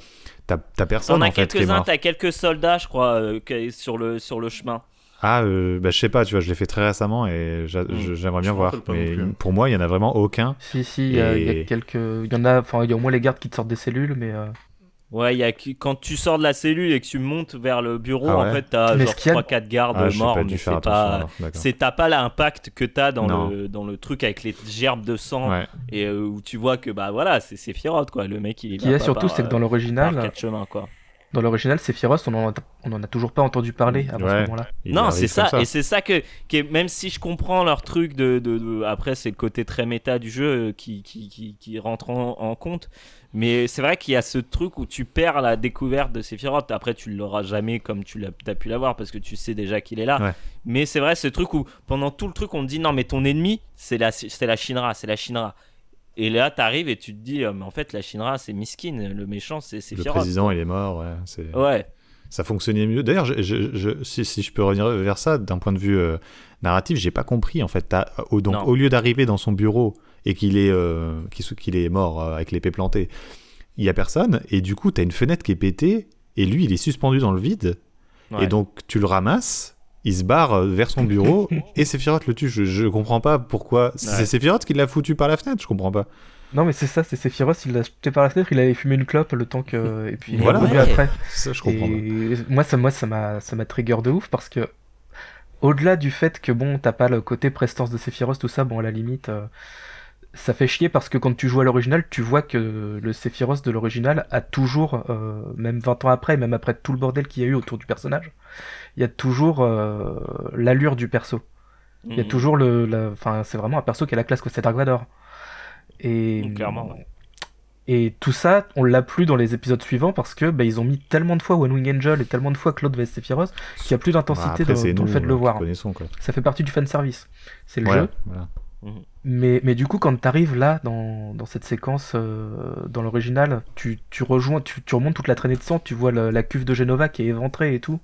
personne On a en fait. quelques quelques soldats, je crois, euh, sur le sur le chemin. Ah, euh, bah, je sais pas, tu vois, je l'ai fait très récemment et hmm. j'aimerais bien voir. Mais pour moi, il y en a vraiment aucun. Si, si, il y, a quelques. Il y en a, enfin, il y a au moins les gardes qui te sortent des cellules, mais. Euh. Ouais, y a... quand tu sors de la cellule et que tu montes vers le bureau, ah en fait, t'as genre 3-4 gardes ah, morts, c'est pas. T'as pas l'impact que t'as dans le, dans le truc avec les gerbes de sang et euh, où tu vois que, bah voilà, c'est Firot, quoi. Le mec, il est. Ce qu'il y a surtout, c'est que dans l'original. quoi dans l'original, Sephiroth, on n'en a, toujours pas entendu parler à ce moment-là. Non, c'est ça, et c'est ça que, même si je comprends leur truc de, après, c'est le côté très méta du jeu euh, qui, qui, rentre en, compte. Mais c'est vrai qu'il y a ce truc où tu perds la découverte de Sephiroth. Après, tu ne l'auras jamais comme tu as, as, pu l'avoir parce que tu sais déjà qu'il est là. Mais c'est vrai, ce truc où pendant tout le truc, on te dit non, mais ton ennemi, c'est la, la Shinra, c'est la Shinra. Et là, arrives et tu te dis, euh, mais en fait, la Shinra, c'est miskin, le méchant, c'est Le président, il est mort, ouais. Ça fonctionnait mieux. D'ailleurs, si, je peux revenir vers ça, d'un point de vue euh, narratif, j'ai pas compris, en fait. Euh, au, au lieu d'arriver dans son bureau et qu'il est, est mort avec l'épée plantée, il y a personne, et du coup, tu as une fenêtre qui est pétée, et lui, il est suspendu dans le vide, et donc tu le ramasses, il se barre euh, vers son bureau [LAUGHS] et Sephiroth le tue. Je, comprends pas pourquoi. C'est Sephiroth qui l'a foutu par la fenêtre, je comprends pas. Non, mais c'est ça, c'est Sephiroth, il l'a jeté par la fenêtre, il avait fumé une clope le temps que. Et puis voilà, après. Ça, je comprends. Moi, ça m'a ça, trigger de ouf parce que. Au-delà du fait que, bon, t'as pas le côté prestance de Sephiroth, tout ça, bon, à la limite. Euh, ça fait chier parce que quand tu joues à l'original, tu vois que le Sephiroth de l'original a toujours, euh, même 20 ans après, même après tout le bordel qu'il y a eu autour du personnage, il y a toujours euh, l'allure du perso. Il y a mhm. toujours le. Enfin, c'est vraiment un perso qui a la classe que c'est Dark Vador. Et. Mm, et tout ça, on l'a plus dans les épisodes suivants parce que bah, ils ont mis tellement de fois One Wing Angel et tellement de fois Claude Sephiroth qu'il n'y a plus bah, d'intensité dans, le fait de le voir. Ça fait partie du fan service. C'est le jeu. Mhm. Mais, mais, du coup, quand tu arrives là, dans, dans, cette séquence, euh, dans l'original, tu, tu, rejoins, tu, remontes toute la traînée de sang, tu vois la cuve de Genova qui est éventrée et tout.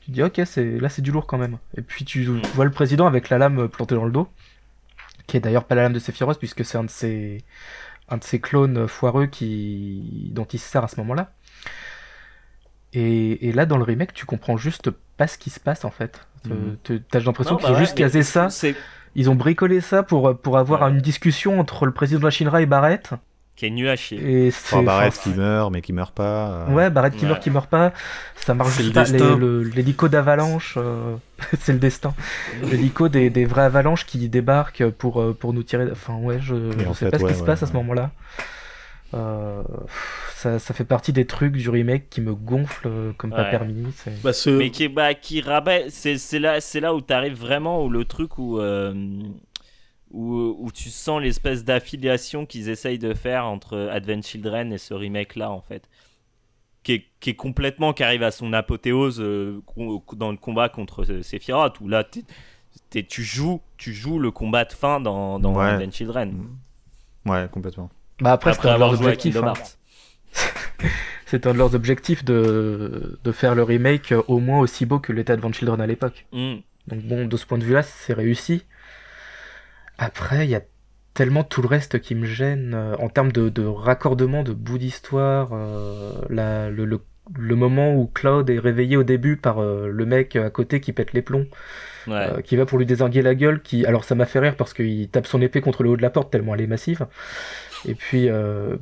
Tu te dis, ok, c'est, là c'est du lourd quand même. Et puis tu mm. vois le président avec la lame plantée dans le dos, qui est d'ailleurs pas la lame de Sephiroth, puisque c'est un de ses, un de clones foireux qui, dont il se sert à ce moment-là. Et, là, dans le remake, tu comprends juste pas ce qui se passe en fait. Mm. T'as l'impression qu'ils ont bah juste casé ça. Ils ont bricolé ça pour, pour avoir une discussion entre le président de la Shinra et Barrett qui est à chier. Et c'est, qui meurt, mais qui meurt pas. Euh. Ouais, Barrett qui meurent meurt, qui meurt pas. Ça marche L'hélico d'avalanche, euh, [LAUGHS] c'est le destin. L'hélico des, des vraies avalanches qui débarquent pour, euh, pour nous tirer. Enfin, ouais, je, je sais pas ce qui se passe à ce moment-là. ça, ça, fait partie des trucs du remake qui me gonfle comme pas permis. C'est... Bah, ce... Mais qui, bah, qui c'est, c'est là, c'est là où t'arrives vraiment où le truc où où, tu sens l'espèce d'affiliation qu'ils essayent de faire entre Advent Children et ce remake-là, en fait. Qui est, complètement, qui arrive à son apothéose euh, dans le combat contre Sephiroth, où là, tu, joues, tu joues le combat de fin dans, dans Advent Children. Mmh. Ouais, complètement. Bah après, avoir hein. [LAUGHS] c'est un de leurs objectifs de, faire le remake euh, au moins aussi beau que l'était Advent Children à l'époque. Mmh. Donc bon, de ce point de vue-là, c'est réussi. Après, il y a tellement tout le reste qui me gêne euh, en termes de, raccordement de bout d'histoire. Euh, le, moment où Cloud est réveillé au début par euh, le mec à côté qui pète les plombs, qui va pour lui désinguer la gueule. Qui, alors ça m'a fait rire parce qu'il tape son épée contre le haut de la porte tellement elle est massive. Et puis,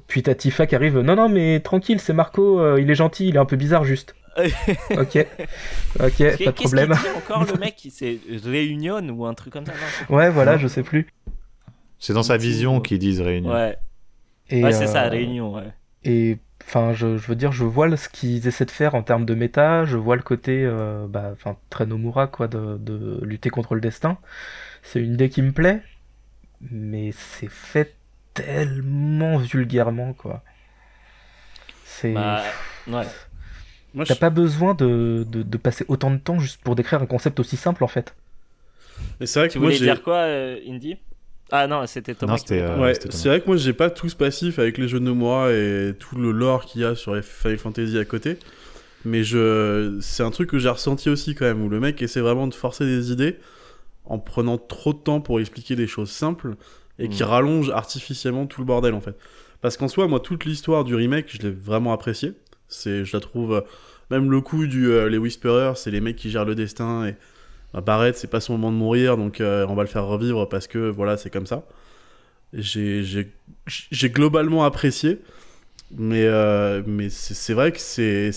puis Tatifa qui arrive. Non non mais tranquille, c'est Marco, il est gentil, il est un peu bizarre juste. [LAUGHS] ok, ok, pas de problème. encore le [LAUGHS] mec, c'est Réunion ou un truc comme ça. ouais, voilà, je sais plus. C'est dans sa vision euh, qu'ils disent Réunion. Ouais. ouais, c'est ça, euh, Réunion. Ouais. Et enfin, je, veux dire, je vois ce qu'ils essaient de faire en termes de méta. Je vois le côté, euh, bah, enfin, très Nomura, quoi, de, lutter contre le destin. C'est une idée qui me plaît, mais c'est fait tellement vulgairement, quoi. C'est. Bah, ouais. T'as pas besoin de, de, passer autant de temps juste pour décrire un concept aussi simple en fait. Et c'est vrai que tu moi, voulais dire quoi, euh, Indy ah non, c'était Thomas. Euh, ouais, c'est vrai que moi j'ai pas tout ce passif avec les jeux de moi et tout le lore qu'il y a sur Final Fantasy à côté. Mais je... c'est un truc que j'ai ressenti aussi quand même, où le mec essaie vraiment de forcer des idées en prenant trop de temps pour expliquer des choses simples et qui hmm. rallonge artificiellement tout le bordel en fait. Parce qu'en soi, moi toute l'histoire du remake, je l'ai vraiment appréciée. C'est, je la trouve même le coup du euh, les Whisperers, c'est les mecs qui gèrent le destin et bah, c'est pas son moment de mourir, donc euh, on va le faire revivre parce que voilà, c'est comme ça. J'ai globalement apprécié, mais, euh, mais c'est vrai que c'est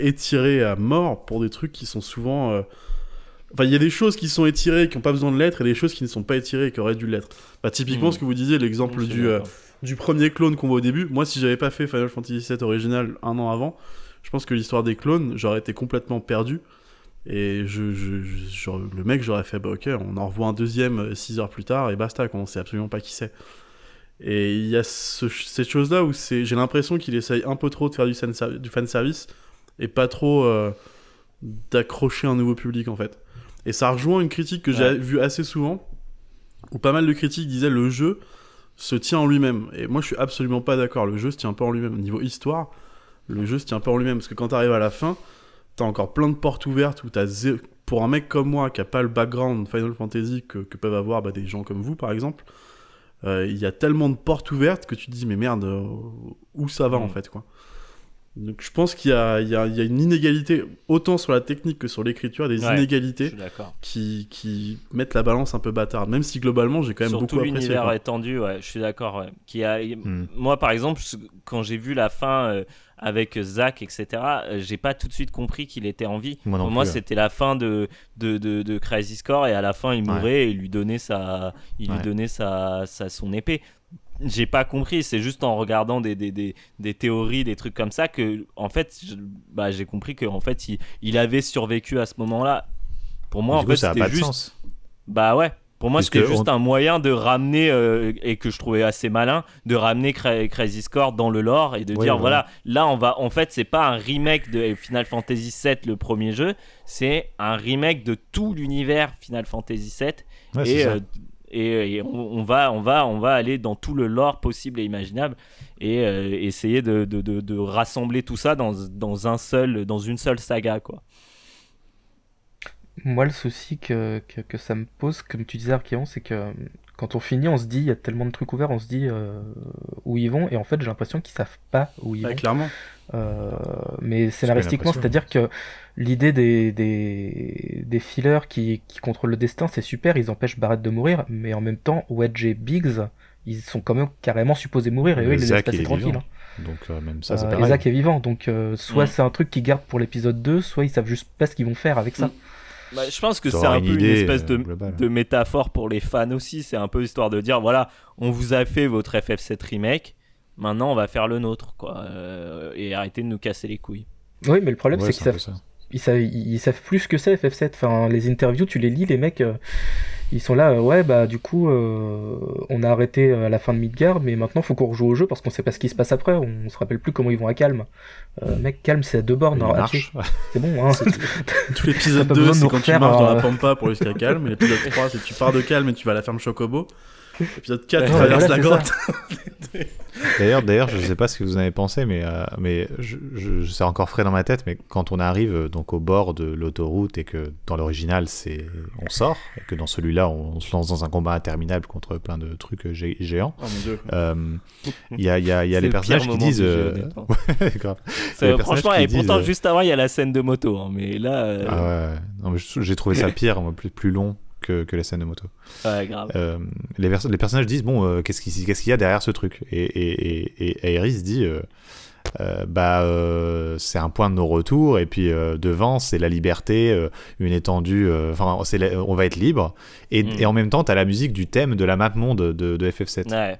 étiré à mort pour des trucs qui sont souvent. Enfin, il y a des choses qui sont étirées, qui n'ont pas besoin de l'être, et des choses qui ne sont pas étirées, et qui auraient dû l'être. Bah, typiquement, hmm. ce que vous disiez, l'exemple du, du premier clone qu'on voit au début. Moi, si j'avais pas fait Final Fantasy VII original un an avant, je pense que l'histoire des clones, j'aurais été complètement perdu. Et je, le mec, j'aurais fait, bah, ok, on en revoit un deuxième euh, six heures plus tard et basta, quoi, on sait absolument pas qui c'est. Et il y a cette chose-là où j'ai l'impression qu'il essaye un peu trop de faire du, du fanservice et pas trop euh, d'accrocher un nouveau public en fait. Et ça rejoint une critique que j'ai vue assez souvent, où pas mal de critiques disaient le jeu se tient en lui-même. Et moi je suis absolument pas d'accord, le jeu se tient pas en lui-même. Niveau histoire, le jeu se tient pas en lui-même. Parce que quand tu arrives à la fin, tu as encore plein de portes ouvertes où Pour un mec comme moi qui a pas le background Final Fantasy que, peuvent avoir bah, des gens comme vous, par exemple, euh, il y a tellement de portes ouvertes que tu te dis, mais merde, euh, où ça va en mm. fait quoi. Donc je pense qu'il y, y, y, a une inégalité, autant sur la technique que sur l'écriture, des inégalités qui, qui, mettent la balance un peu bâtarde. Même si globalement, j'ai quand même beaucoup apprécié. Surtout l'univers étendu, ouais, je suis d'accord. Mm. Moi, par exemple, quand j'ai vu la fin, euh, avec Zach, etc. Euh, j'ai pas tout de suite compris qu'il était en vie. Moi Pour moi, c'était la fin de de, de, Crazy Score et à la fin, il mourait et il lui donnait sa, il lui donnait sa, sa, son épée j'ai pas compris. C'est juste en regardant des, des, des, des, théories, des trucs comme ça, que en fait, bah, j'ai compris que en fait, il, avait survécu à ce moment-là. Pour moi, en fait, c'était juste. Sens. Bah ouais, pour moi, c'était juste un moyen de ramener, euh, et que je trouvais assez malin, de ramener Crazy Score dans le lore et de dire voilà, là, on va. En fait, c'est pas un remake de Final Fantasy VII, le premier jeu, c'est un remake de tout l'univers Final Fantasy VII. et. Euh, on, va, on, va, on va aller dans tout le lore possible et imaginable et euh, essayer de, rassembler tout ça dans, dans, un seul, dans une seule saga. Quoi. Moi, le souci que, ça me pose, comme tu disais, Archéon, c'est que euh, quand on finit, on se dit, il y a tellement de trucs ouverts, on se dit euh, où ils vont, et en fait, j'ai l'impression qu'ils savent pas où ils vont. clairement. Euh, mais scénaristiquement, c'est-à-dire que l'idée des, des, fillers qui, contrôlent le destin, c'est super, ils empêchent Barrett de mourir, mais en même temps, Wedge et Biggs, ils sont quand même carrément supposés mourir, et eux, ils les laissent passer tranquilles. Hein. Donc même ça, c'est Isaac est vivant, donc soit mm. c'est un truc qu'ils gardent pour l'épisode 2, soit ils savent juste pas ce qu'ils vont faire avec ça. Mm. Bah, je pense que c'est un peu une espèce de, euh, métaphore pour les fans aussi. C'est un peu histoire de dire voilà, on vous a fait votre FF7 remake, maintenant on va faire le nôtre, quoi. Euh, et arrêter de nous casser les couilles. Oui, mais le problème, c'est qu'ils savent, savent plus que ça. FF7. Enfin, les interviews, tu les lis, les mecs. Euh, ils sont là, euh, ouais, bah du coup, euh, on a arrêté euh, à la fin de Midgar, mais maintenant faut qu'on rejoue au jeu parce qu'on sait pas ce qui se passe après, on se rappelle plus comment ils vont à Calme. Euh, mec, Calme, c'est à deux bornes. Hein, marche. C'est bon, hein. [LAUGHS] [LAUGHS] Tout l'épisode 2, c'est quand tu marches dans la pampa pour à Calme, et l'épisode 3, c'est tu pars de Calme et tu vas à la ferme Chocobo. Épisode 4 traverse la grotte. [LAUGHS] d'ailleurs, d'ailleurs, je sais pas ce que vous en avez pensé, mais, euh, mais je, c'est encore frais dans ma tête. Mais quand on arrive euh, donc au bord de l'autoroute et que dans l'original c'est on sort et que dans celui-là on se lance dans un combat interminable contre plein de trucs euh, géants. Oh, [LAUGHS] il y a, les personnages qui disent. franchement, et pourtant juste avant il y a la scène de moto, hein, mais là. Ah j'ai trouvé ça [LAUGHS] pire, plus plus long que, la scène de moto. Euh, les, les, personnages disent bon, euh, qu'est-ce qu'il y a derrière ce truc Et, et, et, dit euh, bah c'est un point de non-retour et puis devant c'est la liberté, une étendue. Enfin, on va être libre mm. et, en même temps t'as la musique du thème de la map monde de, FF7.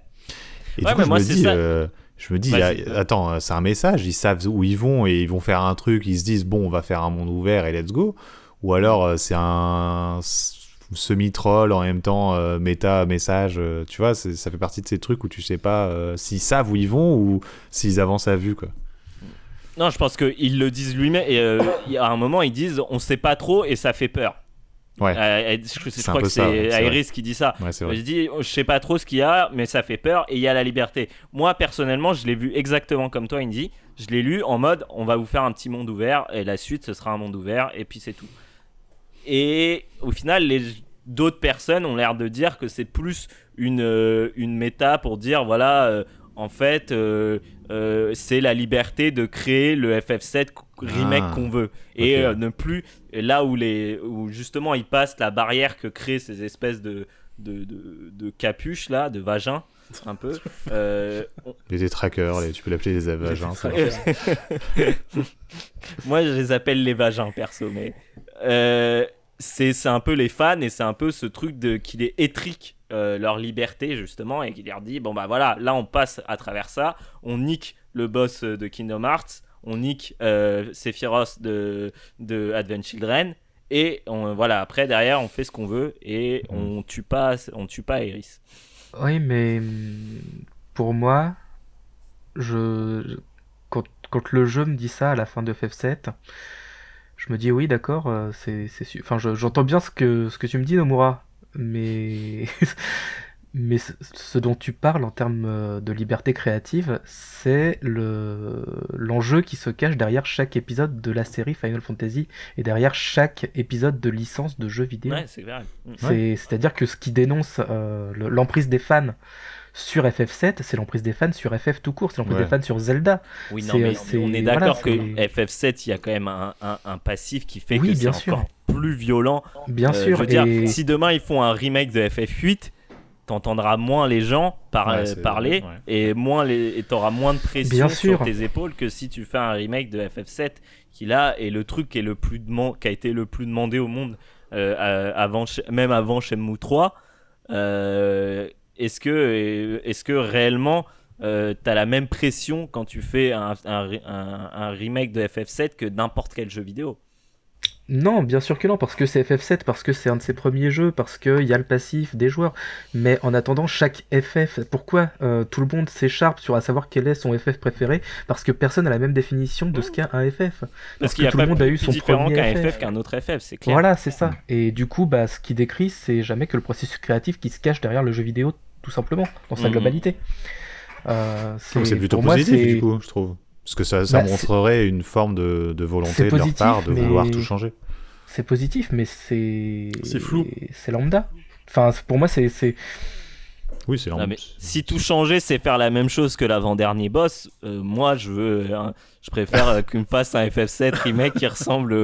Et du je moi, me dis, Je attends, c'est un message, ils savent où ils vont et ils vont faire un truc, ils se disent, bon, on va faire un monde ouvert et let's go. Ou alors, c'est un semi-troll en même temps euh, méta message euh, tu vois ça fait partie de ces trucs où tu sais pas euh, s'ils savent où ils vont ou s'ils avancent à vue quoi non je pense qu'ils le disent lui-même et à un moment ils disent on sait pas trop et ça fait peur ouais je, crois que c'est Iris qui dit ça je dis je sais pas trop ce qu'il y a mais ça fait peur et il y a la liberté moi personnellement je l'ai vu exactement comme toi Indy je l'ai lu en mode on va vous faire un petit monde ouvert et la suite ce sera un monde ouvert et puis c'est tout et au final, les, d'autres personnes ont l'air de dire que c'est plus une, euh, une méta pour dire voilà, euh, en fait, euh, c'est la liberté de créer le FF7 remake ah, qu'on veut. Et ne plus, là où, les, où justement ils passent la barrière que créent ces espèces de, de, de, capuches là, de vagins. Un peu. [LAUGHS] les détraqueurs, tu peux l'appeler des vagins. [LAUGHS] Moi, je les appelle les vagins, perso, mais c'est un peu les fans et c'est un peu ce truc de qu'il est étrique euh, leur liberté justement et qui leur dit bon bah voilà là on passe à travers ça on nique le boss de Kingdom Hearts on nique euh, Sephiroth de, de Advent Children et on, voilà après derrière on fait ce qu'on veut et mhm. on tue pas on tue pas Iris oui mais pour moi je quand, quand le jeu me dit ça à la fin de FF7 je me dis oui, d'accord, euh, c'est, c'est Enfin, j'entends bien ce que, ce que tu me dis, Nomura, mais. [LAUGHS] mais ce dont tu parles en termes euh, de liberté créative, c'est le, l'enjeu qui se cache derrière chaque épisode de la série Final Fantasy et derrière chaque épisode de licence de jeux vidéo. c'est, mm. à dire que ce qui dénonce euh, l'emprise des fans sur FF7, c'est l'emprise des fans sur FF tout court, c'est l'emprise des fans sur Zelda. Oui, mais on est d'accord que FF7, il y a quand même un, passif qui fait que c'est encore plus violent. Bien euh, sûr. Je veux dire, si demain ils font un remake de FF8, t'entendras moins les gens euh, parler et moins les t'auras moins de pression sur tes épaules que si tu fais un remake de FF7 qui là est le truc qui est le plus qui a été le plus demandé au monde euh, avant même avant Shenmue 3 euh, est-ce que, est que réellement euh, tu as la même pression quand tu fais un, remake de FF7 que n'importe quel jeu vidéo non, bien sûr que non, parce que c'est FF7, parce que c'est un de ses premiers jeux, parce qu'il y a le passif des joueurs. Mais en attendant, chaque FF, pourquoi euh, tout le monde s'écharpe sur à savoir quel est son FF préféré Parce que personne n'a la même définition de ce qu'est un FF. Parce, qu'il que tout le monde a eu son différent qu'un FF, qu'un autre FF, c'est clair. Voilà, c'est ça. Et du coup, bah, ce qui décrit, c'est jamais que le processus créatif qui se cache derrière le jeu vidéo tout simplement, dans sa mhm. globalité. Euh, c'est plutôt positif, du coup, je trouve. Parce que ça, ça bah, montrerait une forme de, de volonté de leur part de vouloir tout changer. C'est positif, mais c'est. C'est flou. C'est lambda. Enfin, pour moi, c'est si tout changer, c'est faire la même chose que l'avant-dernier boss, euh, moi, je veux. Euh, je préfère euh, qu'une fasse un FF7 remake qui ressemble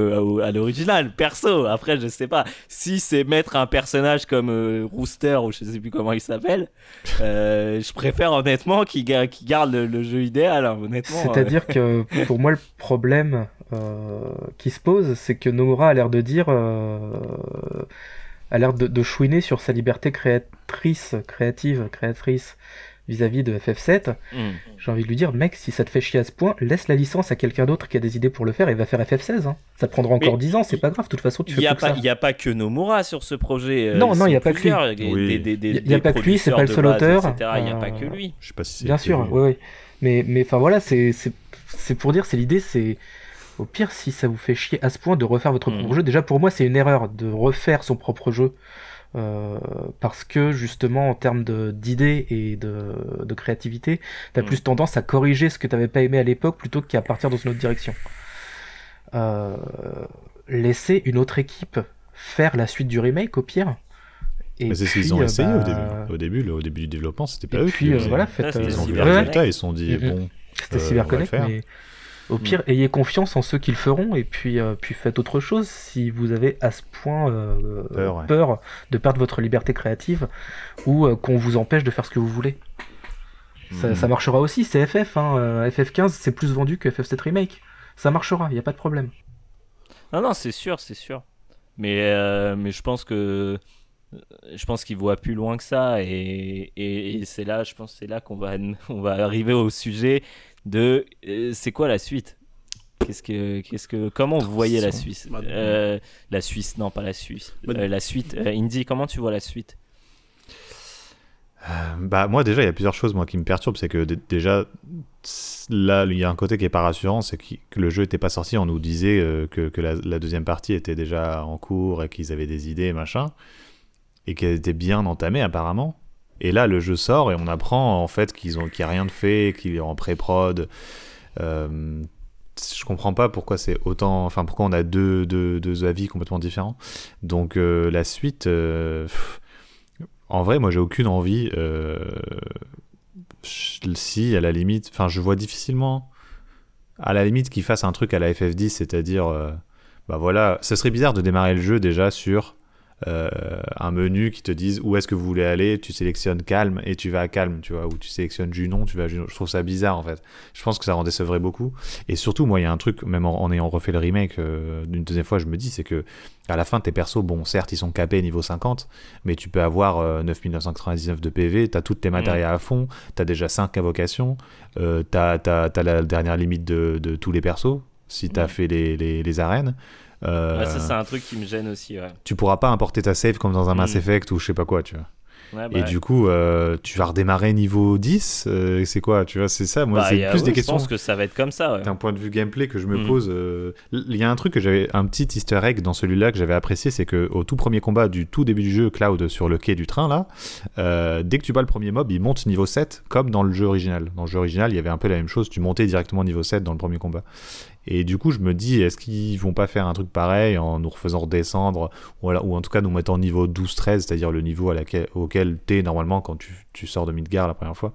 à, l'original, perso. Après, je sais pas. Si c'est mettre un personnage comme Rooster ou je sais plus comment il s'appelle, je préfère honnêtement qu'il garde le, jeu idéal, hein, honnêtement. C'est-à-dire que pour moi, le problème qui se pose, c'est que Nomura a l'air de dire a l'air de, chouiner sur sa liberté créatrice, créative, créatrice vis-à-vis de FF7. Hmm. J'ai envie de lui dire, mec, si ça te fait chier à ce point, laisse la licence à quelqu'un d'autre qui a des idées pour le faire et va faire FF16. Hein. Ça te prendra encore 10 ans, c'est pas grave, de toute façon, tu fais y a pas, Il n'y a pas que Nomura sur ce projet. Euh, non, non, il n'y a pas que lui. Il n'y a pas que lui, c'est pas le seul auteur. Il n'y a pas que euh, lui. Je sais pas si Bien sûr, oui, oui. Mais enfin voilà, c'est pour dire, c'est l'idée, c'est au pire, si ça vous fait chier à ce point de refaire votre mm. propre jeu, déjà pour moi c'est une erreur de refaire son propre jeu. Euh, parce que justement en termes d'idées et de, créativité, t'as as mm. plus tendance à corriger ce que t'avais pas aimé à l'époque plutôt qu'à partir dans une autre direction. Euh, laisser une autre équipe faire la suite du remake au pire. c'est ce qu'ils ont euh, essayé au bah, début. Au début, au début du développement, c'était pas eux puis, qui. voilà, ils ont vu le résultat, ils se sont dit mm, bon. C'était Cyberconnect, mais au pire, mm. ayez confiance en ceux qui le feront et puis, euh, puis faites autre chose si vous avez à ce point euh, peur, de perdre votre liberté créative ou euh, qu'on vous empêche de faire ce que vous voulez. Ça, mm. marchera aussi, c'est FF. FF15, hein. c'est plus vendu que FF7 Remake. Ça marchera, il n'y a pas de problème. Non, non, c'est sûr, c'est sûr. Mais, mais je pense que. Je pense qu'il voit plus loin que ça et, c'est là, je pense, c'est là qu'on va, [LAUGHS] on va arriver au sujet de euh, c'est quoi la suite Qu'est-ce que, qu'est-ce que, comment vous voyez la Suisse bah, euh, La Suisse, non, pas la Suisse. Bah, euh, la suite, Indy, comment tu vois la suite bah moi déjà il y a plusieurs choses moi qui me perturbent c'est que déjà là il y a un côté qui est pas rassurant c'est que, le jeu était pas sorti on nous disait que, la, la, deuxième partie était déjà en cours et qu'ils avaient des idées machin et qu'elle était bien entamée apparemment et là, le jeu sort et on apprend en fait qu'ils ont, qu'il n'y a rien de fait, qu'il est en pré-prod. Euh, je comprends pas pourquoi c'est autant, enfin pourquoi on a deux, deux, deux avis complètement différents. Donc euh, la suite, euh, en vrai, moi j'ai aucune envie. Euh, si à la limite, enfin je vois difficilement à la limite qu'ils fassent un truc à la FF10, c'est-à-dire, bah voilà, ce serait bizarre de démarrer le jeu déjà sur euh, un menu qui te dise où est-ce que vous voulez aller, tu sélectionnes calme et tu vas à calme, tu vois, ou tu sélectionnes Junon, tu vas à Junon. Je trouve ça bizarre en fait. Je pense que ça rend décevrait beaucoup. Et surtout, moi, il y a un truc, même en, ayant refait le remake euh, deuxième fois, je me dis, c'est que à la fin, tes persos, bon, certes, ils sont capés niveau 50, mais tu peux avoir 9999 euh, de PV, t'as toutes tes matériaux à fond, t'as déjà 5 invocations, euh, t'as as, la dernière limite de, tous les persos, si t'as mm. fait les arènes. Euh, ça, c'est un truc qui me gêne aussi. Tu pourras pas importer ta save comme dans un hmm. Mass Effect ou je sais pas quoi, tu vois. et bah du coup, euh, tu vas redémarrer niveau 10, euh, et c'est quoi Tu vois, c'est ça. Moi, bah, c'est plus des questions. Je pense que ça va être comme ça. D'un point de vue gameplay que je me hmm. pose, il y a un truc que j'avais, un petit Easter egg dans celui-là que j'avais apprécié, c'est que au tout premier combat du tout début du jeu, Cloud sur le quai du train là, dès que tu bats le premier mob, il monte niveau 7 comme dans le jeu original. Dans le jeu original, il y avait un peu la même chose. Tu montais directement niveau 7 dans le premier combat. Et du coup, je me dis, est-ce qu'ils vont pas faire un truc pareil en nous refaisant redescendre, ou, ou en tout cas nous mettant au niveau 12-13, c'est-à-dire le niveau à laquelle, auquel t'es normalement quand tu, tu, sors de Midgar la première fois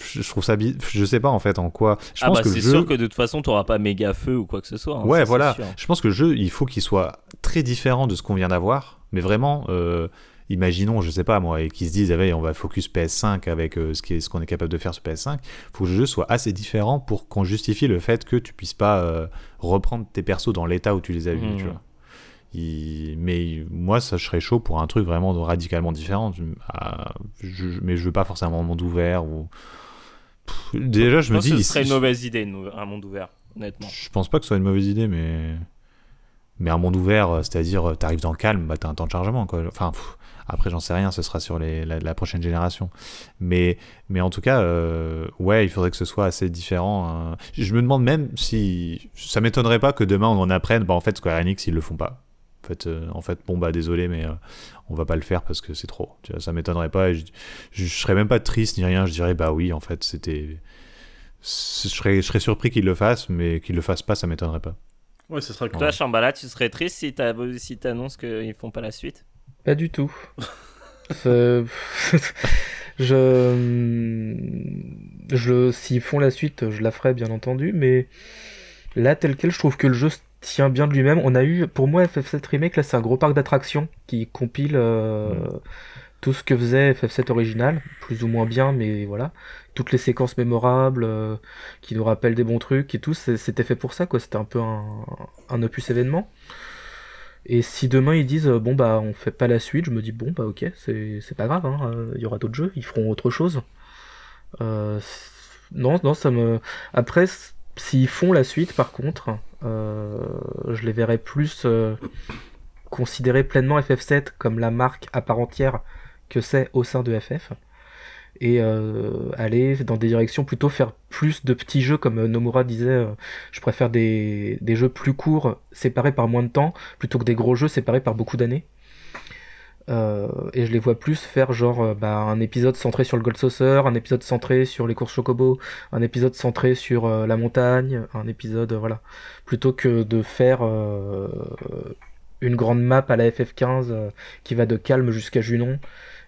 je trouve ça je sais pas en fait en quoi ah bah, que c'est sûr que de toute façon tu n'auras pas méga feu ou quoi que ce soit hein, ouais voilà je pense que le jeu il faut qu'il soit très différent de ce qu'on vient d'avoir mais vraiment euh, imaginons, je sais pas moi, et qui se disent, eh ben, on va focus PS5 avec euh, ce qu'on est, ce qu'on est capable de faire sur PS5, faut que le jeu soit assez différent pour qu'on justifie le fait que tu puisses pas euh, reprendre tes persos dans l'état où tu les as vus, tu hmm. vois. Mais moi, ça serait chaud pour un truc vraiment radicalement différent. je... Ah, mais je veux pas forcément un monde ouvert ou. déjà, je, me dis. ce serait une mauvaise idée, un monde ouvert, honnêtement. Je pense pas que ce soit une mauvaise idée, mais. Mais un monde ouvert, euh, c'est-à-dire, euh, arrives dans le calme, bah, as un temps de chargement. Quoi. Enfin, après, j'en sais rien, ce sera sur la, prochaine génération. Mais, mais en tout cas, euh, ouais, il faudrait que ce soit assez différent. Hein. Je me demande même si. Ça m'étonnerait pas que demain on en apprenne, bah, en fait, Square Enix, ils le font pas. En fait, en fait bon, bah, désolé, mais on va pas le faire parce que c'est trop. ça m'étonnerait pas. je, ne serais même pas triste ni rien. Je dirais, bah oui, en fait, c'était. Je serais, surpris qu'ils le fassent, mais qu'il le fassent pas, ça m'étonnerait pas. Ouais, ce Toi, tu serais triste si t'annonces si qu'ils font pas la suite Pas du tout. [LAUGHS] [LAUGHS] je. Hmm, je... S'ils font la suite, je la ferai, bien entendu, mais là, tel quel, je trouve que le jeu tient bien de lui-même. On a eu, pour moi, FF7 Remake, là, c'est un gros parc d'attractions qui compile euh, mm. tout ce que faisait FF7 original, plus ou moins bien, mais voilà toutes les séquences mémorables euh, qui nous rappellent des bons trucs et tout. C'était fait pour ça, quoi. C'était un peu un, opus événement. Et si demain ils disent bon bah on fait pas la suite, je me dis bon bah ok c'est pas grave, hein, euh, il y aura d'autres jeux, ils feront autre chose. Euh, non non ça me après s'ils font la suite par contre, je les verrais plus considérer pleinement FF7 comme la marque à part entière que c'est au sein de FF et euh, aller dans des directions plutôt faire plus de petits jeux comme euh, Nomura disait euh, je préfère des, jeux plus courts séparés par moins de temps plutôt que des gros jeux séparés par beaucoup d'années et je les vois plus faire genre bah, un épisode centré sur le Gold Saucer, un épisode centré sur les courses Chocobo, un épisode centré sur la montagne, un épisode voilà, plutôt que de faire une grande map à la FF15 qui va de Calme jusqu'à Junon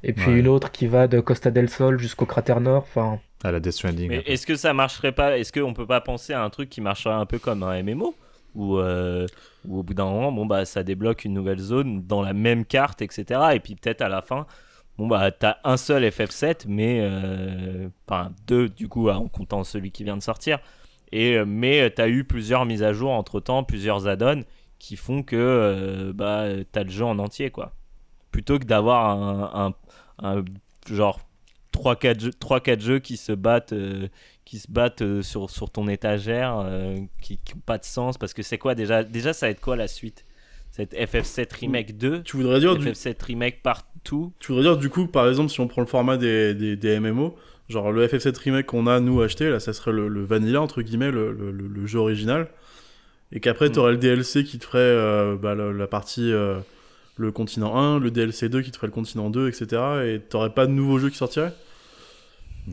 et puis une autre qui va de Costa del Sol jusqu'au cratère Nord. Enfin. À la Death Stranding. Mais est-ce que ça marcherait pas Est-ce qu'on peut pas penser à un truc qui marcherait un peu comme un MMO euh, ou au bout d'un moment, bon bah ça débloque une nouvelle zone dans la même carte, etc. Et puis peut-être à la fin, bon bah t'as un seul FF7, mais euh, enfin deux du coup en comptant celui qui vient de sortir. Et euh, mais t'as eu plusieurs mises à jour entre temps, plusieurs add-ons qui font que bah t'as le jeu en entier quoi. Plutôt que d'avoir un, un genre 3-4 jeux, 3, jeux qui se battent, euh, qui se battent euh, sur, sur ton étagère, euh, qui n'ont pas de sens, parce que c'est quoi déjà Déjà, ça va être quoi la suite cette FF7 Remake 2 Tu voudrais dire FF7 Remake partout Tu voudrais dire du coup, par exemple, si on prend le format des, des, MMO, genre le FF7 Remake qu'on a nous acheté, là, ça serait le, vanilla, entre guillemets, le, le, jeu original, et qu'après, hmm. tu aurais le DLC qui te ferait bah, la, la, partie le continent 1, le DLC 2 qui te ferait le continent 2, etc. Et t'aurais pas de nouveaux jeux qui sortiraient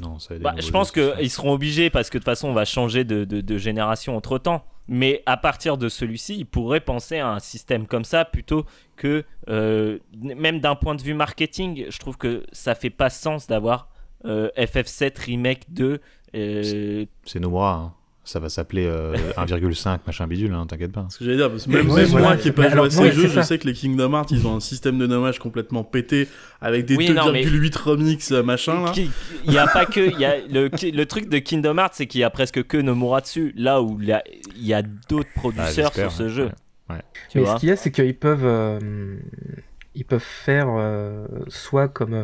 Non, ça bah, Je pense qu'ils seront obligés parce que de toute façon on va changer de, génération entre temps. Mais à partir de celui-ci, ils pourraient penser à un système comme ça plutôt que, euh, même d'un point de vue marketing, je trouve que ça fait pas sens d'avoir euh, FF7 Remake 2. Euh, C'est noir. Hein ça va s'appeler 1,5 euh, [LAUGHS] machin bidule, hein, t'inquiète pas. Ce que dire, parce que même, moi qui n'ai pas joué à ces jeux, je sais que les Kingdom Hearts, ils ont un système de nommage complètement pété avec des 2,8 remix euh, machin. Il y a pas que, il y a le, truc de Kingdom Hearts, c'est qu'il y a presque que Nomura dessus, là où il y a, d'autres ah, producteurs sur ce jeu. Ouais. mais ce qu'il y a, c'est qu'ils peuvent, euh, ils peuvent faire euh, soit comme euh,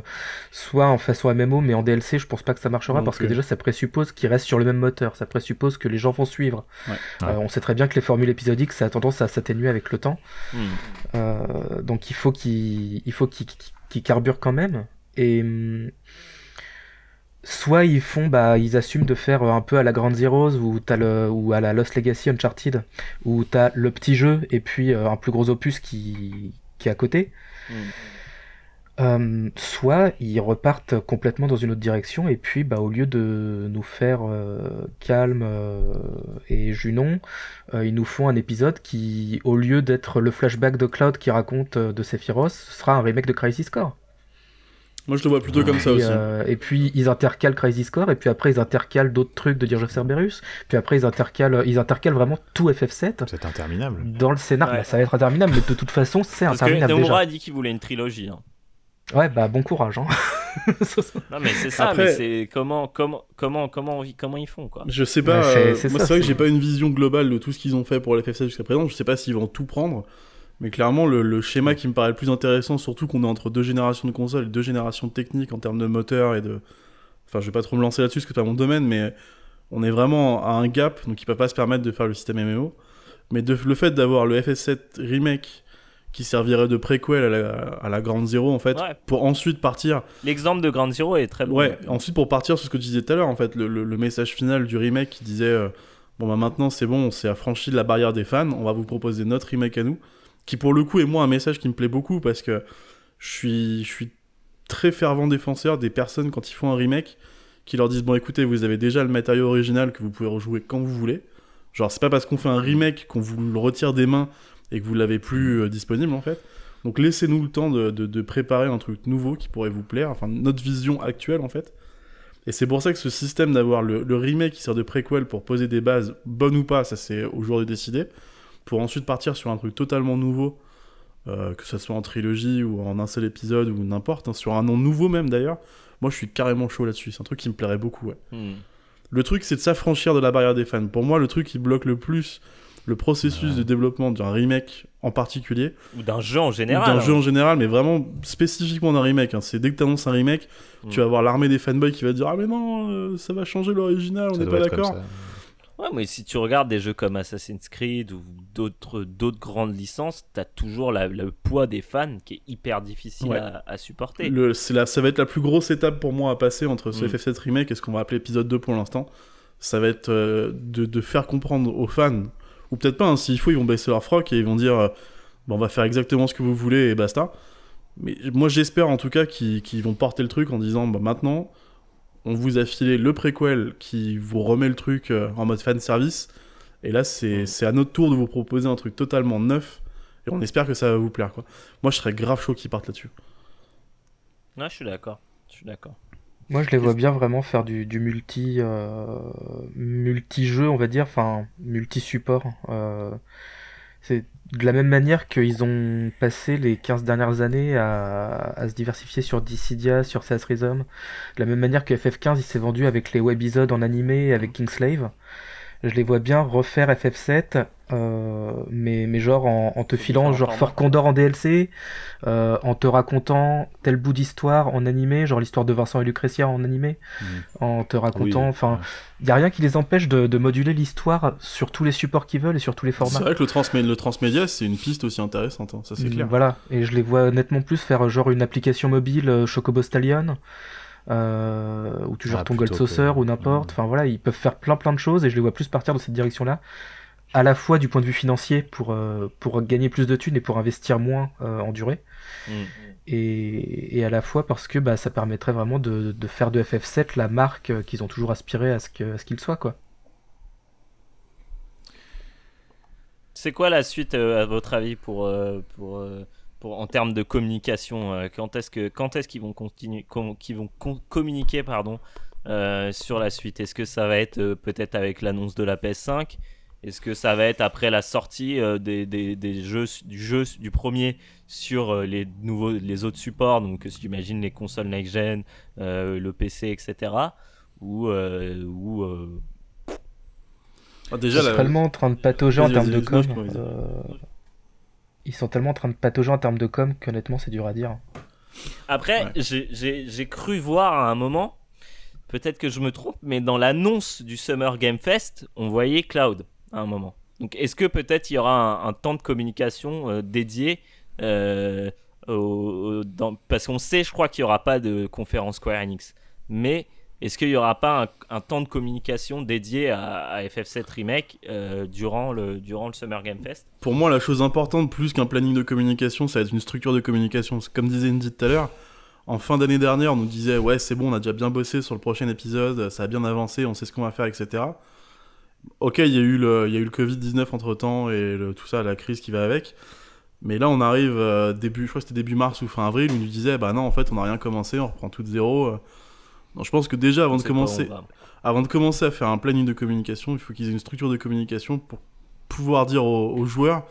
soit en façon MMO mais en DLC je pense pas que ça marchera parce que déjà ça présuppose qu'ils restent sur le même moteur ça présuppose que les gens vont suivre euh, on sait très bien que les formules épisodiques ça a tendance à s'atténuer avec le temps hmm. donc il faut qu'ils faut carburent quand même et hmm, soit ils font bah ils assument de faire un peu à la Grande Zeroes ou ou à la Lost Legacy Uncharted où t'as le petit jeu et puis un plus gros opus qui qui est à côté euh, soit ils repartent complètement dans une autre direction et puis bah, au lieu de nous faire euh, Calme euh, et Junon, ils nous font un épisode qui, au lieu d'être le flashback de Cloud qui raconte de Sephiroth, sera un remake de Crisis Core. Moi, je le vois plutôt comme ça aussi. Euh, et puis, ils intercalent Crisis Core, et puis après, ils intercalent d'autres trucs de Dirge of Cerberus, puis après, ils intercalent, ils intercalent vraiment tout FF7. C'est interminable. Dans le scénario, ça va être interminable, mais de toute façon, c'est interminable. Parce que a dit qu'il voulait une trilogie. Hein. Ouais, bah bon courage. Hein. [LAUGHS] non mais c'est ça, mais c'est comment comment comment comment comment ils font quoi. Je sais bah, pas. Euh, moi c'est vrai que j'ai pas une vision globale de tout ce qu'ils ont fait pour la FF7 jusqu'à présent. Je sais pas s'ils vont tout prendre. Mais clairement, le, schéma qui me paraît le plus intéressant, surtout qu'on est entre deux générations de consoles et deux générations de techniques en termes de moteur et de. Enfin, je vais pas trop me lancer là-dessus parce que c'est pas mon domaine, mais on est vraiment à un gap, donc ils peuvent pas se permettre de faire le système MMO. Mais de, le fait d'avoir le FS7 Remake qui servirait de préquel à la, à la Grande Zero en fait, pour ensuite partir. L'exemple de Grande Zero est très bon. Ouais, ensuite pour partir sur ce que tu disais tout à l'heure en fait, le, le, message final du remake qui disait euh, Bon bah maintenant c'est bon, on s'est affranchi de la barrière des fans, on va vous proposer notre remake à nous qui pour le coup est moi un message qui me plaît beaucoup parce que je suis, je suis très fervent défenseur des personnes quand ils font un remake qui leur disent bon écoutez vous avez déjà le matériau original que vous pouvez rejouer quand vous voulez. Genre c'est pas parce qu'on fait un remake qu'on vous le retire des mains et que vous l'avez plus euh, disponible en fait. Donc laissez-nous le temps de, de, préparer un truc nouveau qui pourrait vous plaire, enfin notre vision actuelle en fait. Et c'est pour ça que ce système d'avoir le, le remake qui sert de préquel pour poser des bases, bonnes ou pas, ça c'est au jour de décider pour ensuite partir sur un truc totalement nouveau, euh, que ce soit en trilogie ou en un seul épisode ou n'importe, hein, sur un nom nouveau même d'ailleurs, moi je suis carrément chaud là-dessus. C'est un truc qui me plairait beaucoup. Hmm. Le truc, c'est de s'affranchir de la barrière des fans. Pour moi, le truc qui bloque le plus le processus de développement d'un remake en particulier. Ou d'un jeu en général. D'un hein. jeu en général, mais vraiment spécifiquement d'un remake. Hein. C'est dès que tu annonces un remake, hmm. tu vas avoir l'armée des fanboys qui va dire Ah, mais non, euh, ça va changer l'original, on n'est pas d'accord. Ouais, mais si tu regardes des jeux comme Assassin's Creed ou d'autres d'autres grandes licences, t'as toujours le poids des fans qui est hyper difficile à, supporter. Le, la, ça va être la plus grosse étape pour moi à passer entre ce mm. FF7 remake et ce qu'on va appeler épisode 2 pour l'instant. Ça va être euh, de, de, faire comprendre aux fans, ou peut-être pas, hein, s'il faut, ils vont baisser leur froc et ils vont dire euh, bah, on va faire exactement ce que vous voulez et basta. Mais moi j'espère en tout cas qu'ils vont porter le truc en disant bah, maintenant on vous a filé le préquel qui vous remet le truc euh, en mode fan service. Et là, c'est à notre tour de vous proposer un truc totalement neuf. Et on espère que ça va vous plaire. Quoi. Moi, je serais grave chaud qu'ils partent là-dessus. Non, je suis d'accord. Je suis d'accord. Moi, je les vois bien vraiment faire du, multi, euh, multi jeu, on va dire, enfin multi support. Euh, de la même manière qu'ils ont passé les 15 dernières années à, se diversifier sur Dissidia, sur Seas Rhythm, de la même manière que FF15 il s'est vendu avec les webisodes en animé, avec Slave je les vois bien refaire FF7, euh, mais, mais genre en, en te filant genre Fort Condor en DLC, euh, en te racontant tel bout d'histoire en animé, genre l'histoire de Vincent et Lucretia en animé, mm. en te racontant, enfin, il y a rien qui les empêche de, de moduler l'histoire sur tous les supports qu'ils veulent et sur tous les formats. C'est vrai que le, transmé transmédia, c'est une piste aussi intéressante, hein, ça c'est mm, clair. Voilà, et je les vois nettement plus faire euh, genre une application mobile euh, Chocobo Stallion. Euh, ou toujours ah, ton gold saucer ou n'importe. Mm. Enfin voilà, ils peuvent faire plein plein de choses et je les vois plus partir dans cette direction-là, à la fois du point de vue financier pour, euh, pour gagner plus de thunes et pour investir moins euh, en durée, mm. et, et, à la fois parce que bah, ça permettrait vraiment de, de faire de FF7 la marque qu'ils ont toujours aspiré à ce qu'il qu'ils soit quoi. C'est quoi la suite à votre avis pour, pour en termes de communication euh, Quand est-ce que quand est-ce qu'ils vont continuer, vont communiquer pardon euh, sur la suite Est-ce que ça va être euh, peut-être avec l'annonce de la PS5 Est-ce que ça va être après la sortie des, jeux, du jeu du premier sur les, nouveaux, les autres supports Donc si j'imagine les consoles next-gen, le PC, etc. Ou, ou ah, déjà, en train de patauger en termes de com ils sont tellement en train de patauger en termes de com qu'honnêtement, c'est dur à dire. Après, j'ai cru voir à un moment, peut-être que je me trompe, mais dans l'annonce du Summer Game Fest, on voyait Cloud à un moment. Donc, est-ce que peut-être il y aura un, temps de communication euh, dédié euh, au, dans... Parce qu'on sait, je crois, qu'il n'y aura pas de conférence Square Enix. Mais est-ce qu'il n'y aura pas un, temps de communication dédié à, FF7 Remake euh, durant, le, durant le Summer Game Fest Pour moi, la chose importante, plus qu'un planning de communication, ça va être une structure de communication. Comme disait Indy tout à l'heure, en fin d'année dernière, on nous disait Ouais, c'est bon, on a déjà bien bossé sur le prochain épisode, ça a bien avancé, on sait ce qu'on va faire, etc. Ok, il y a eu le, le Covid-19 entre temps et tout ça, la crise qui va avec. Mais là, on arrive euh, début, je crois que c'était début mars ou fin avril, on nous disait Bah non, en fait, on n'a rien commencé, on reprend tout de zéro. Euh, je pense que déjà, avant de, commencer, avant de commencer à faire un planning de communication, il faut qu'ils aient une structure de communication pour pouvoir dire aux, joueurs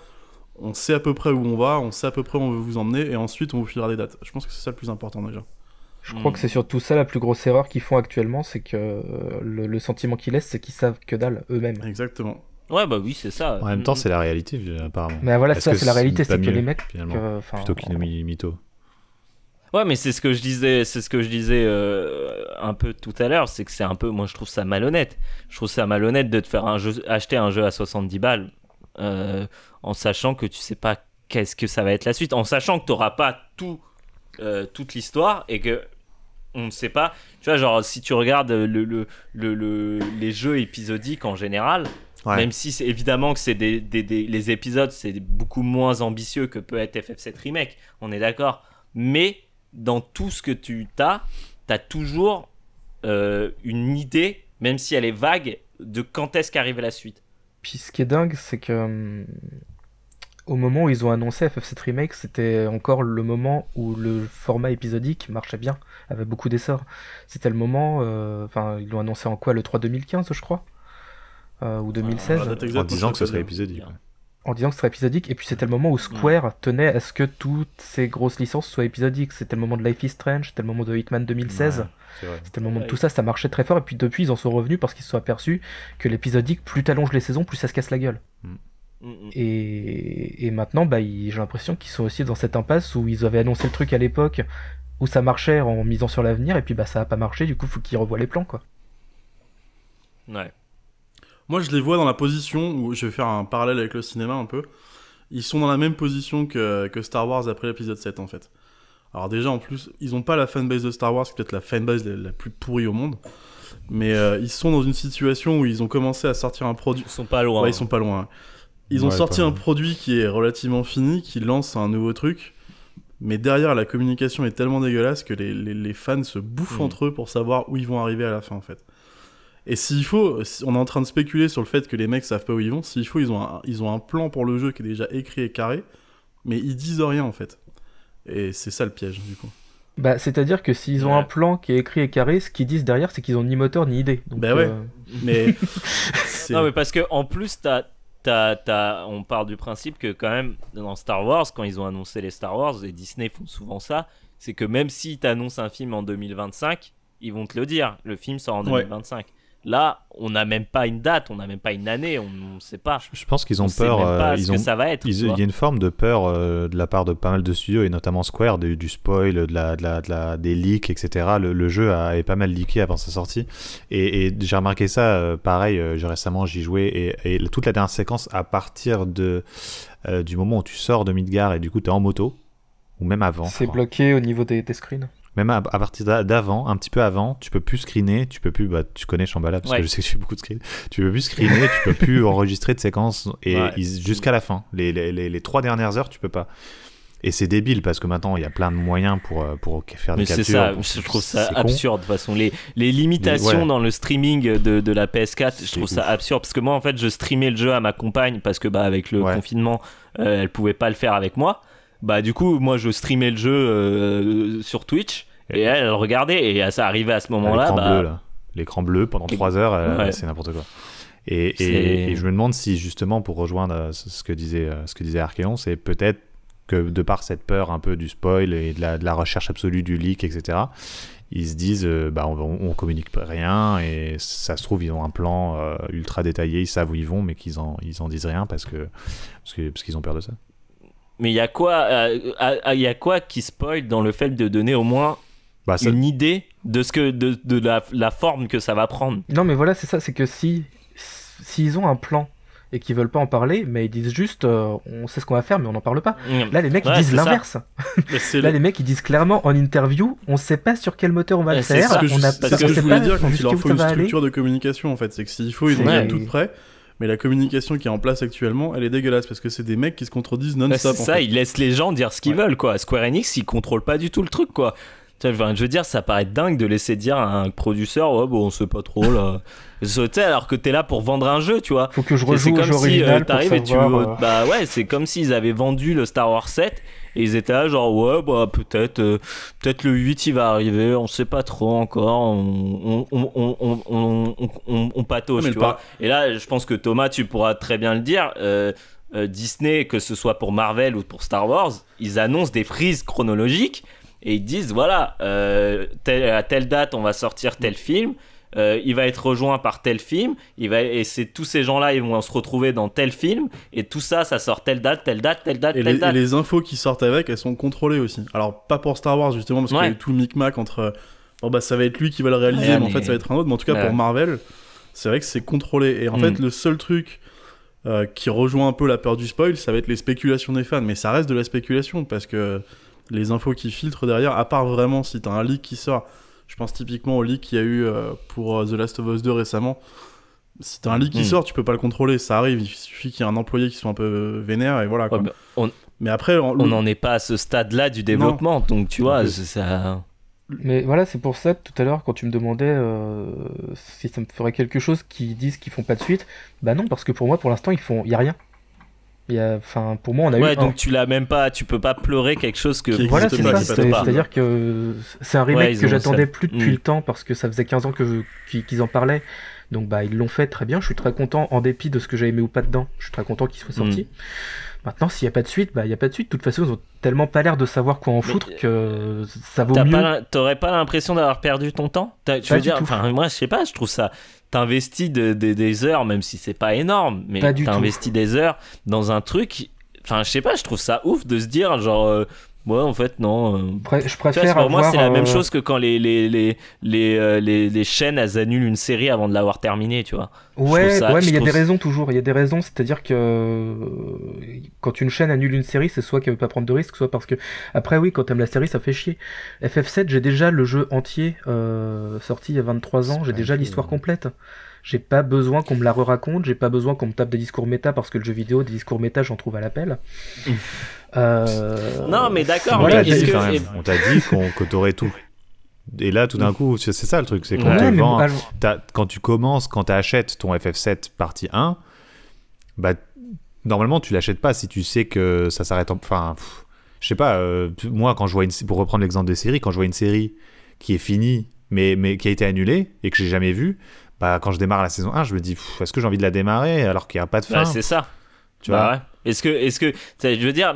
on sait à peu près où on va, on sait à peu près où on veut vous emmener, et ensuite on vous filera des dates. Je pense que c'est ça le plus important déjà. Je crois que hmm. c'est surtout ça la plus grosse erreur qu'ils font actuellement, c'est que euh, le, sentiment qu'ils laissent, c'est qu'ils savent que dalle eux-mêmes. Exactement. Ouais, bah oui, c'est ça. En même temps, hmm. c'est la réalité, apparemment. Mais voilà, ça, c'est la réalité, c'est que les mecs. Euh, plutôt qu'ils nous Ouais, mais c'est ce que je disais, c'est ce que je disais euh, un peu tout à l'heure, c'est que c'est un peu, moi je trouve ça malhonnête. Je trouve ça malhonnête de te faire un jeu, acheter un jeu à 70 balles euh, en sachant que tu sais pas qu'est-ce que ça va être la suite, en sachant que t'auras pas tout, euh, toute l'histoire et que on ne sait pas. Tu vois, genre si tu regardes le, le, le, les jeux épisodiques en général, Même si c'est évidemment que c'est des, des, des, les épisodes, c'est beaucoup moins ambitieux que peut être FF7 Remake, on est d'accord. Mais dans tout ce que tu as, tu as toujours euh, une idée, même si elle est vague, de quand est-ce qu'arrive la suite. Puis ce qui est dingue, c'est que euh, au moment où ils ont annoncé FF7 Remake, c'était encore le moment où le format épisodique marchait bien, avait beaucoup d'essor. C'était le moment, euh, enfin, ils l'ont annoncé en quoi Le 3 2015, je crois Ou 2016 ah, En disant que ce serait épisodique en disant que c'était épisodique. Et puis c'était le moment où Square tenait à ce que toutes ces grosses licences soient épisodiques. C'était le moment de Life is Strange, c'était le moment de Hitman 2016. c'était le moment de tout ça, ça marchait très fort. Et puis depuis, ils en sont revenus parce qu'ils se sont aperçus que l'épisodique, plus t'allonges les saisons, plus ça se casse la gueule. Mm. Mm, mm. Et, maintenant, bah, j'ai l'impression qu'ils sont aussi dans cette impasse où ils avaient annoncé le truc à l'époque où ça marchait en misant sur l'avenir et puis bah ça a pas marché. Du coup, faut qu'ils revoient les plans quoi. Ouais. Moi, je les vois dans la position où je vais faire un parallèle avec le cinéma un peu. Ils sont dans la même position que, Star Wars après l'épisode 7, en fait. Alors, déjà, en plus, ils n'ont pas la fanbase de Star Wars, qui est peut-être la fanbase la, plus pourrie au monde. Mais euh, ils sont dans une situation où ils ont commencé à sortir un produit. Ils sont pas loin. Ouais, ils sont pas loin. Ils ont sorti un produit qui est relativement fini, qui lance un nouveau truc. Mais derrière, la communication est tellement dégueulasse que les, fans se bouffent mm. entre eux pour savoir où ils vont arriver à la fin, en fait. Et s'il faut, on est en train de spéculer sur le fait que les mecs savent pas où ils vont. S'il faut, ils ont, un, ils ont un plan pour le jeu qui est déjà écrit et carré, mais ils disent rien en fait. Et c'est ça le piège du coup. Bah, c'est-à-dire que s'ils ont un plan qui est écrit et carré, ce qu'ils disent derrière, c'est qu'ils ont ni moteur ni idée. Donc, bah ouais. Euh, mais [LAUGHS] non, mais parce que en plus, on part du principe que quand même dans Star Wars, quand ils ont annoncé les Star Wars, et Disney font souvent ça, c'est que même si t'annoncent un film en 2025, ils vont te le dire, le film sort en 2025. Là, on n'a même pas une date, on n'a même pas une année, on ne sait pas. Je pense qu'ils ont peur. Euh, ont, ça va être. Il y a une forme de peur euh, de la part de pas mal de studios et notamment Square du, spoil, de la, de des leaks, etc. Le, jeu a, est pas mal leaké avant sa sortie et, j'ai remarqué ça. Euh, pareil, pareil, récemment j'y jouais et, toute la dernière séquence à partir de du moment où tu sors de Midgar et du coup tu es en moto ou même avant. C'est bloqué au niveau des, des screens même à, partir d'avant, un petit peu avant, tu peux plus screener, tu peux plus, bah, tu connais Shambhala parce que je sais que tu fais beaucoup de screen, tu peux plus screener, tu peux plus [LAUGHS] enregistrer de séquences et jusqu'à la fin, les, les, les, trois dernières heures, tu peux pas. Et c'est débile parce que maintenant il y a plein de moyens pour, euh, pour faire des Mais C'est ça, je trouve ça absurde. De toute façon, les, les limitations dans le streaming de, de la PS4, je trouve ça absurde parce que moi en fait je streamais le jeu à ma compagne parce que bah, avec le confinement euh, elle pouvait pas le faire avec moi bah du coup moi je streamais le jeu euh, sur Twitch et elle, elle regardait et ça arrivait à ce moment-là. L'écran bah, bleu, pendant 3 heures, euh, c'est n'importe quoi. Et, je me demande si justement pour rejoindre euh, ce que disait, ce que disait Archeon, c'est peut-être que de par cette peur un peu du spoil et de la, recherche absolue du leak, etc., ils se disent bah, on, on, communique rien et ça se trouve ils ont un plan ultra détaillé, ils savent où ils vont mais qu'ils en, ils en disent rien parce que parce qu'ils ont peur de ça. Mais il y a quoi, euh, il y a quoi qui spoil dans le fait de donner au moins bah, une idée de ce que de, de la, la, forme que ça va prendre. Non, mais voilà, c'est ça, c'est que si s'ils ont un plan et qu'ils veulent pas en parler, mais ils disent juste euh, on sait ce qu'on va faire, mais on n'en parle pas. Mm. Là, les mecs ils disent l'inverse. [LAUGHS] Là, les mecs ils disent clairement en interview on sait pas sur quel moteur on va le faire. C'est ce que, on a... je voulais dire quand leur faut une structure de communication en fait, c'est que s'il faut, ils ont tout prêt mais la communication qui est en place actuellement, elle est dégueulasse parce que c'est des mecs qui se contredisent non-stop. c'est ça, ils laissent les gens dire ce qu'ils veulent, quoi. Square Enix, ils contrôlent pas du tout le truc, quoi. Je veux dire, ça paraît dingue de laisser dire à un producteur, ouais, bon, on sait pas trop là. [LAUGHS] alors que t'es là pour vendre un jeu, tu vois. Faut que je rejoue C'est comme si euh, et tu. Euh, bah ouais, c'est comme s'ils avaient vendu le Star Wars 7 et ils étaient là, genre, ouais, bah, peut-être, euh, peut-être le 8 il va arriver, on sait pas trop encore, on, on, on, on patauge, tu vois. Et là, je pense que Thomas, tu pourras très bien le dire. Euh, euh, Disney, que ce soit pour Marvel ou pour Star Wars, ils annoncent des frises chronologiques et ils disent voilà, à telle date on va sortir tel film, euh, il va être rejoint par tel film, il va, et c'est tous ces gens-là, ils vont se retrouver dans tel film, et tout ça, ça sort telle date, telle date, telle date, telle les, date. Et les infos qui sortent avec, elles sont contrôlées aussi. Alors, pas pour Star Wars, justement, parce qu'il y a tout le micmac entre. Bon, euh, oh, bah, ça va être lui qui va le réaliser, mais, en fait, ça va être un autre. Mais en tout cas, pour Marvel, c'est vrai que c'est contrôlé. Et en mm. fait, le seul truc. Euh, qui rejoint un peu la peur du spoil, ça va être les spéculations des fans. Mais ça reste de la spéculation parce que les infos qui filtrent derrière, à part vraiment si t'as un leak qui sort, je pense typiquement au leak qu'il y a eu euh, pour euh, The Last of Us 2 récemment. Si t'as un leak qui hmm. sort, tu peux pas le contrôler, ça arrive. Il suffit qu'il y ait un employé qui soit un peu euh, vénère et voilà. Quoi. Bah, Mais après, on n'en est pas à ce stade-là du développement, donc tu vois, ça. Mais voilà, c'est pour ça tout à l'heure, quand tu me demandais si ça me ferait quelque chose qu'ils disent qu'ils font pas de suite, bah non, parce que pour moi, pour l'instant, ils font, y a rien. Enfin, pour moi, on a donc tu l'as même pas, tu peux pas pleurer quelque chose que. voilà, c'est ça. C'est-à-dire que c'est un remake que j'attendais plus depuis mm. le temps parce que ça faisait 15 ans que qu'ils en parlaient. Donc bah ils l'ont fait très bien. Je suis très content en dépit de ce que j'ai aimé ou pas dedans. Je suis très content qu'il soit sorti. Mm. Maintenant, s'il n'y a pas de suite, bah il n'y a pas de suite. De toute façon, ils ont tellement pas l'air de savoir quoi en foutre que ça vaut mieux. T'aurais pas l'impression d'avoir perdu ton temps Tu veux dire, enfin moi je sais pas, je trouve ça t'investis des heures, même si c'est pas énorme, mais t'investis des heures dans un truc. Enfin, je sais pas, je trouve ça ouf de se dire, genre, euh, moi, en fait, non. Euh. je préfère. pour moi, c'est la même euh, chose que quand les, les, euh, chaînes annulent une série avant de l'avoir terminée, tu vois. Ouais, mais il y a des raisons toujours. Il y a des raisons, c'est-à-dire que quand une chaîne annule une série, c'est soit qu'elle veut pas prendre de risques, soit parce que. Après, oui, quand t'aimes la série, ça fait chier. FF7, j'ai déjà le jeu entier sorti il y a 23 ans, j'ai déjà l'histoire complète. J'ai pas besoin qu'on me la re-raconte, j'ai pas besoin qu'on me tape des discours méta parce que le jeu vidéo, des discours méta, j'en trouve à l'appel. [LAUGHS] Euh, non, mais d'accord, on t'a dit qu'on que tout. Et là, tout d'un coup, c'est ça le truc, c'est qu'on te quand tu commences, quand tu achètes ton FF7 partie 1, bah, normalement, tu l'achètes pas si tu sais que ça s'arrête Enfin, je sais pas, euh, moi, quand je vois une. Pour reprendre l'exemple des séries, quand je vois une série qui est finie, mais, mais qui a été annulée et que j'ai jamais vue, bah, quand je démarre la saison 1, je me dis, est-ce que j'ai envie de la démarrer alors qu'il n'y a pas de bah, fin C'est ça. Tu vois bah ouais. Est-ce que, est-ce que, je veux dire,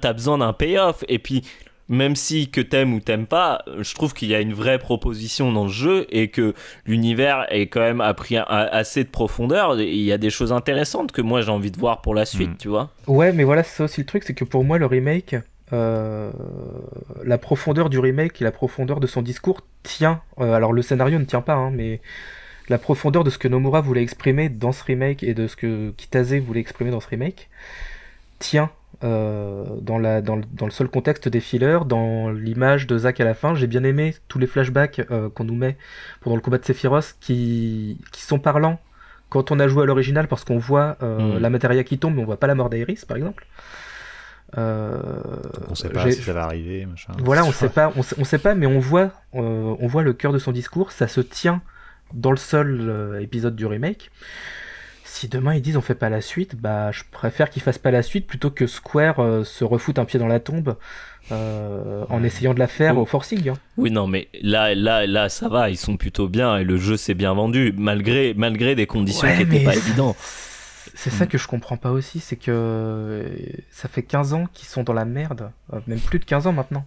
t'as besoin d'un payoff et puis même si que t'aimes ou t'aimes pas, je trouve qu'il y a une vraie proposition dans le jeu et que l'univers est quand même a pris assez de profondeur. Il y a des choses intéressantes que moi j'ai envie de voir pour la suite, mm. tu vois. Ouais, mais voilà, c'est aussi le truc, c'est que pour moi le remake, euh, la profondeur du remake et la profondeur de son discours tient. Euh, alors le scénario ne tient pas, hein, mais la profondeur de ce que Nomura voulait exprimer dans ce remake et de ce que Kitase voulait exprimer dans ce remake tient euh, dans, la, dans, le, seul contexte des fillers, dans l'image de Zack à la fin. J'ai bien aimé tous les flashbacks euh, qu'on nous met pendant le combat de Sephiroth qui, sont parlants quand on a joué à l'original parce qu'on voit euh, mm. la materia qui tombe mais on voit pas la mort d'Aeris par exemple. on sait pas si ça va arriver. Machin. Voilà, on [LAUGHS] sait pas, on sait, sait pas, mais on voit, on voit le cœur de son discours. Ça se tient dans le seul épisode du remake si demain ils disent on fait pas la suite, bah je préfère qu'ils fassent pas la suite plutôt que Square euh, se refoute un pied dans la tombe euh, en essayant de la faire au forcing. Hein. Oui non mais là là là ça va, ils sont plutôt bien et le jeu s'est bien vendu malgré malgré des conditions qui n'étaient pas évidentes. [LAUGHS] C'est ça que je comprends pas aussi, c'est que euh, ça fait 15 ans qu'ils sont dans la merde, même plus de 15 ans maintenant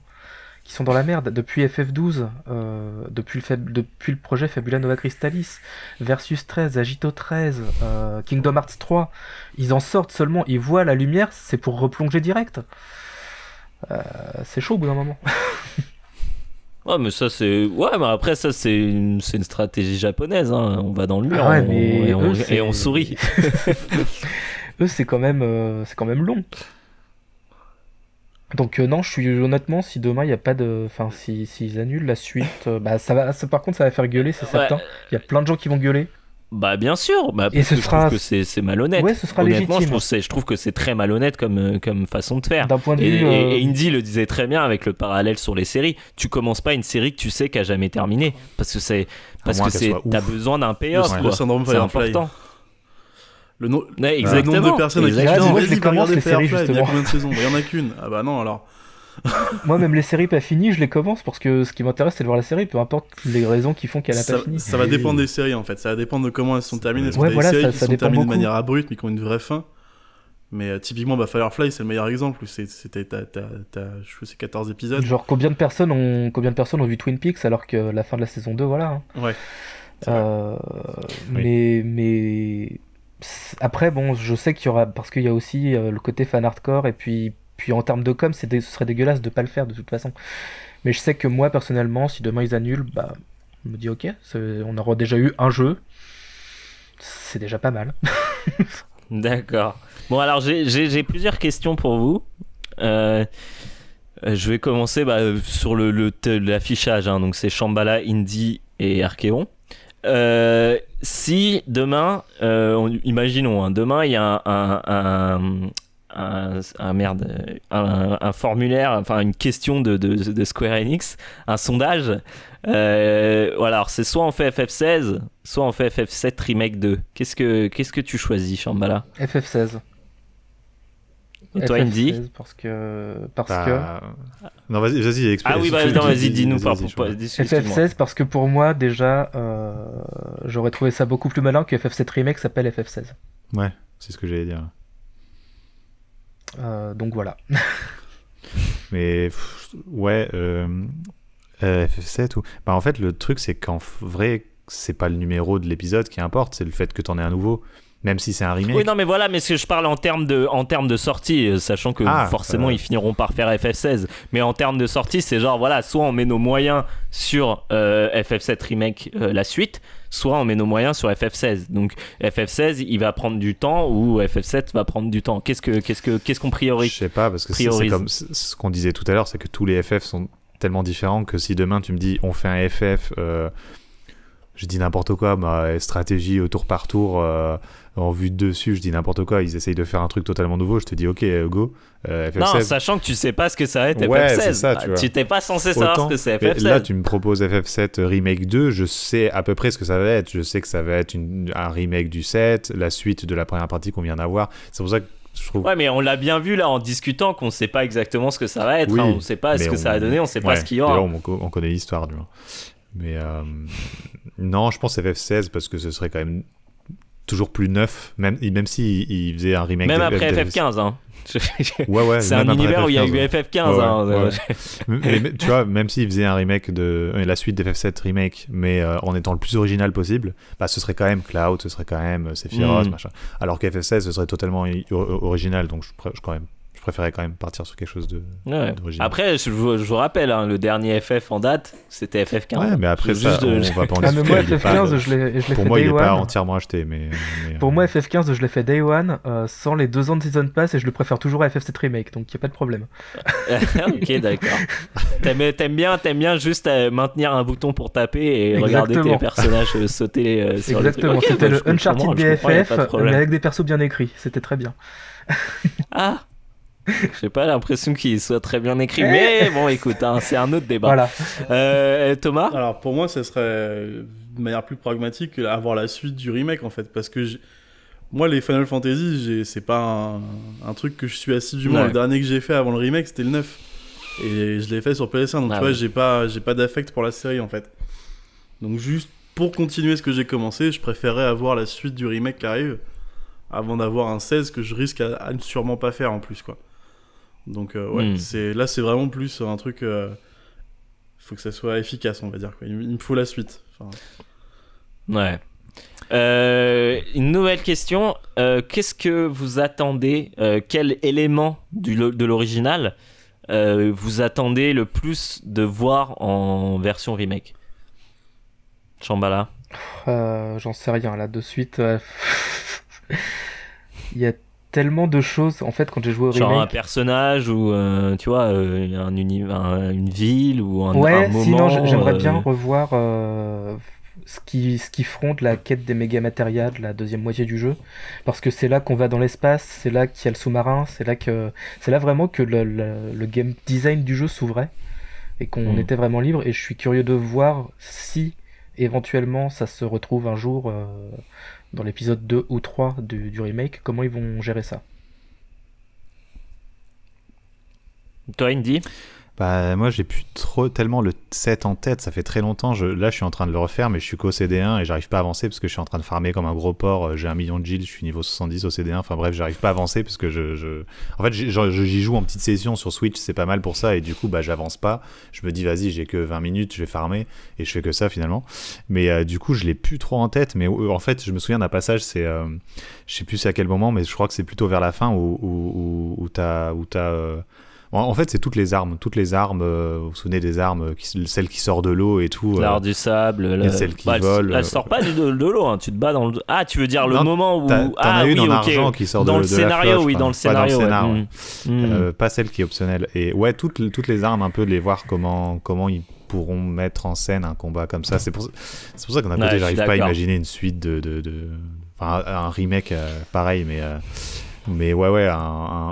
qui sont dans la merde depuis FF12, euh, depuis, le projet Fabula Nova Crystallis, Versus 13, Agito 13, euh, Kingdom Hearts 3, ils en sortent seulement, ils voient la lumière, c'est pour replonger direct. Euh, c'est chaud au bout d'un moment. [LAUGHS] ouais, mais ça c'est. Ouais, mais après, ça c'est une... stratégie japonaise, hein. on va dans le mur ah et, on... sourit. [LAUGHS] [LAUGHS] eux, c'est quand, même, c'est quand même long. Donc euh, non, je suis honnêtement, si demain il n'y a pas de, enfin s'ils si, annulent la suite, euh, bah ça va, par contre ça va faire gueuler, c'est certain. Il y a plein de gens qui vont gueuler. Bah bien sûr, bah, parce que je trouve que c'est malhonnête. Ouais, ce sera Honnêtement, je trouve, que c'est très malhonnête comme, euh, façon de faire. D'un Point de vue, et, Indy le disait très bien avec le parallèle sur les séries. Tu commences pas une série que tu sais qu'elle jamais terminé parce que c'est parce que c'est t'as besoin d'un payoff. C'est important. Le, exactement. le nombre de personnes qui les regardez il y a combien de saisons bah, Il y en a qu'une. Ah bah non, alors. [LAUGHS] Moi, même les séries pas finies, je les commence parce que ce qui m'intéresse, c'est de voir la série, peu importe les raisons qui font qu'elle a ça, pas fini. Ça va dépendre des séries en fait, ça va dépendre de comment elles sont terminées. Parce ouais, que voilà, des séries qui sont terminées de manière abrupte mais qui ont une vraie fin. Mais euh, typiquement, bah, Firefly, c'est le meilleur exemple où c'était, je ces 14 épisodes. Genre, combien de, personnes ont, combien de personnes ont vu Twin Peaks alors que la fin de la saison 2, voilà. Hein. Ouais. Euh, mais après, bon, je sais qu'il y aura. Parce qu'il y a aussi euh, le côté fan hardcore, et puis, puis en termes de com, ce serait dégueulasse de pas le faire de toute façon. Mais je sais que moi, personnellement, si demain ils annulent, bah, me dit ok, on aura déjà eu un jeu. C'est déjà pas mal. [LAUGHS] D'accord. Bon, alors j'ai plusieurs questions pour vous. Euh, euh, je vais commencer bah, sur l'affichage. Le, hein. l'affichage donc c'est Shambhala, Indie et Archeon si demain, euh, imaginons, hein, demain il y a un, un, un, merde, un, formulaire, enfin une question de, de, de Square Enix, un sondage. Euh, voilà, alors c'est soit on fait FF16, soit on fait FF7 Remake 2. Qu'est-ce que, qu'est-ce que tu choisis, Shambhala FF16. Et toi, Parce que. Parce bah, que... Non, vas-y, vas-y, explique. Ah oui, bah, non, vas-y, dis-nous par FF16, parce que pour moi, déjà, euh, j'aurais trouvé ça beaucoup plus malin que FF7 Remake s'appelle FF16. Ouais, c'est ce que j'allais dire. Euh, donc voilà. [LAUGHS] Mais, ouais, euh, euh FF7 ou. Bah, en fait, le truc, c'est qu'en vrai, c'est pas le numéro de l'épisode qui importe, c'est le fait que t'en aies un nouveau même si c'est un remake. Oui, non, mais voilà, mais ce que je parle en termes de, en termes de sortie, euh, sachant que ah, forcément euh. ils finiront par faire FF16. Mais en termes de sortie, c'est genre, voilà, soit on met nos moyens sur euh, FF7 Remake, la suite, soit on met nos moyens sur FF16. Donc FF16, il va prendre du temps ou FF7 va prendre du temps. Qu'est-ce qu'on quest qu'est-ce priorise Je sais pas, parce que c'est comme ce qu'on disait tout à l'heure, c'est que tous les FF sont tellement différents que si demain tu me dis on fait un FF je dis n'importe quoi, bah, stratégie au tour par tour, en vue de dessus, je dis n'importe quoi, ils essayent de faire un truc totalement nouveau, je te dis ok, euh, go. Euh, Non, sachant que tu sais pas ce que ça va être FF16. tu, t'es pas censé ce que c'est ff Là, tu me proposes FF7 Remake 2, je sais à peu près ce que ça va être. Je sais que ça va être un remake du 7, la suite de la première partie qu'on vient d'avoir. C'est pour ça que je Trouve... Ouais, mais on l'a bien vu là en discutant qu'on ne sait pas exactement ce que ça va être, hein. on sait pas ce que ça va donner, on sait pas ce qu'il y aura. On, connaît l'histoire, du Mais euh, non, je pense FF16 parce que ce serait quand même toujours plus neuf, même, même s'il il faisait un remake. Même après FF15, hein. [LAUGHS] ouais, ouais, c'est un univers où il y a eu FF15. hein, tu vois, même s'il faisait un remake de la suite d'FF7 remake, mais euh, en étant le plus original possible, bah, ce serait quand même Cloud, ce serait quand même euh, Sephiroth, hmm. machin. Alors qu'FF16, ce serait totalement original, donc je, je quand même préférais quand même partir sur quelque chose de. Après, je, vous, rappelle, hein, le dernier FF en date, c'était FF15. Ouais, mais après, ça, on va pas en ah, je l'ai Pour moi, il est pas entièrement acheté. Mais, euh, Pour moi, FF15, je l'ai fait day one, euh, sans les deux ans de Season Pass, et je le préfère toujours à FF7 Remake, donc il n'y a pas de problème. [LAUGHS] ok, d'accord. T'aimes bien, t'aimes bien juste euh, maintenir un bouton pour taper et regarder tes personnages sauter sur Exactement, c'était bah, le Uncharted BFF, mais avec des persos bien écrits, c'était très bien. ah [LAUGHS] J'ai pas l'impression qu'il soit très bien écrit, eh mais bon, écoute, hein, c'est un autre débat. Voilà. Euh, Thomas Alors, pour moi, ce serait de manière plus pragmatique avoir la suite du remake, en fait, parce que moi, les Final Fantasy, c'est pas un... truc que je suis assidûment. Le dernier que j'ai fait avant le remake, c'était le 9. Et je l'ai fait sur PS1, donc ah tu vois, j'ai pas, j'ai pas d'affect pour la série, en fait. Donc, juste pour continuer ce que j'ai commencé, je préférerais avoir la suite du remake qui arrive avant d'avoir un 16 que je risque à, à ne sûrement pas faire en plus, quoi. Donc euh, ouais, hmm. c'est là c'est vraiment plus un truc. Il euh, faut que ça soit efficace, on va dire. Quoi. Il, me faut la suite. Ouais. Euh, une nouvelle question. Qu'est-ce que vous attendez Quel élément du, de l'original vous attendez le plus de voir en version remake Chambala J'en sais rien là de suite. [LAUGHS] Il y a tellement de choses en fait quand j'ai joué au Genre un personnage ou euh, tu vois euh, un une ville ou un, ouais, moment. sinon j'aimerais euh, bien revoir ce qui ce qui fronde la quête des méga matériels la deuxième moitié du jeu parce que c'est là qu'on va dans l'espace, c'est là qu'il y a le sous-marin, c'est là que c'est là vraiment que le, game design du jeu s'ouvrait et qu'on hmm. était vraiment libre et je suis curieux de voir si éventuellement ça se retrouve un jour dans l'épisode 2 ou 3 du, remake, comment ils vont gérer ça. Toi, dit. Bah, moi, j'ai plus trop tellement le set en tête, ça fait très longtemps. Je, là, je suis en train de le refaire, mais je suis qu'au CD1 et j'arrive pas à avancer parce que je suis en train de farmer comme un gros porc. Euh, j'ai un million de gil, je suis niveau 70 au CD1. Enfin bref, j'arrive pas à avancer parce que je. En fait, j'y joue en petite session sur Switch, c'est pas mal pour ça. Et du coup, bah, j'avance pas. Je me dis, vas-y, j'ai que 20 minutes, je vais farmer. Et je fais que ça finalement. Mais euh, du coup, je l'ai plus trop en tête. Mais euh, en fait, je me souviens d'un passage, c'est. je sais plus c'est à quel moment, mais je crois que c'est plutôt vers la fin où, où, où, où t'as en, fait, c'est toutes les armes. Toutes les armes, euh, vous vous souvenez des armes, qui, celles qui sortent de l'eau et tout. Euh, L'art du sable, la... celles qui bah, vole volent. Elle, euh, sort pas de, l'eau, hein, tu te bats dans le. Ah, tu veux dire le moment où. T'en ah, as une en argent qui sort dans de, le scénario, oui, dans le scénario. Pas, dans le scénario, mm. Mm. pas celle qui est optionnelle. Et ouais, toutes, toutes les armes, un peu, de les voir comment, comment ils pourront mettre en scène un combat comme ça. C'est pour, pour ça qu'on a côté, j'arrive pas à imaginer une suite de. de, Enfin, un remake pareil, mais. Mais ouais, ouais,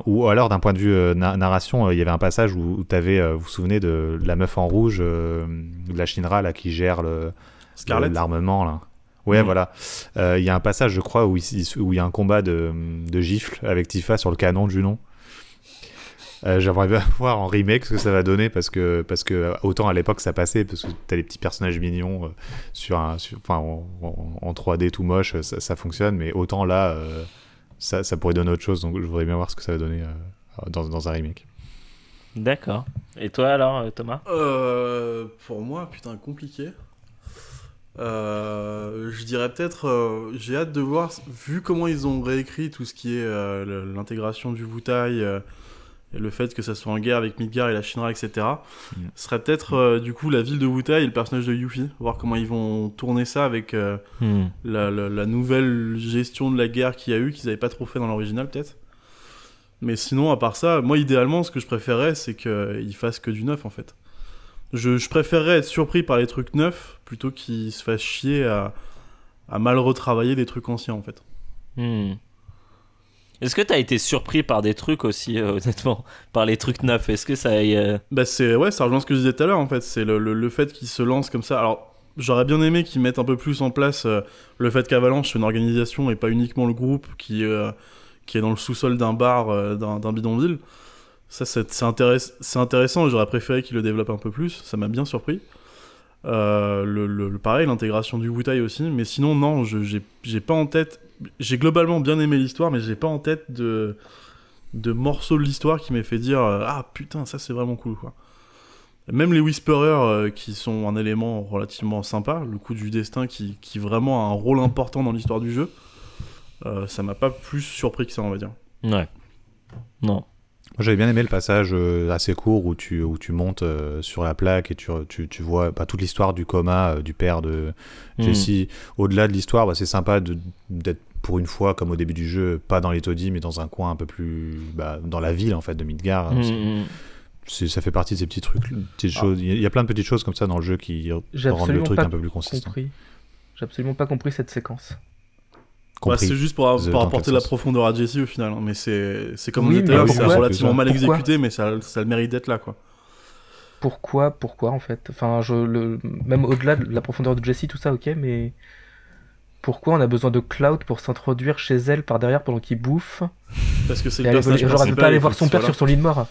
ou alors d'un point de vue euh, narration, euh, il y avait un passage où, tu avais, euh, vous vous souvenez de, la meuf en rouge, de la Shinra là, qui gère l'armement là. Ouais, mm. voilà. Il y a un passage, je crois, où il, où y a un combat de, de gifle avec Tifa sur le canon de Junon. J'aimerais bien [LAUGHS] voir en remake ce que ça va donner parce que, parce que autant à l'époque ça passait parce que t'as les petits personnages mignons sur un, en, 3D tout moche, ça, fonctionne, mais autant là ça, ça, pourrait donner autre chose. Donc je voudrais bien voir ce que ça va donner euh, dans, dans un remake. D'accord. Et toi alors, euh, Thomas euh, Pour moi, putain, compliqué. je dirais peut-être, j'ai hâte de voir, vu comment ils ont réécrit tout ce qui est l'intégration du Boutai, le fait que ça soit en guerre avec Midgar et la Shinra, etc. Mm. serait peut-être euh, du coup la ville de Wutai et le personnage de Yuffie, voir comment ils vont tourner ça avec euh, mm. la, nouvelle gestion de la guerre qu'il y a eu, qu'ils n'avaient pas trop fait dans l'original peut-être. Mais sinon, à part ça, moi idéalement, ce que je préférerais, c'est qu'ils fassent que du neuf en fait. Je, je, préférerais être surpris par les trucs neufs plutôt qu'ils se fassent chier à, mal retravailler des trucs anciens en fait. Mm. Est-ce que t'as été surpris par des trucs aussi, euh, honnêtement Par les trucs neufs Est-ce que ça. Euh... Bah, c'est. Ouais, ça rejoint ce que je disais tout à l'heure, en fait. C'est le, fait qu'ils se lancent comme ça. Alors. J'aurais bien aimé qu'ils mettent un peu plus en place euh, le fait qu'Avalanche soit une organisation et pas uniquement le groupe qui, euh, qui est dans le sous-sol d'un bar, d'un bidonville. Ça, c'est intéressant j'aurais préféré qu'ils le développent un peu plus. Ça m'a bien surpris. Euh, le, le, pareil, l'intégration du Wutai aussi. Mais sinon, non, j'ai pas en tête. J'ai globalement bien aimé l'histoire, mais j'ai pas en tête de, de morceaux de l'histoire qui m'aient fait dire euh, Ah putain, ça c'est vraiment cool quoi. Même les Whisperers euh, qui sont un élément relativement sympa, le coup du destin qui, qui vraiment a un rôle important dans l'histoire du jeu, ça m'a pas plus surpris que ça, on va dire. Ouais. Non j'avais bien aimé le passage euh, assez court où tu, où tu montes euh, sur la plaque et tu, vois bah, toute l'histoire du coma euh, du père de hmm. Jessie Au-delà de l'histoire, bah, c'est sympa d'être pour une fois, comme au début du jeu, pas dans les taudis, mais dans un coin un peu plus. Bah, dans la ville, en fait, de Midgar. Hmm, hmm. ça fait partie de ces petits trucs, ah. choses. Il y a plein de petites choses comme ça dans le jeu qui rendent le truc un peu plus consistant. J'ai absolument pas compris cette séquence. Bah, c'est juste pour, apporter la profondeur à Jesse au final. Hein. Mais c'est comme oui, on disait c'est relativement mal exécuté, mais ça, le mérite d'être là. quoi. Pourquoi Pourquoi en fait Enfin, je, Même au-delà de la profondeur de Jesse, tout ça, ok, mais pourquoi on a besoin de Cloud pour s'introduire chez elle par derrière pendant qu'il bouffe Parce que c'est le personnage Genre, elle peut pas aller voir son père sur son lit de mort.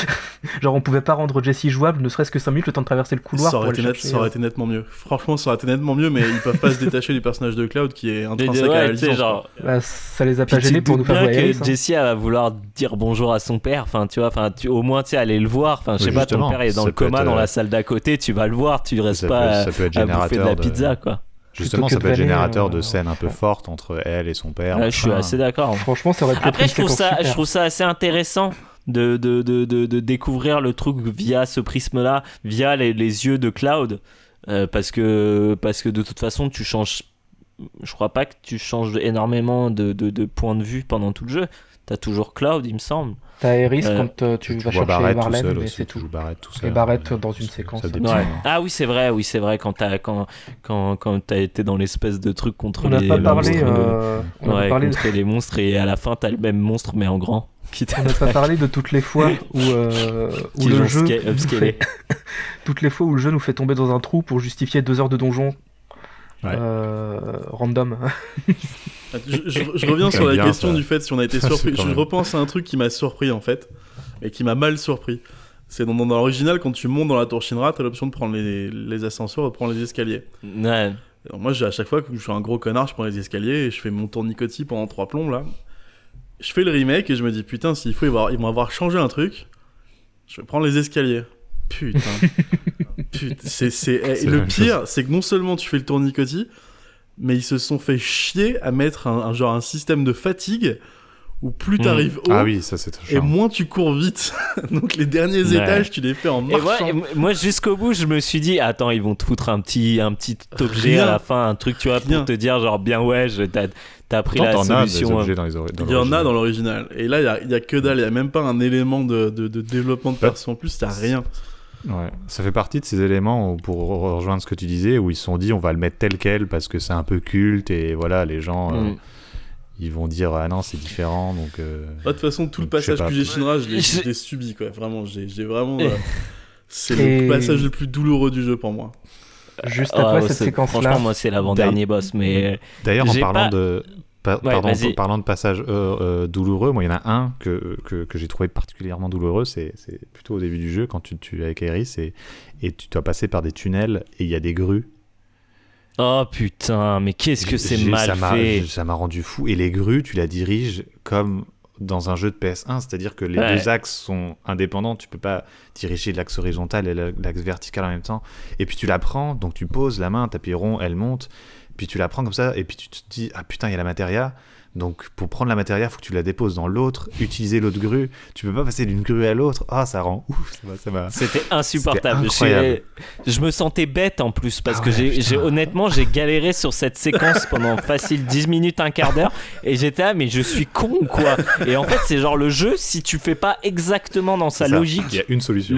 [LAUGHS] genre, on pouvait pas rendre Jessie jouable, ne serait-ce que 5 minutes le temps de traverser le couloir. Ça aurait, pour été, ça aurait euh. été nettement mieux. Franchement, ça aurait été nettement mieux, mais ils peuvent pas se détacher du personnage de Cloud qui est intrinsèque à la Genre... Bah, ça les a pas gênés pour nous faire voyager. Jesse Jessie va vouloir dire bonjour à son père. Enfin, tu vois, enfin, tu, au moins, tu aller le voir. Enfin, je sais pas, ton père est dans le coma, dans euh, la salle d'à côté, tu vas le voir, tu restes pas à bouffer de la pizza, quoi. Justement, ça peut être générateur euh, de scènes un peu fortes entre elle et son père. je suis assez d'accord. Franchement, ça Après, je trouve, ça, je trouve ça assez intéressant. De, de, découvrir le truc via ce prisme-là, via les, yeux de Cloud, euh, parce, que, parce que de toute façon, tu changes. Je crois pas que tu changes énormément de, de, de de vue pendant tout le jeu. T'as toujours Cloud, il me semble. T'as Eris euh, quand euh, tu, vas chercher Barrett mais c'est et Barrett dans une séquence. Ah oui, c'est vrai, oui, c'est vrai quand t'as quand quand quand t'as été dans l'espèce de truc contre les, pas parlé, monstres, euh, on parlé les monstres et à la fin t'as le même monstre mais en grand. Qui [LAUGHS] on n'a pas parlé de toutes les fois où, euh, le jeu [LAUGHS] toutes les fois où le jeu nous fait tomber dans un trou pour justifier deux heures de donjon euh, random. [LAUGHS] je, reviens sur la question du fait si on a été [LAUGHS] surpris. je repense à un truc qui m'a surpris en fait, et qui m'a mal surpris. C'est dans, l'original, quand tu montes dans la tour Shinra, t'as l'option de prendre les, les ascenseurs ou prendre les escaliers. moi, à chaque fois que je suis un gros connard, je prends les escaliers et je fais mon tour Nicoti pendant trois plombs là. Je fais le remake et je me dis putain, s'il faut, ils vont avoir changé un truc. Je vais prendre les escaliers. Putain. [LAUGHS] Putain. Eh, c'est, le pire, c'est que non seulement tu fais le tour mais ils se sont fait chier à mettre un, genre un système de fatigue où plus mmh. t'arrives ah haut ah oui, ça, et moins tu cours vite. [LAUGHS] Donc les derniers étages, tu les fais en marchant. moi, jusqu'au bout, je me suis dit attends, ils vont te foutre un petit un petit objet à la fin, un truc tu vois pour te dire genre bien ouais, t'as pris la solution. Hein. il y en a dans l'original. Et là, il y, a que dalle, il n'y a même pas un élément de, de, de développement de perso en plus, t'as rien. Ouais. Ça fait partie de ces éléments pour rejoindre ce que tu disais, où ils se sont dit on va le mettre tel quel parce que c'est un peu culte et voilà, les gens. Euh, mm. ils vont dire ah non c'est différent donc. Euh, ah, de toute façon tout le passage j'ai Shinra je l'ai subi quoi vraiment j'ai vraiment euh, c'est le passage le plus douloureux du jeu pour moi. Juste ah, après cette séquence-là. Franchement, moi, c'est l'avant-dernier boss, mais. D'ailleurs, en parlant de parlant de passages euh, euh, douloureux, moi, il y en a un que, que, j'ai trouvé particulièrement douloureux, c'est plutôt au début du jeu, quand tu, tu avec Eris et, tu dois passer par des tunnels et il y a des grues. Oh putain, mais qu'est-ce que c'est mal ça fait Ça m'a rendu fou. Et les grues, tu la diriges comme dans un jeu de PS1, c'est-à-dire que les deux axes sont indépendants, tu peux pas diriger l'axe horizontal et l'axe vertical en même temps. Et puis tu la prends, donc tu poses la main, tapis rond, elle monte, puis tu la prends comme ça, et puis tu te dis, ah putain, il y a la matéria, donc pour prendre la matière, il faut que tu la déposes dans l'autre, utiliser l'autre grue. Tu peux pas passer d'une grue à l'autre. Ah, ça rend ouf, ça C'était insupportable. Je, me sentais bête en plus parce ah que j'ai honnêtement j'ai galéré sur cette séquence pendant facile 10 minutes, un quart d'heure et j'étais ah, mais je suis con quoi. Et en fait, c'est genre le jeu si tu fais pas exactement dans sa logique. Il y a une solution.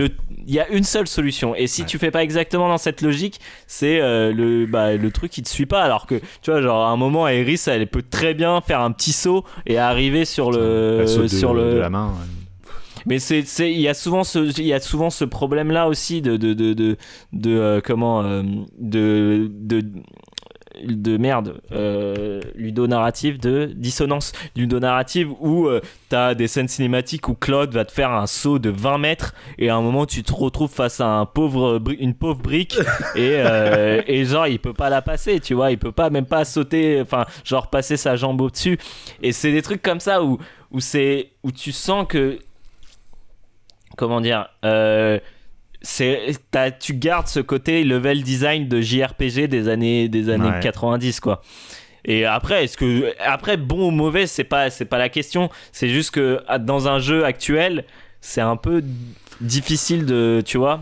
Il y a une seule solution et si tu fais pas exactement dans cette logique, c'est euh, le bah, le truc qui te suit pas alors que tu vois genre à un moment Eris elle peut très bien faire un un petit saut et arriver sur le, sur le la main. Mais c'est il y a souvent ce il y a souvent ce problème là aussi de de de de, euh, comment euh, de, de de merde euh, Ludo-narrative de dissonance Ludo-narrative où euh, t'as des scènes cinématiques où Claude va te faire un saut de 20 mètres et à un moment tu te retrouves face à un pauvre une pauvre brique [LAUGHS] euh, et, genre il peut pas la passer tu vois il peut pas même pas sauter enfin genre passer sa jambe au dessus et c'est des trucs comme ça où c'est où tu sens que comment dire c'est tu gardes ce côté level design de JRPG des années, des années 90, quoi. Et après, est-ce que après bon ou mauvais, c'est pas c'est pas la question. C'est juste que dans un jeu actuel, c'est un peu difficile de, tu vois.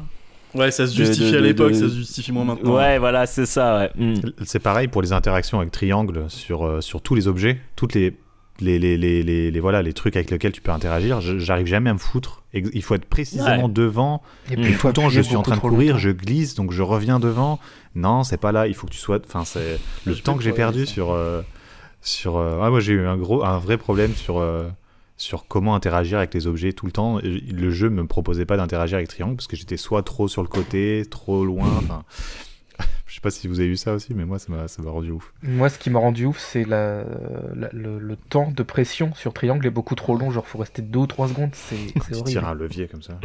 Ouais, ça se justifie à l'époque, ça se justifie moins maintenant. Ouais, voilà, c'est ça. Mm. C'est pareil pour les interactions avec triangle sur euh, sur tous les objets, toutes les les, voilà, les trucs avec lesquels tu peux interagir, j'arrive jamais à me foutre. Il faut être précisément devant. Et tout le temps, je suis en train de courir, je glisse, donc je reviens devant. Non, c'est pas là. Il faut que tu sois. Enfin, c'est le temps que j'ai perdu sur. Euh, sur euh, ah, moi, j'ai eu un, gros, un vrai problème sur, euh, sur comment interagir avec les objets tout le temps. Le jeu me proposait pas d'interagir avec triangle parce que j'étais soit trop sur le côté, trop loin. Enfin. Je sais pas si vous avez vu ça aussi, mais moi, ça m'a rendu ouf. Moi, ce qui m'a rendu ouf, c'est la, le, temps de pression sur triangle est beaucoup trop long. Genre, faut rester 2 ou 3 secondes. [LAUGHS] C'est horrible. Tire un levier comme ça.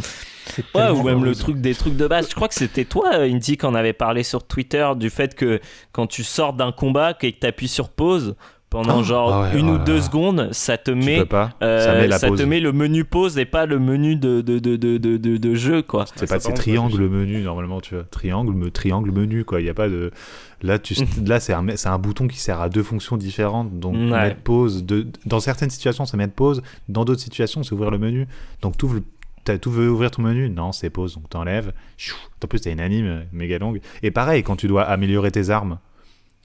Ouais, ou même le truc des trucs de base. Je crois que c'était toi, Indy, qu'on avait parlé sur Twitter du fait que quand tu sors d'un combat et que tu appuies sur pause, pendant ah. genre ah une oh ou deux secondes, ça te met, euh, ça, te met le menu pause et pas le menu de, de, jeu quoi. C'est pas c'est triangle menu normalement tu vois, triangle triangle menu quoi. Il y a pas de là tu [LAUGHS] là c'est un c'est un bouton qui sert à deux fonctions différentes donc mettre pause de dans certaines situations ça met pause, dans d'autres situations c'est ouvrir le menu. Donc tu tout veut ouvrir ton menu Non, c'est pause, donc t'enlèves. En plus, t'as une anime euh, méga longue. Et pareil, quand tu dois améliorer tes armes,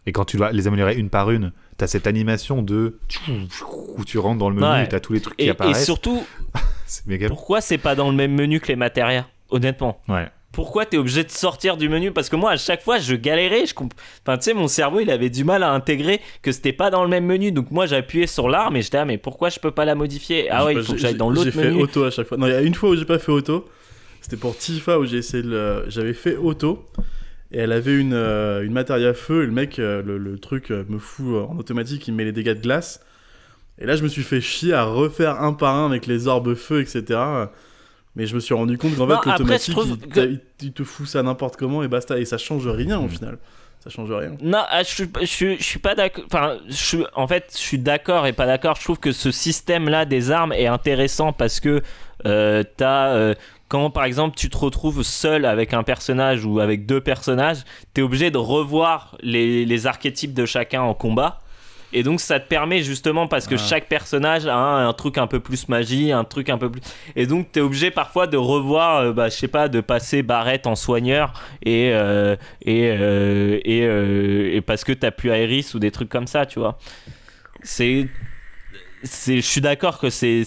et quand tu dois les améliorer une par une, t'as cette animation de où tu rentres dans le menu et t'as tous les trucs qui apparaissent. Et surtout, [LAUGHS] pourquoi c'est pas dans le même menu que les matérias Honnêtement. Ouais. Pourquoi t'es obligé de sortir du menu Parce que moi, à chaque fois, je galérais. Je Enfin, tu sais, mon cerveau, il avait du mal à intégrer que c'était pas dans le même menu. Donc moi, j'appuyais sur l'arme et j'étais ah mais pourquoi je peux pas la modifier Ah ouais, il faut que j'aille dans l'autre menu. J'ai fait auto à chaque fois. Non, il y a une fois où j'ai pas fait auto. C'était pour Tifa où j'ai essayé le... J'avais fait auto. Et elle avait une, euh, une matière à feu, et le mec, euh, le, truc euh, me fout en automatique, il met les dégâts de glace. Et là, je me suis fait chier à refaire un par un avec les orbes feu, etc. Mais je me suis rendu compte qu'en fait, l'automatique, il, te fout ça n'importe comment, et basta. Et ça change rien au mm. final. Ça change rien. Non, ah, je, je suis pas d'accord. Enfin, je, en fait, je suis d'accord et pas d'accord. Je trouve que ce système-là des armes est intéressant parce que t'as quand par exemple tu te retrouves seul avec un personnage ou avec deux personnages, tu es obligé de revoir les, archétypes de chacun en combat. Et donc ça te permet justement parce que chaque personnage a un, truc un peu plus magie, un truc un peu plus... Et donc tu es obligé parfois de revoir, euh, bah, je sais pas, de passer Barrette en soigneur et, euh, et, euh, et, parce que t'as plus Iris ou des trucs comme ça, tu vois. C'est je suis d'accord que c'est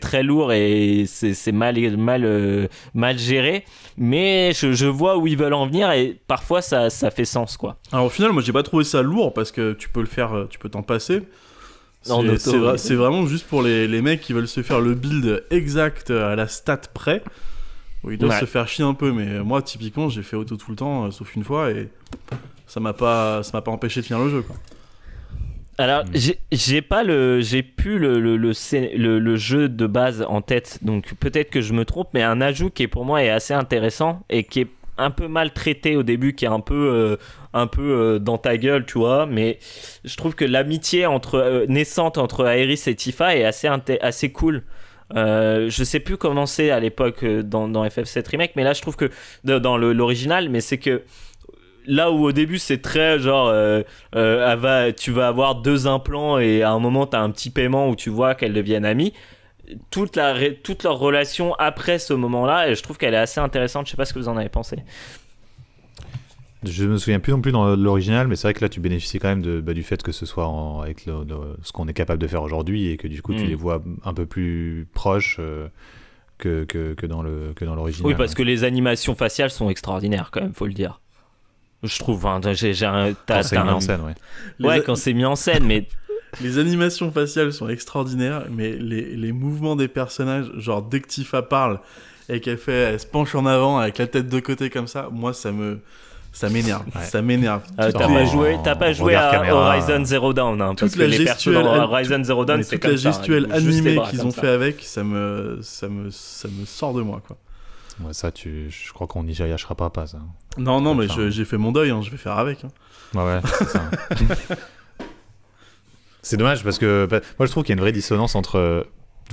très lourd et c'est mal, mal, euh, mal géré, mais je, vois où ils veulent en venir et parfois ça, fait sens quoi. Alors au final, moi j'ai pas trouvé ça lourd parce que tu peux le faire, euh, tu peux t'en passer. C'est vraiment juste pour les, mecs qui veulent se faire le build exact euh, à la stat près. Où ils doivent se faire chier un peu, mais moi typiquement j'ai fait auto tout le temps, sauf une fois, et ça m'a pas, pas empêché de finir le jeu. Quoi. Alors, hmm. j'ai pas le, j'ai plus le le, le, jeu de base en tête, donc peut-être que je me trompe, mais un ajout qui pour moi est assez intéressant et qui est un peu mal traité au début, qui est un peu, euh, un peu euh, dans ta gueule, tu vois. Mais je trouve que l'amitié entre euh, naissante entre Aerys et Tifa est assez, assez cool. je sais plus comment c'est à l'époque dans, dans, FF7 Remake, mais là je trouve que dans l'original, mais c'est que là où au début c'est très genre euh, euh, tu vas avoir deux implants et à un moment tu as un petit paiement où tu vois qu'elles deviennent amies toute, la, toute leur relation après ce moment-là, et je trouve qu'elle est assez intéressante. Je sais pas ce que vous en avez pensé. Je me souviens plus non plus dans l'original, mais c'est vrai que là tu bénéficies quand même de, bah, du fait que ce soit avec ce qu'on est capable de faire aujourd'hui et que du coup tu mm. les vois un peu plus proches euh, que, que, dans dans l'original. Oui, parce que les animations faciales sont extraordinaires quand même, faut le dire je trouve. Hein, un, quand c'est mis un... en scène, ouais. quand c'est mis en scène, mais. [LAUGHS] Les animations faciales sont extraordinaires, mais les, les mouvements des personnages, genre dès que Tifa parle et qu'elle fait, elle se penche en avant avec la tête de côté comme ça, moi ça me. Ça m'énerve, ça m'énerve. Ah, t'as, pas joué, à Horizon Zero Dawn, hein, parce toute la que les dans Horizon Zero Dawn, c'est toute la hein, gestuelle animée qu'ils ont fait avec, ça me, ça me, ça me sort de moi, quoi. Ouais, ça, tu, je crois qu'on n'y gâchera pas, pas ça. Hein. Non, non, mais j'ai fait mon deuil, hein, je vais faire avec. Hein. Ouais, ouais, [LAUGHS] c'est dommage parce que bah, moi je trouve qu'il y a une vraie dissonance entre,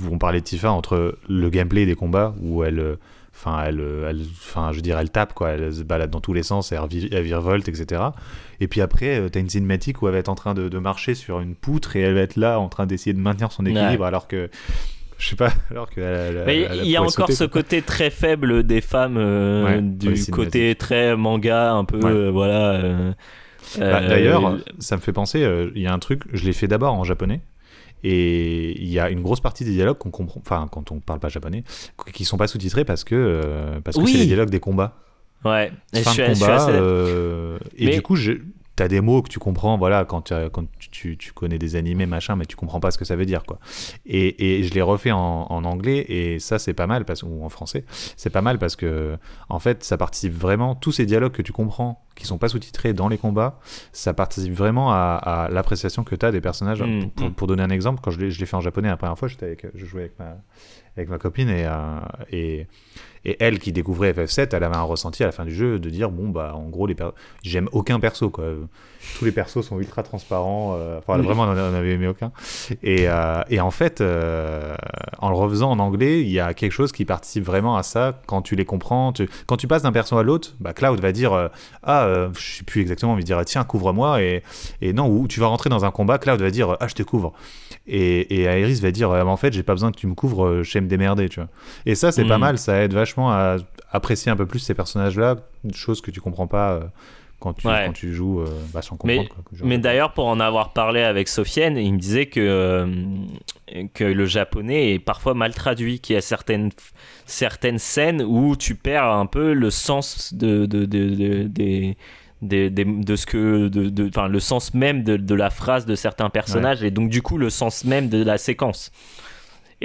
on parlez de Tifa, entre le gameplay des combats où elle, enfin, elle, enfin, je dirais elle tape quoi, elle se balade dans tous les sens, elle, virevolte, etc. Et puis après, euh, t'as une cinématique où elle va être en train de, marcher sur une poutre et elle va être là en train d'essayer de maintenir son équilibre alors que je sais pas. [LAUGHS] Alors que il y a encore ce côté très faible des femmes, euh, du côté très manga, un peu, euh, voilà. Euh, bah, d'ailleurs, ça me fait penser. Il y a un truc, je l'ai fait d'abord en japonais. Et il y a une grosse partie des dialogues qu'on comprend, enfin quand on parle pas japonais, qui sont pas sous-titrés parce que parce que c'est les dialogues des combats. Ouais. Fin je suis, de combat. et du coup, je, t'as des mots que tu comprends, voilà, quand, quand tu, connais des animés, machin, mais tu comprends pas ce que ça veut dire, quoi. Et, je l'ai refait en, anglais, et ça, c'est pas mal, parce, ou en français, c'est pas mal parce que, en fait, ça participe vraiment, tous ces dialogues que tu comprends, qui sont pas sous-titrés dans les combats, ça participe vraiment à, l'appréciation que tu as des personnages. Mm, mm. Pour, donner un exemple, quand je l'ai fait en japonais la première fois, j'étais je jouais avec ma, avec ma copine, et, euh, et et elle qui découvrait FF7, elle avait un ressenti à la fin du jeu de dire bon bah en gros les j'aime aucun perso quoi. Tous les persos sont ultra transparents. Euh, enfin vraiment on n'avait aimé aucun. Et, euh, et en fait euh, en le refaisant en anglais, il y a quelque chose qui participe vraiment à ça quand tu les comprends. Quand tu passes d'un perso à l'autre, bah Cloud va dire ah je sais plus exactement, de dire ah, tiens couvre-moi et, et non ou tu vas rentrer dans un combat, Cloud va dire ah je te couvre et, et Aeris va dire en fait j'ai pas besoin que tu me couvres, je vais me démerder tu vois. Et ça c'est pas mm. mal, ça aide vachement à apprécier un peu plus ces personnages-là, chose que tu comprends pas euh, quand tu, quand tu joues euh, bah, sans comprendre. Mais, d'ailleurs, pour en avoir parlé avec Sofiane, il me disait que, euh, que le japonais est parfois mal traduit, qu'il y a certaines, certaines scènes où tu perds un peu le sens de, de, de, de, de ce que enfin le sens même de, la phrase de certains personnages et donc du coup le sens même de la séquence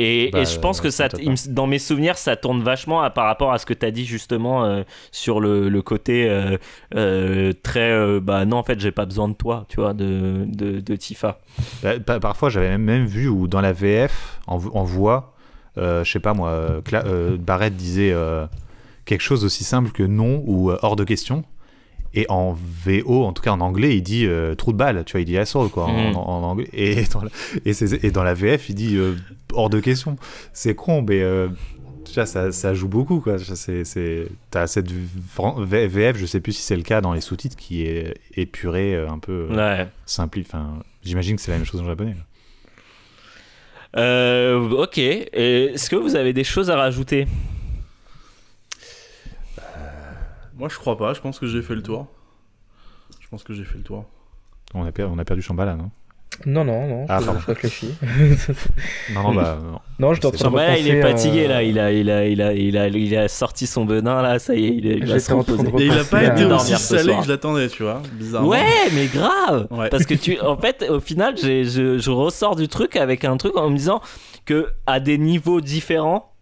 et, bah, je pense que ça, dans mes souvenirs, ça tourne vachement à, par rapport à ce que tu as dit justement euh, sur le, côté euh, euh, très bah non, en fait, j'ai pas besoin de toi, tu vois, de, de, Tifa. Bah, parfois, j'avais même vu ou dans la VF, en, voix, je sais pas moi, Barrett disait quelque chose aussi simple que non ou hors de question. Et en VO, en tout cas en anglais, il dit euh, trou de balle, tu vois, il dit asshole, quoi, mm. en, anglais. Et dans, la, dans, la, VF, il dit euh, hors de question. C'est con, mais euh, ça, ça, joue beaucoup, quoi. T'as cette VF, je sais plus si c'est le cas dans les sous-titres, qui est épurée, un peu ouais. Enfin, j'imagine que c'est la même chose en japonais. ok. Est-ce que vous avez des choses à rajouter moi, je crois pas. Je pense que j'ai fait le tour. Je pense que j'ai fait le tour. On a, perdu, on a perdu non non, non, non, ah, je, je réfléchis. [LAUGHS] non, non, bah. Non, non je il est fatigué euh, là, il a, il, a, il, a, il, a, il a sorti son benin là, ça y est, il, est, il va se il a pas euh, été aussi salé que je l'attendais, tu vois, bizarre. Ouais, mais grave Parce que tu. En fait, au final, je, je ressors du truc avec un truc en me disant que à des niveaux différents,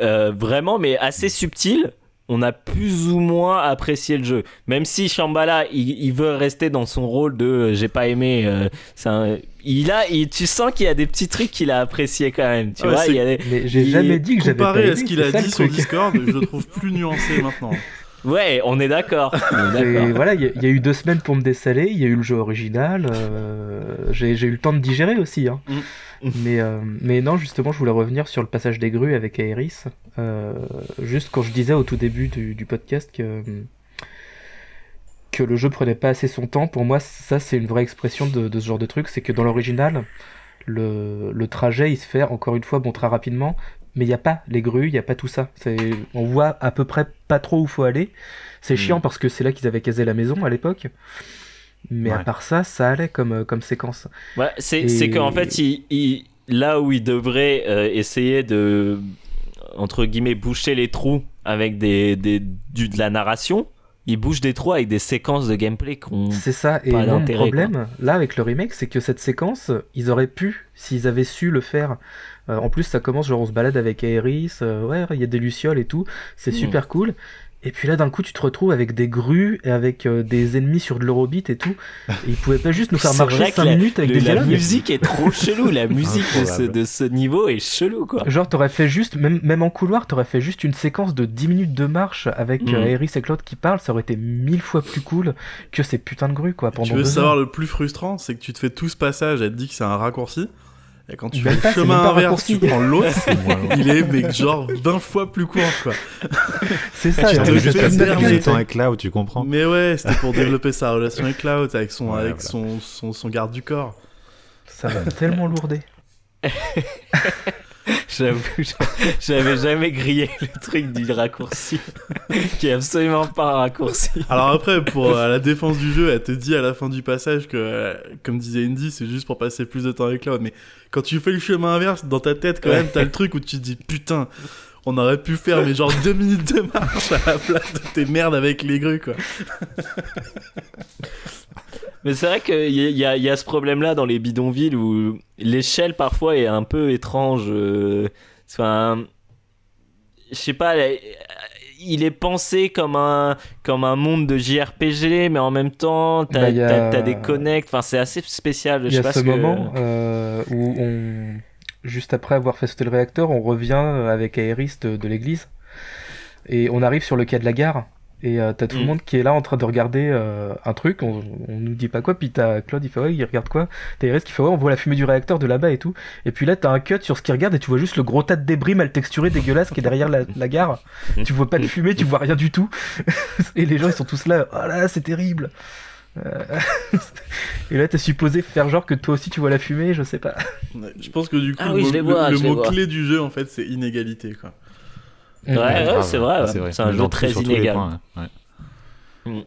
euh, vraiment, mais assez subtils on a plus ou moins apprécié le jeu. Même si Shambhala, il, veut rester dans son rôle de euh, j'ai pas aimé. Euh, il a, tu sens qu'il y a des petits trucs qu'il a apprécié quand même. Tu j'ai jamais dit que Comparé à ce qu'il a dit sur Discord, je le trouve plus nuancé maintenant. [LAUGHS] Ouais, on est d'accord. voilà, il y, a eu deux semaines pour me dessaler, il y a eu le jeu original, euh, j'ai eu le temps de digérer aussi. Hein. Mm. [LAUGHS] Euh, mais, non, justement, je voulais revenir sur le passage des grues avec Aeris. Euh, juste quand je disais au tout début du, podcast que, que le jeu prenait pas assez son temps, pour moi, ça, c'est une vraie expression de, ce genre de truc. C'est que dans l'original, le, trajet, il se fait, encore une fois, bon, très rapidement. Mais il n'y a pas les grues, il n'y a pas tout ça. On voit à peu près pas trop où faut aller. C'est hmm. chiant parce que c'est là qu'ils avaient casé la maison à l'époque. Mais à part ça, ça allait comme, euh, comme séquence. Ouais, c'est qu'en fait, là où il devrait euh, essayer de, entre guillemets, boucher les trous avec des, des, du, de la narration, il bouge des trous avec des séquences de gameplay qu'on. C'est ça, et le problème, là, avec le remake, c'est que cette séquence, ils auraient pu, s'ils avaient su le faire. Euh, en plus, ça commence genre on se balade avec Aerys ouais, il y a des lucioles et tout, c'est hmm. super cool. Et puis là, d'un coup, tu te retrouves avec des grues et avec euh, des ennemis sur de l'Eurobeat et tout. ils pouvaient pas juste nous faire marcher 5 minutes avec des dialogues. La musique est trop chelou. La musique de, ce, niveau est chelou, quoi. Genre, t'aurais fait juste, même, même en couloir, t'aurais fait juste une séquence de 10 minutes de marche avec mm. euh, Eris et Claude qui parlent. Ça aurait été mille fois plus cool que ces putains de grues, quoi. Pendant tu veux savoir le plus frustrant, c'est que tu te fais tout ce passage et te dit que c'est un raccourci. Et quand tu fais le chemin inverse, tu prends l'autre, [LAUGHS] il est mais genre 20 fois plus court quoi. [LAUGHS] C'est ça, tu te fais temps avec Cloud, tu comprends. Mais ouais, c'était pour [LAUGHS] développer sa relation avec Cloud, avec son, avec son, garde du corps. Ça va tellement lourdé. J'avoue, j'avais jamais grillé le truc du raccourci, qui est absolument pas raccourci. Alors après, pour euh, la défense du jeu, elle te dit à la fin du passage que, euh, comme disait Indy, c'est juste pour passer plus de temps avec Cloud. Mais quand tu fais le chemin inverse, dans ta tête quand même, t'as le truc où tu te dis putain, on aurait pu faire mais genre deux minutes de marche à la place de tes merdes avec les grues quoi. Mais c'est vrai qu'il y, a ce problème-là dans les bidonvilles où l'échelle parfois est un peu étrange. Enfin, euh, je sais pas, euh, il est pensé comme un, comme un monde de JRPG, mais en même temps, bah, t'as des connects. Enfin, c'est assez spécial. Il y a ce moment euh, où Juste après avoir fait le réacteur, on revient avec Aériste de, de l'église. Et on arrive sur le quai de la gare. Et euh, t'as tout le mm. monde qui est là en train de regarder euh, un truc, on, nous dit pas quoi, puis t'as Claude, il fait ouais, il regarde quoi, t'as Iris qui fait ouais, on voit la fumée du réacteur de là-bas et tout, et puis là t'as un cut sur ce qu'il regarde et tu vois juste le gros tas de débris mal texturé dégueulasse qui est derrière la, gare, tu vois pas de fumée, tu vois rien du tout, [LAUGHS] et les gens ils sont tous là, oh là, là c'est terrible euh, [LAUGHS] et là, t'es supposé faire genre que toi aussi tu vois la fumée, je sais pas. je pense que du coup, ah le, le mot-clé du jeu, en fait, c'est inégalité, quoi. Ah, c'est vrai. C'est un jeu très inégal. Mm.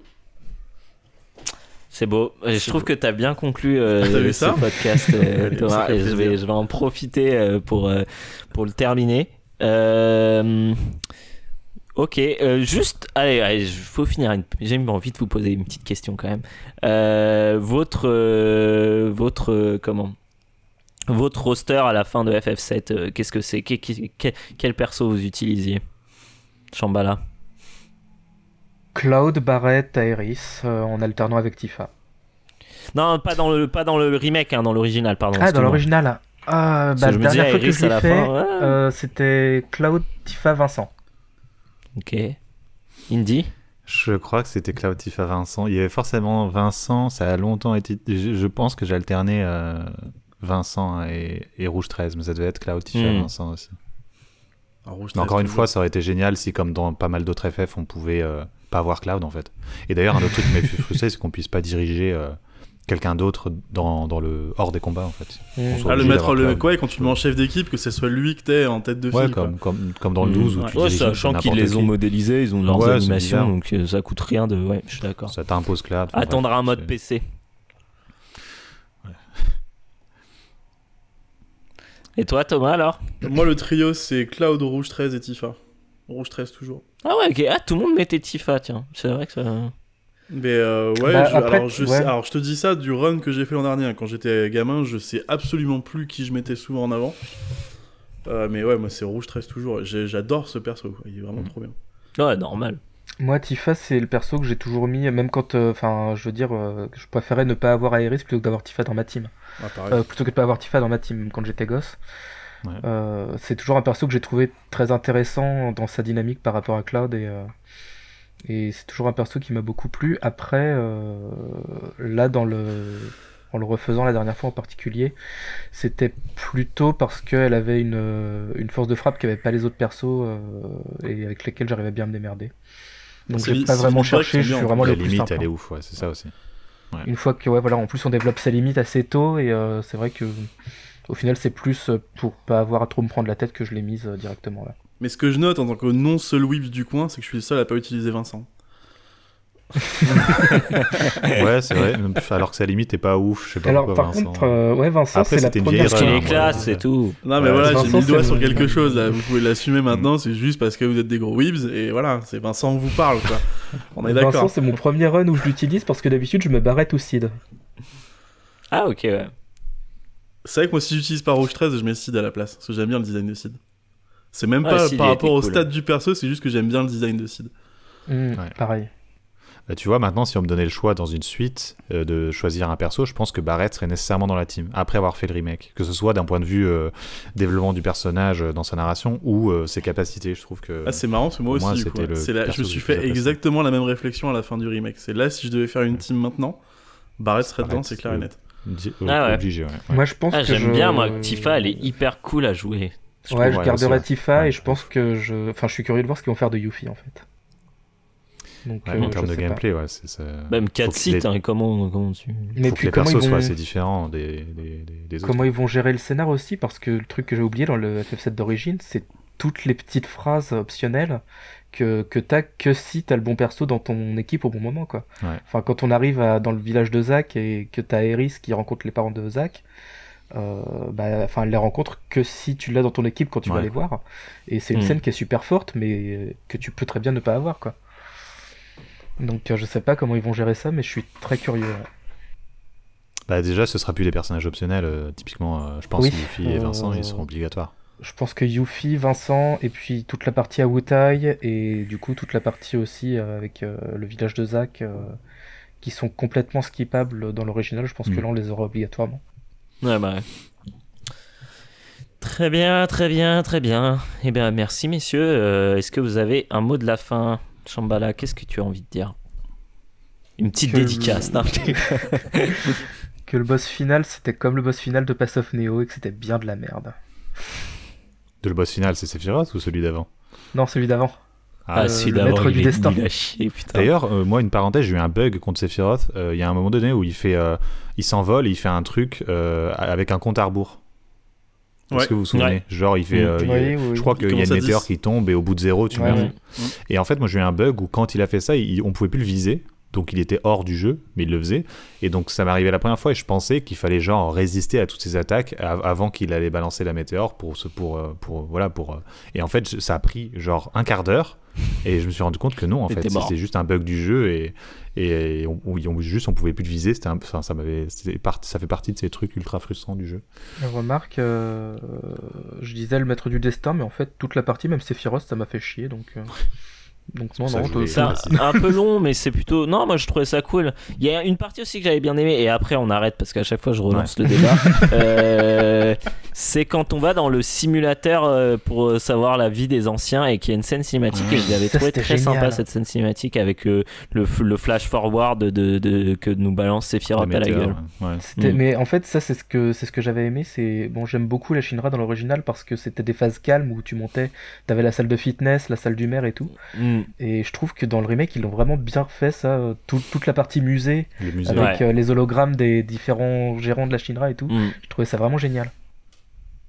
C'est beau. je trouve que tu as bien conclu euh, [LAUGHS] ah, ce podcast, [LAUGHS] euh, je vais, je vais, en profiter euh, pour, pour le terminer. ok, juste, allez, il faut finir. J'ai envie de vous poser une petite question quand même. votre, votre, comment Votre roster à la fin de FF7, qu'est-ce que c'est Quel perso vous utilisiez Chambala Cloud, Barrett, Aeris, euh, en alternant avec Tifa. Non, pas dans le, pas dans le remake, hein, dans l'original, pardon. Ah, dans l'original. Ah, bah, la dernière fois que je l'ai fait, euh, c'était Cloud, Tifa, Vincent. Ok. Indy je crois que c'était Cloud Tifa Vincent. Il y avait forcément Vincent, ça a longtemps été. Je, pense que j'ai alterné euh, Vincent et, et, Rouge 13, mais ça devait être Cloud Tifa hmm. Vincent aussi encore une fois, ça aurait été génial si, comme dans pas mal d'autres FF, on pouvait euh, pas avoir Cloud en fait. Et d'ailleurs, un autre truc qui m'a fait [LAUGHS] c'est qu'on puisse pas diriger euh, quelqu'un d'autre dans, dans, le hors des combats en fait. Mmh. Ah, le mettre le quoi, quand tu le mets en chef d'équipe, que ce soit lui que t'es en tête de file. Ouais, comme, dans le 12 mmh. ou où ouais. tu ouais, sachant qu'ils les ont modélisés, ils ont leurs animations, donc euh, ça coûte rien de. Ouais, je suis d'accord. Ça t'impose Cloud. Attendre un mode PC. Et toi, Thomas, alors Moi, le trio, c'est Cloud, Rouge 13 et Tifa. Rouge 13 toujours. Ah ouais, ah, tout le monde mettait Tifa, tiens. C'est vrai que ça. Mais euh, ouais, bah, alors, je alors je te dis ça du run que j'ai fait l'an dernier. Hein. Quand j'étais gamin, je sais absolument plus qui je mettais souvent en avant. Euh, mais ouais, moi c'est Rouge 13 toujours. J'adore ce perso, il est vraiment trop bien. Ouais, normal. Moi, Tifa, c'est le perso que j'ai toujours mis, même quand, euh, enfin, je veux dire, je préférais ne pas avoir Aeris plutôt que d'avoir Tifa dans ma team. Euh, plutôt que de pas avoir Tifa dans ma team quand j'étais gosse. Euh, c'est toujours un perso que j'ai trouvé très intéressant dans sa dynamique par rapport à Cloud et, euh, et c'est toujours un perso qui m'a beaucoup plu. Après, là dans le en le refaisant la dernière fois en particulier, c'était plutôt parce qu'elle avait une, une, force de frappe qui avait pas les autres persos et avec lesquels j'arrivais bien à me démerder. Donc j'ai pas vraiment cherché, je suis vraiment le limite elle hein. est ouf, ouais, c'est ça aussi. Une fois que, ouais, voilà, en plus on développe ses limites assez tôt et euh, c'est vrai que au final c'est plus euh, pour pas avoir à trop me prendre la tête que je l'ai mise euh, directement là. Mais ce que je note en tant que non seul whip du coin, c'est que je suis le seul à pas utiliser Vincent. [LAUGHS] ouais, c'est vrai. [LAUGHS] Alors que sa limite est pas ouf. Je sais pas Alors, par contre, hein. euh, ouais, Vincent, c'est la première. Hein, classe, et tout. Non, mais voilà, j'ai mis le doigt sur quelque chose. Vous pouvez l'assumer maintenant. C'est juste parce que vous êtes des gros weebs. Et voilà, c'est Vincent qui vous parle. On est d'accord. Vincent, c'est mon premier run où je l'utilise parce que d'habitude, je me barrette tout seed. Ah, ok, ouais. C'est vrai que moi, si j'utilise pas rouge 13, je mets seed à la place. Parce que j'aime bien le design de seed. C'est même pas par rapport au stade du perso, c'est juste que j'aime bien le design de seed. Hmm, ouais. Pareil. Euh, tu vois, maintenant, si on me donnait le choix dans une suite euh, de choisir un perso, je pense que Barrett serait nécessairement dans la team, après avoir fait le remake. Que ce soit d'un point de vue euh, développement du personnage dans sa narration ou ses capacités, je trouve que. Ah, c'est marrant, c'est moi aussi, Je me suis fait exactement la même réflexion à la fin du remake. C'est là, si je devais faire une team maintenant, Barrett serait dedans, c'est clair et net. Ah ouais. Moi, je pense ah, que J'aime bien, moi, Tifa, elle est hyper cool à jouer. ouais, je garderai Tifa et je pense que je. Enfin, je suis curieux de voir ce qu'ils vont faire de Yuffie en fait. Euh, en termes de gameplay, c'est Même 4 sites, hein, comment, Mais puis que les comment persos vont... soient assez différents des, autres. Comment ils vont gérer le scénar aussi, parce que le truc que j'ai oublié dans le FF7 d'origine, c'est toutes les petites phrases optionnelles que, que t'as que si t'as le bon perso dans ton équipe au bon moment quoi. Enfin quand on arrive dans le village de Zach et que t'as Eris qui rencontre les parents de Zach. Euh, bah, enfin elle les rencontre que si tu l'as dans ton équipe quand tu vas les voir. Et c'est une hmm. scène qui est super forte mais que tu peux très bien ne pas avoir quoi. Donc euh, je sais pas comment ils vont gérer ça, mais je suis très curieux. Bah déjà, ce sera plus des personnages optionnels. Euh, typiquement, euh, je pense que Yuffie et Vincent, ils seront obligatoires. Je pense que Yuffie, Vincent, et puis toute la partie à Wutai, et du coup toute la partie aussi avec le village de Zack, qui sont complètement skippables dans l'original, je pense que mm. là on les aura obligatoirement. Ouais, bah Très bien, très bien, très bien. Eh bien, merci messieurs. Est-ce que vous avez un mot de la fin Shambhala, qu'est-ce que tu as envie de dire Une petite dédicace. [LAUGHS] que le boss final, c'était comme le boss final de Pass of Neo et que c'était bien de la merde. De le boss final, c'est Sephiroth ou celui d'avant Non, celui d'avant. Ah, ah euh, celui d'avant, il du putain. D'ailleurs, euh, moi, une parenthèse, j'ai eu un bug contre Sephiroth. Euh, il y a un moment donné où il fait, il s'envole, il fait un truc avec un compte à rebours. Est-ce que vous vous souvenez Genre, il fait. Mm. Euh, je crois qu'il y a une météore qui tombe et au bout de zéro, tu meurs. Mm. Et en fait, moi, j'ai eu un bug où quand il a fait ça, on pouvait plus le viser. Donc, il était hors du jeu, mais il le faisait. Et donc, ça m'arrivait la première fois et je pensais qu'il fallait, genre, résister à toutes ces attaques avant qu'il allait balancer la météore pour. pour, pour, euh, pour voilà, pour. Euh. Et en fait, ça a pris, genre, un quart d'heure et je me suis rendu compte que non, en fait, c'était juste un bug du jeu et, et on, juste on pouvait plus le viser. Un, ça, ça, fait partie de ces trucs ultra frustrants du jeu. Remarque, euh, je disais le maître du destin, mais en fait, toute la partie, même Sephiroth, ça m'a fait chier donc. Euh. [LAUGHS] Donc un peu long, mais c'est plutôt. Non, moi je trouvais ça cool. Il y a une partie aussi que j'avais bien aimé, et après on arrête parce qu'à chaque fois je relance le débat. [LAUGHS] Euh, c'est quand on va dans le simulateur euh, pour euh, savoir la vie des anciens et qu'il y a une scène cinématique. Mmh, et [LAUGHS] trouvé très sympa cette scène cinématique avec le, le, flash forward de, que nous balance Sephiroth à la gueule. Mais en fait, ça c'est ce que c'est ce que j'avais aimé. C'est bon, j'aime beaucoup la Shinra dans l'original parce que c'était des phases calmes où tu montais, t'avais la salle de fitness, la salle du maire et tout. Mm. Mm. Et je trouve que dans le remake, ils l'ont vraiment bien fait, ça. Euh, toute la partie musée, avec euh, les hologrammes des différents gérants de la Shinra et tout. Mm. Je trouvais ça vraiment génial.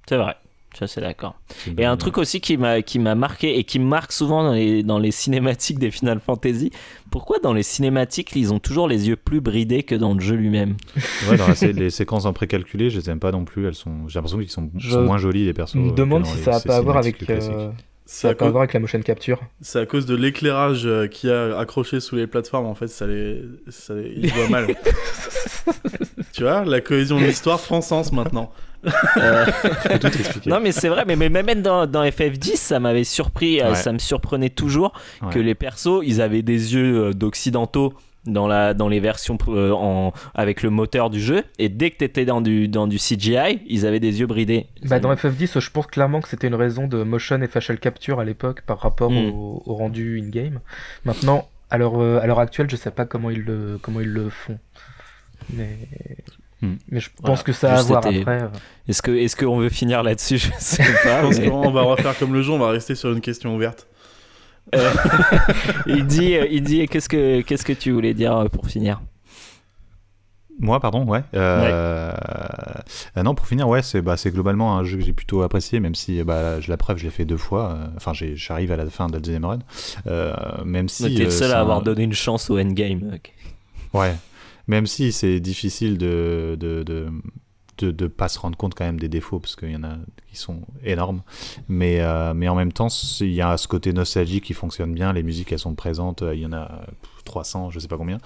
C'est vrai. Ça, c'est d'accord. Et un truc aussi qui m'a, qui m'a marqué et qui me marque souvent dans les, dans les cinématiques des Final Fantasy, pourquoi dans les cinématiques, ils ont toujours les yeux plus bridés que dans le jeu lui-même Ouais, dans les séquences en précalculé, je les aime pas non plus. Elles sont, j'ai l'impression qu'ils sont, moins jolis les personnages Je me demande si ça a pas à voir avec. Ça avec la motion capture. C'est à cause de l'éclairage euh, qui a accroché sous les plateformes, en fait, ça les, ça les... mal. [LAUGHS] tu vois, la cohésion de l'histoire prend sens maintenant. Euh, non, mais c'est vrai, mais, mais même dans, dans, FF10, ça m'avait surpris, euh, ça me surprenait toujours que les persos, ils avaient des yeux d'occidentaux dans, la, dans les versions euh, en, avec le moteur du jeu. Et dès que tu étais dans du, dans du CGI, ils avaient des yeux bridés. Bah, dans FF10, je pense clairement que c'était une raison de motion et facial capture à l'époque par rapport hmm. au, rendu in-game. Maintenant, à l'heure, euh, à actuelle, je sais pas comment ils le, comment ils le font. Mais. Hmm. Mais je pense que ça a à voir après. Euh. Est-ce que est-ce qu'on veut finir là-dessus Je sais pas. je pense va refaire comme le jour on va rester sur une question ouverte. Euh, [LAUGHS] il dit, euh, il dit qu'est-ce que qu'est-ce que tu voulais dire euh, pour finir moi, pardon, ouais. non, pour finir, ouais, c'est bah, globalement un jeu que j'ai plutôt apprécié, même si bah, je la preuve, je l'ai fait deux fois. Enfin, j'arrive à la fin de la deuxième run. même si. T'es le seul à avoir donné une chance au endgame. game. Ouais. Même si c'est difficile de, de de ne pas se rendre compte quand même des défauts, parce qu'il y en a qui sont énormes. Mais, euh, mais en même temps, il y a ce côté nostalgie qui fonctionne bien, les musiques, elles sont présentes, il y en a 300, je sais pas combien.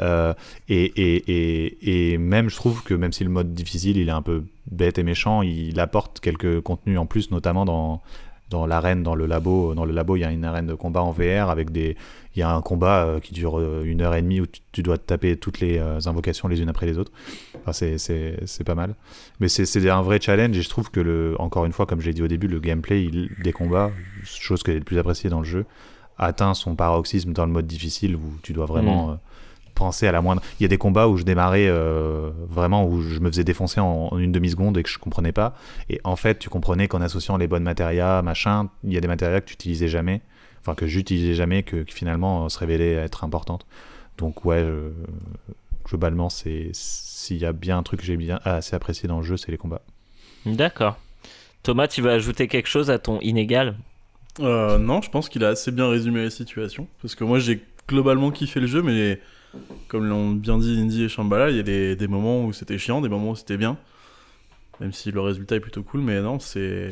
Euh, et, et, et, et, même, je trouve que même si le mode difficile, il est un peu bête et méchant, il apporte quelques contenus en plus, notamment dans dans l'arène, dans le labo, dans le labo, il y a une arène de combat en VR avec des, il y a un combat euh, qui dure euh, une heure et demie où tu, dois taper toutes les euh, invocations les unes après les autres. Enfin, c'est pas mal. Mais c'est un vrai challenge et je trouve que, le, encore une fois, comme j'ai dit au début, le gameplay des combats, chose que est le plus appréciée dans le jeu, atteint son paroxysme dans le mode difficile où tu dois vraiment. Mm. penser à la moindre. Il y a des combats où je démarrais vraiment où je me faisais défoncer en, une demi seconde et que je comprenais pas. Et en fait, tu comprenais qu'en associant les bonnes matérias, machin, il y a des matérias que tu utilisais jamais enfin que j'utilisais jamais, que, finalement euh, se révélait être importante. Donc ouais, euh, globalement, c'est s'il y a bien un truc que j'ai bien ah, assez apprécié dans le jeu, c'est les combats. D'accord. Thomas, tu veux ajouter quelque chose à ton inégal euh, Non, je pense qu'il a assez bien résumé la situation. Parce que moi, j'ai globalement kiffé le jeu, mais comme l'ont bien dit Indy et Shambhala, il y a des moments où c'était chiant, des moments où c'était bien. Même si le résultat est plutôt cool, mais non, c'est.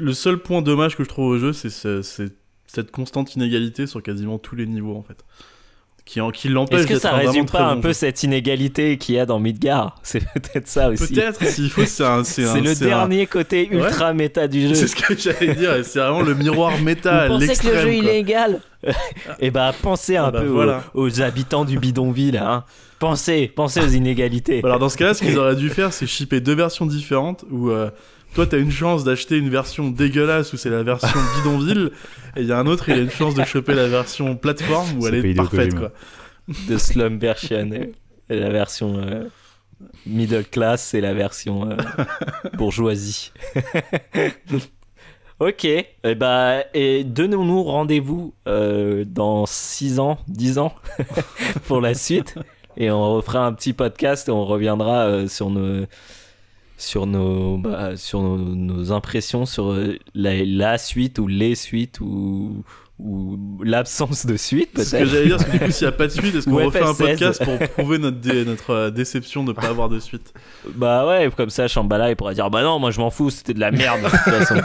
Le, seul point dommage que je trouve au jeu, c'est cette constante inégalité sur quasiment tous les niveaux en fait. Qui, qui l'empêche Est-ce que ça résume pas un peu cette inégalité qu'il y a dans Midgar [LAUGHS] C'est peut-être ça aussi. Peut-être, s'il faut, c'est [LAUGHS] le dernier côté ultra méta du jeu. C'est ce que j'allais dire, c'est vraiment le miroir [LAUGHS] méta. Vous pensez que le jeu il est égal Eh ben, pensez un ah bah peu aux, habitants du bidonville. Hein. Pensez, pensez aux inégalités. Alors, dans ce cas-là, ce qu'ils auraient dû faire, c'est shipper deux versions différentes où. Euh, toi, t'as une chance d'acheter une version dégueulasse où c'est la version [LAUGHS] bidonville, et il y a un autre, il a une chance de choper la version plateforme où elle est parfaite, quoi. De Slum version, euh, la version euh, middle class et la version euh, [LAUGHS] bourgeoisie. [LAUGHS] ok, et, eh bah, ben, et donnons-nous rendez-vous dans 6 ans, 10 ans pour la suite. Et on refera un petit podcast et on reviendra sur nos sur nos, bah, sur nos, impressions sur euh, la, suite ou les suites ou, ou l'absence de suite peut-être. Ce que j'allais dire, du coup, s'il n'y a pas de suite, est-ce qu'on refait un podcast pour prouver notre, euh, déception de ne pas avoir de suite Bah ouais, comme ça, Shambhala, il pourra dire Bah non, moi je m'en fous, c'était de la merde de toute façon.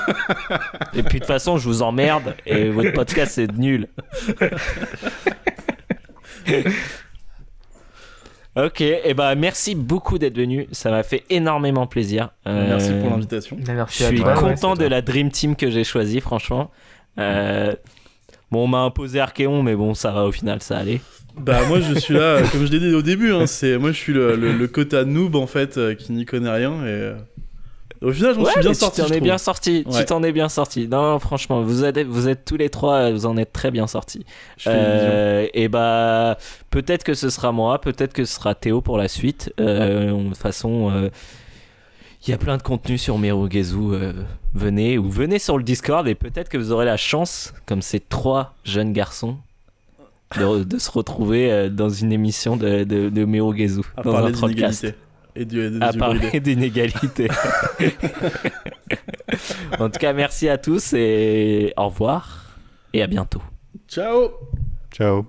et puis de toute façon, je vous emmerde et votre podcast c'est nul. [LAUGHS] Ok, et eh bah ben, merci beaucoup d'être venu, ça m'a fait énormément plaisir. Euh, merci pour l'invitation. Je suis content de la Dream Team que j'ai choisie, franchement. Euh, bon, on m'a imposé Archeon, mais bon, ça va au final, ça allait. Bah moi je suis là, comme je l'ai dit au début, hein, c'est moi je suis le, le quota noob en fait euh, qui n'y connaît rien et au final, je suis bien sorti. Tu t'en es bien sorti. es bien sorti. Non, franchement, vous êtes, vous êtes tous les trois, vous en êtes très bien sortis. Euh, et bah, peut-être que ce sera moi, peut-être que ce sera Théo pour la suite. Euh, de toute façon, euh, il y a plein de contenu sur Merugezu. venez ou venez sur le Discord et peut-être que vous aurez la chance, comme ces trois jeunes garçons, de, se retrouver dans une émission de, de, de dans un podcast. Et du, à parler [LAUGHS] en tout cas, merci à tous et au revoir et à bientôt. Ciao. Ciao.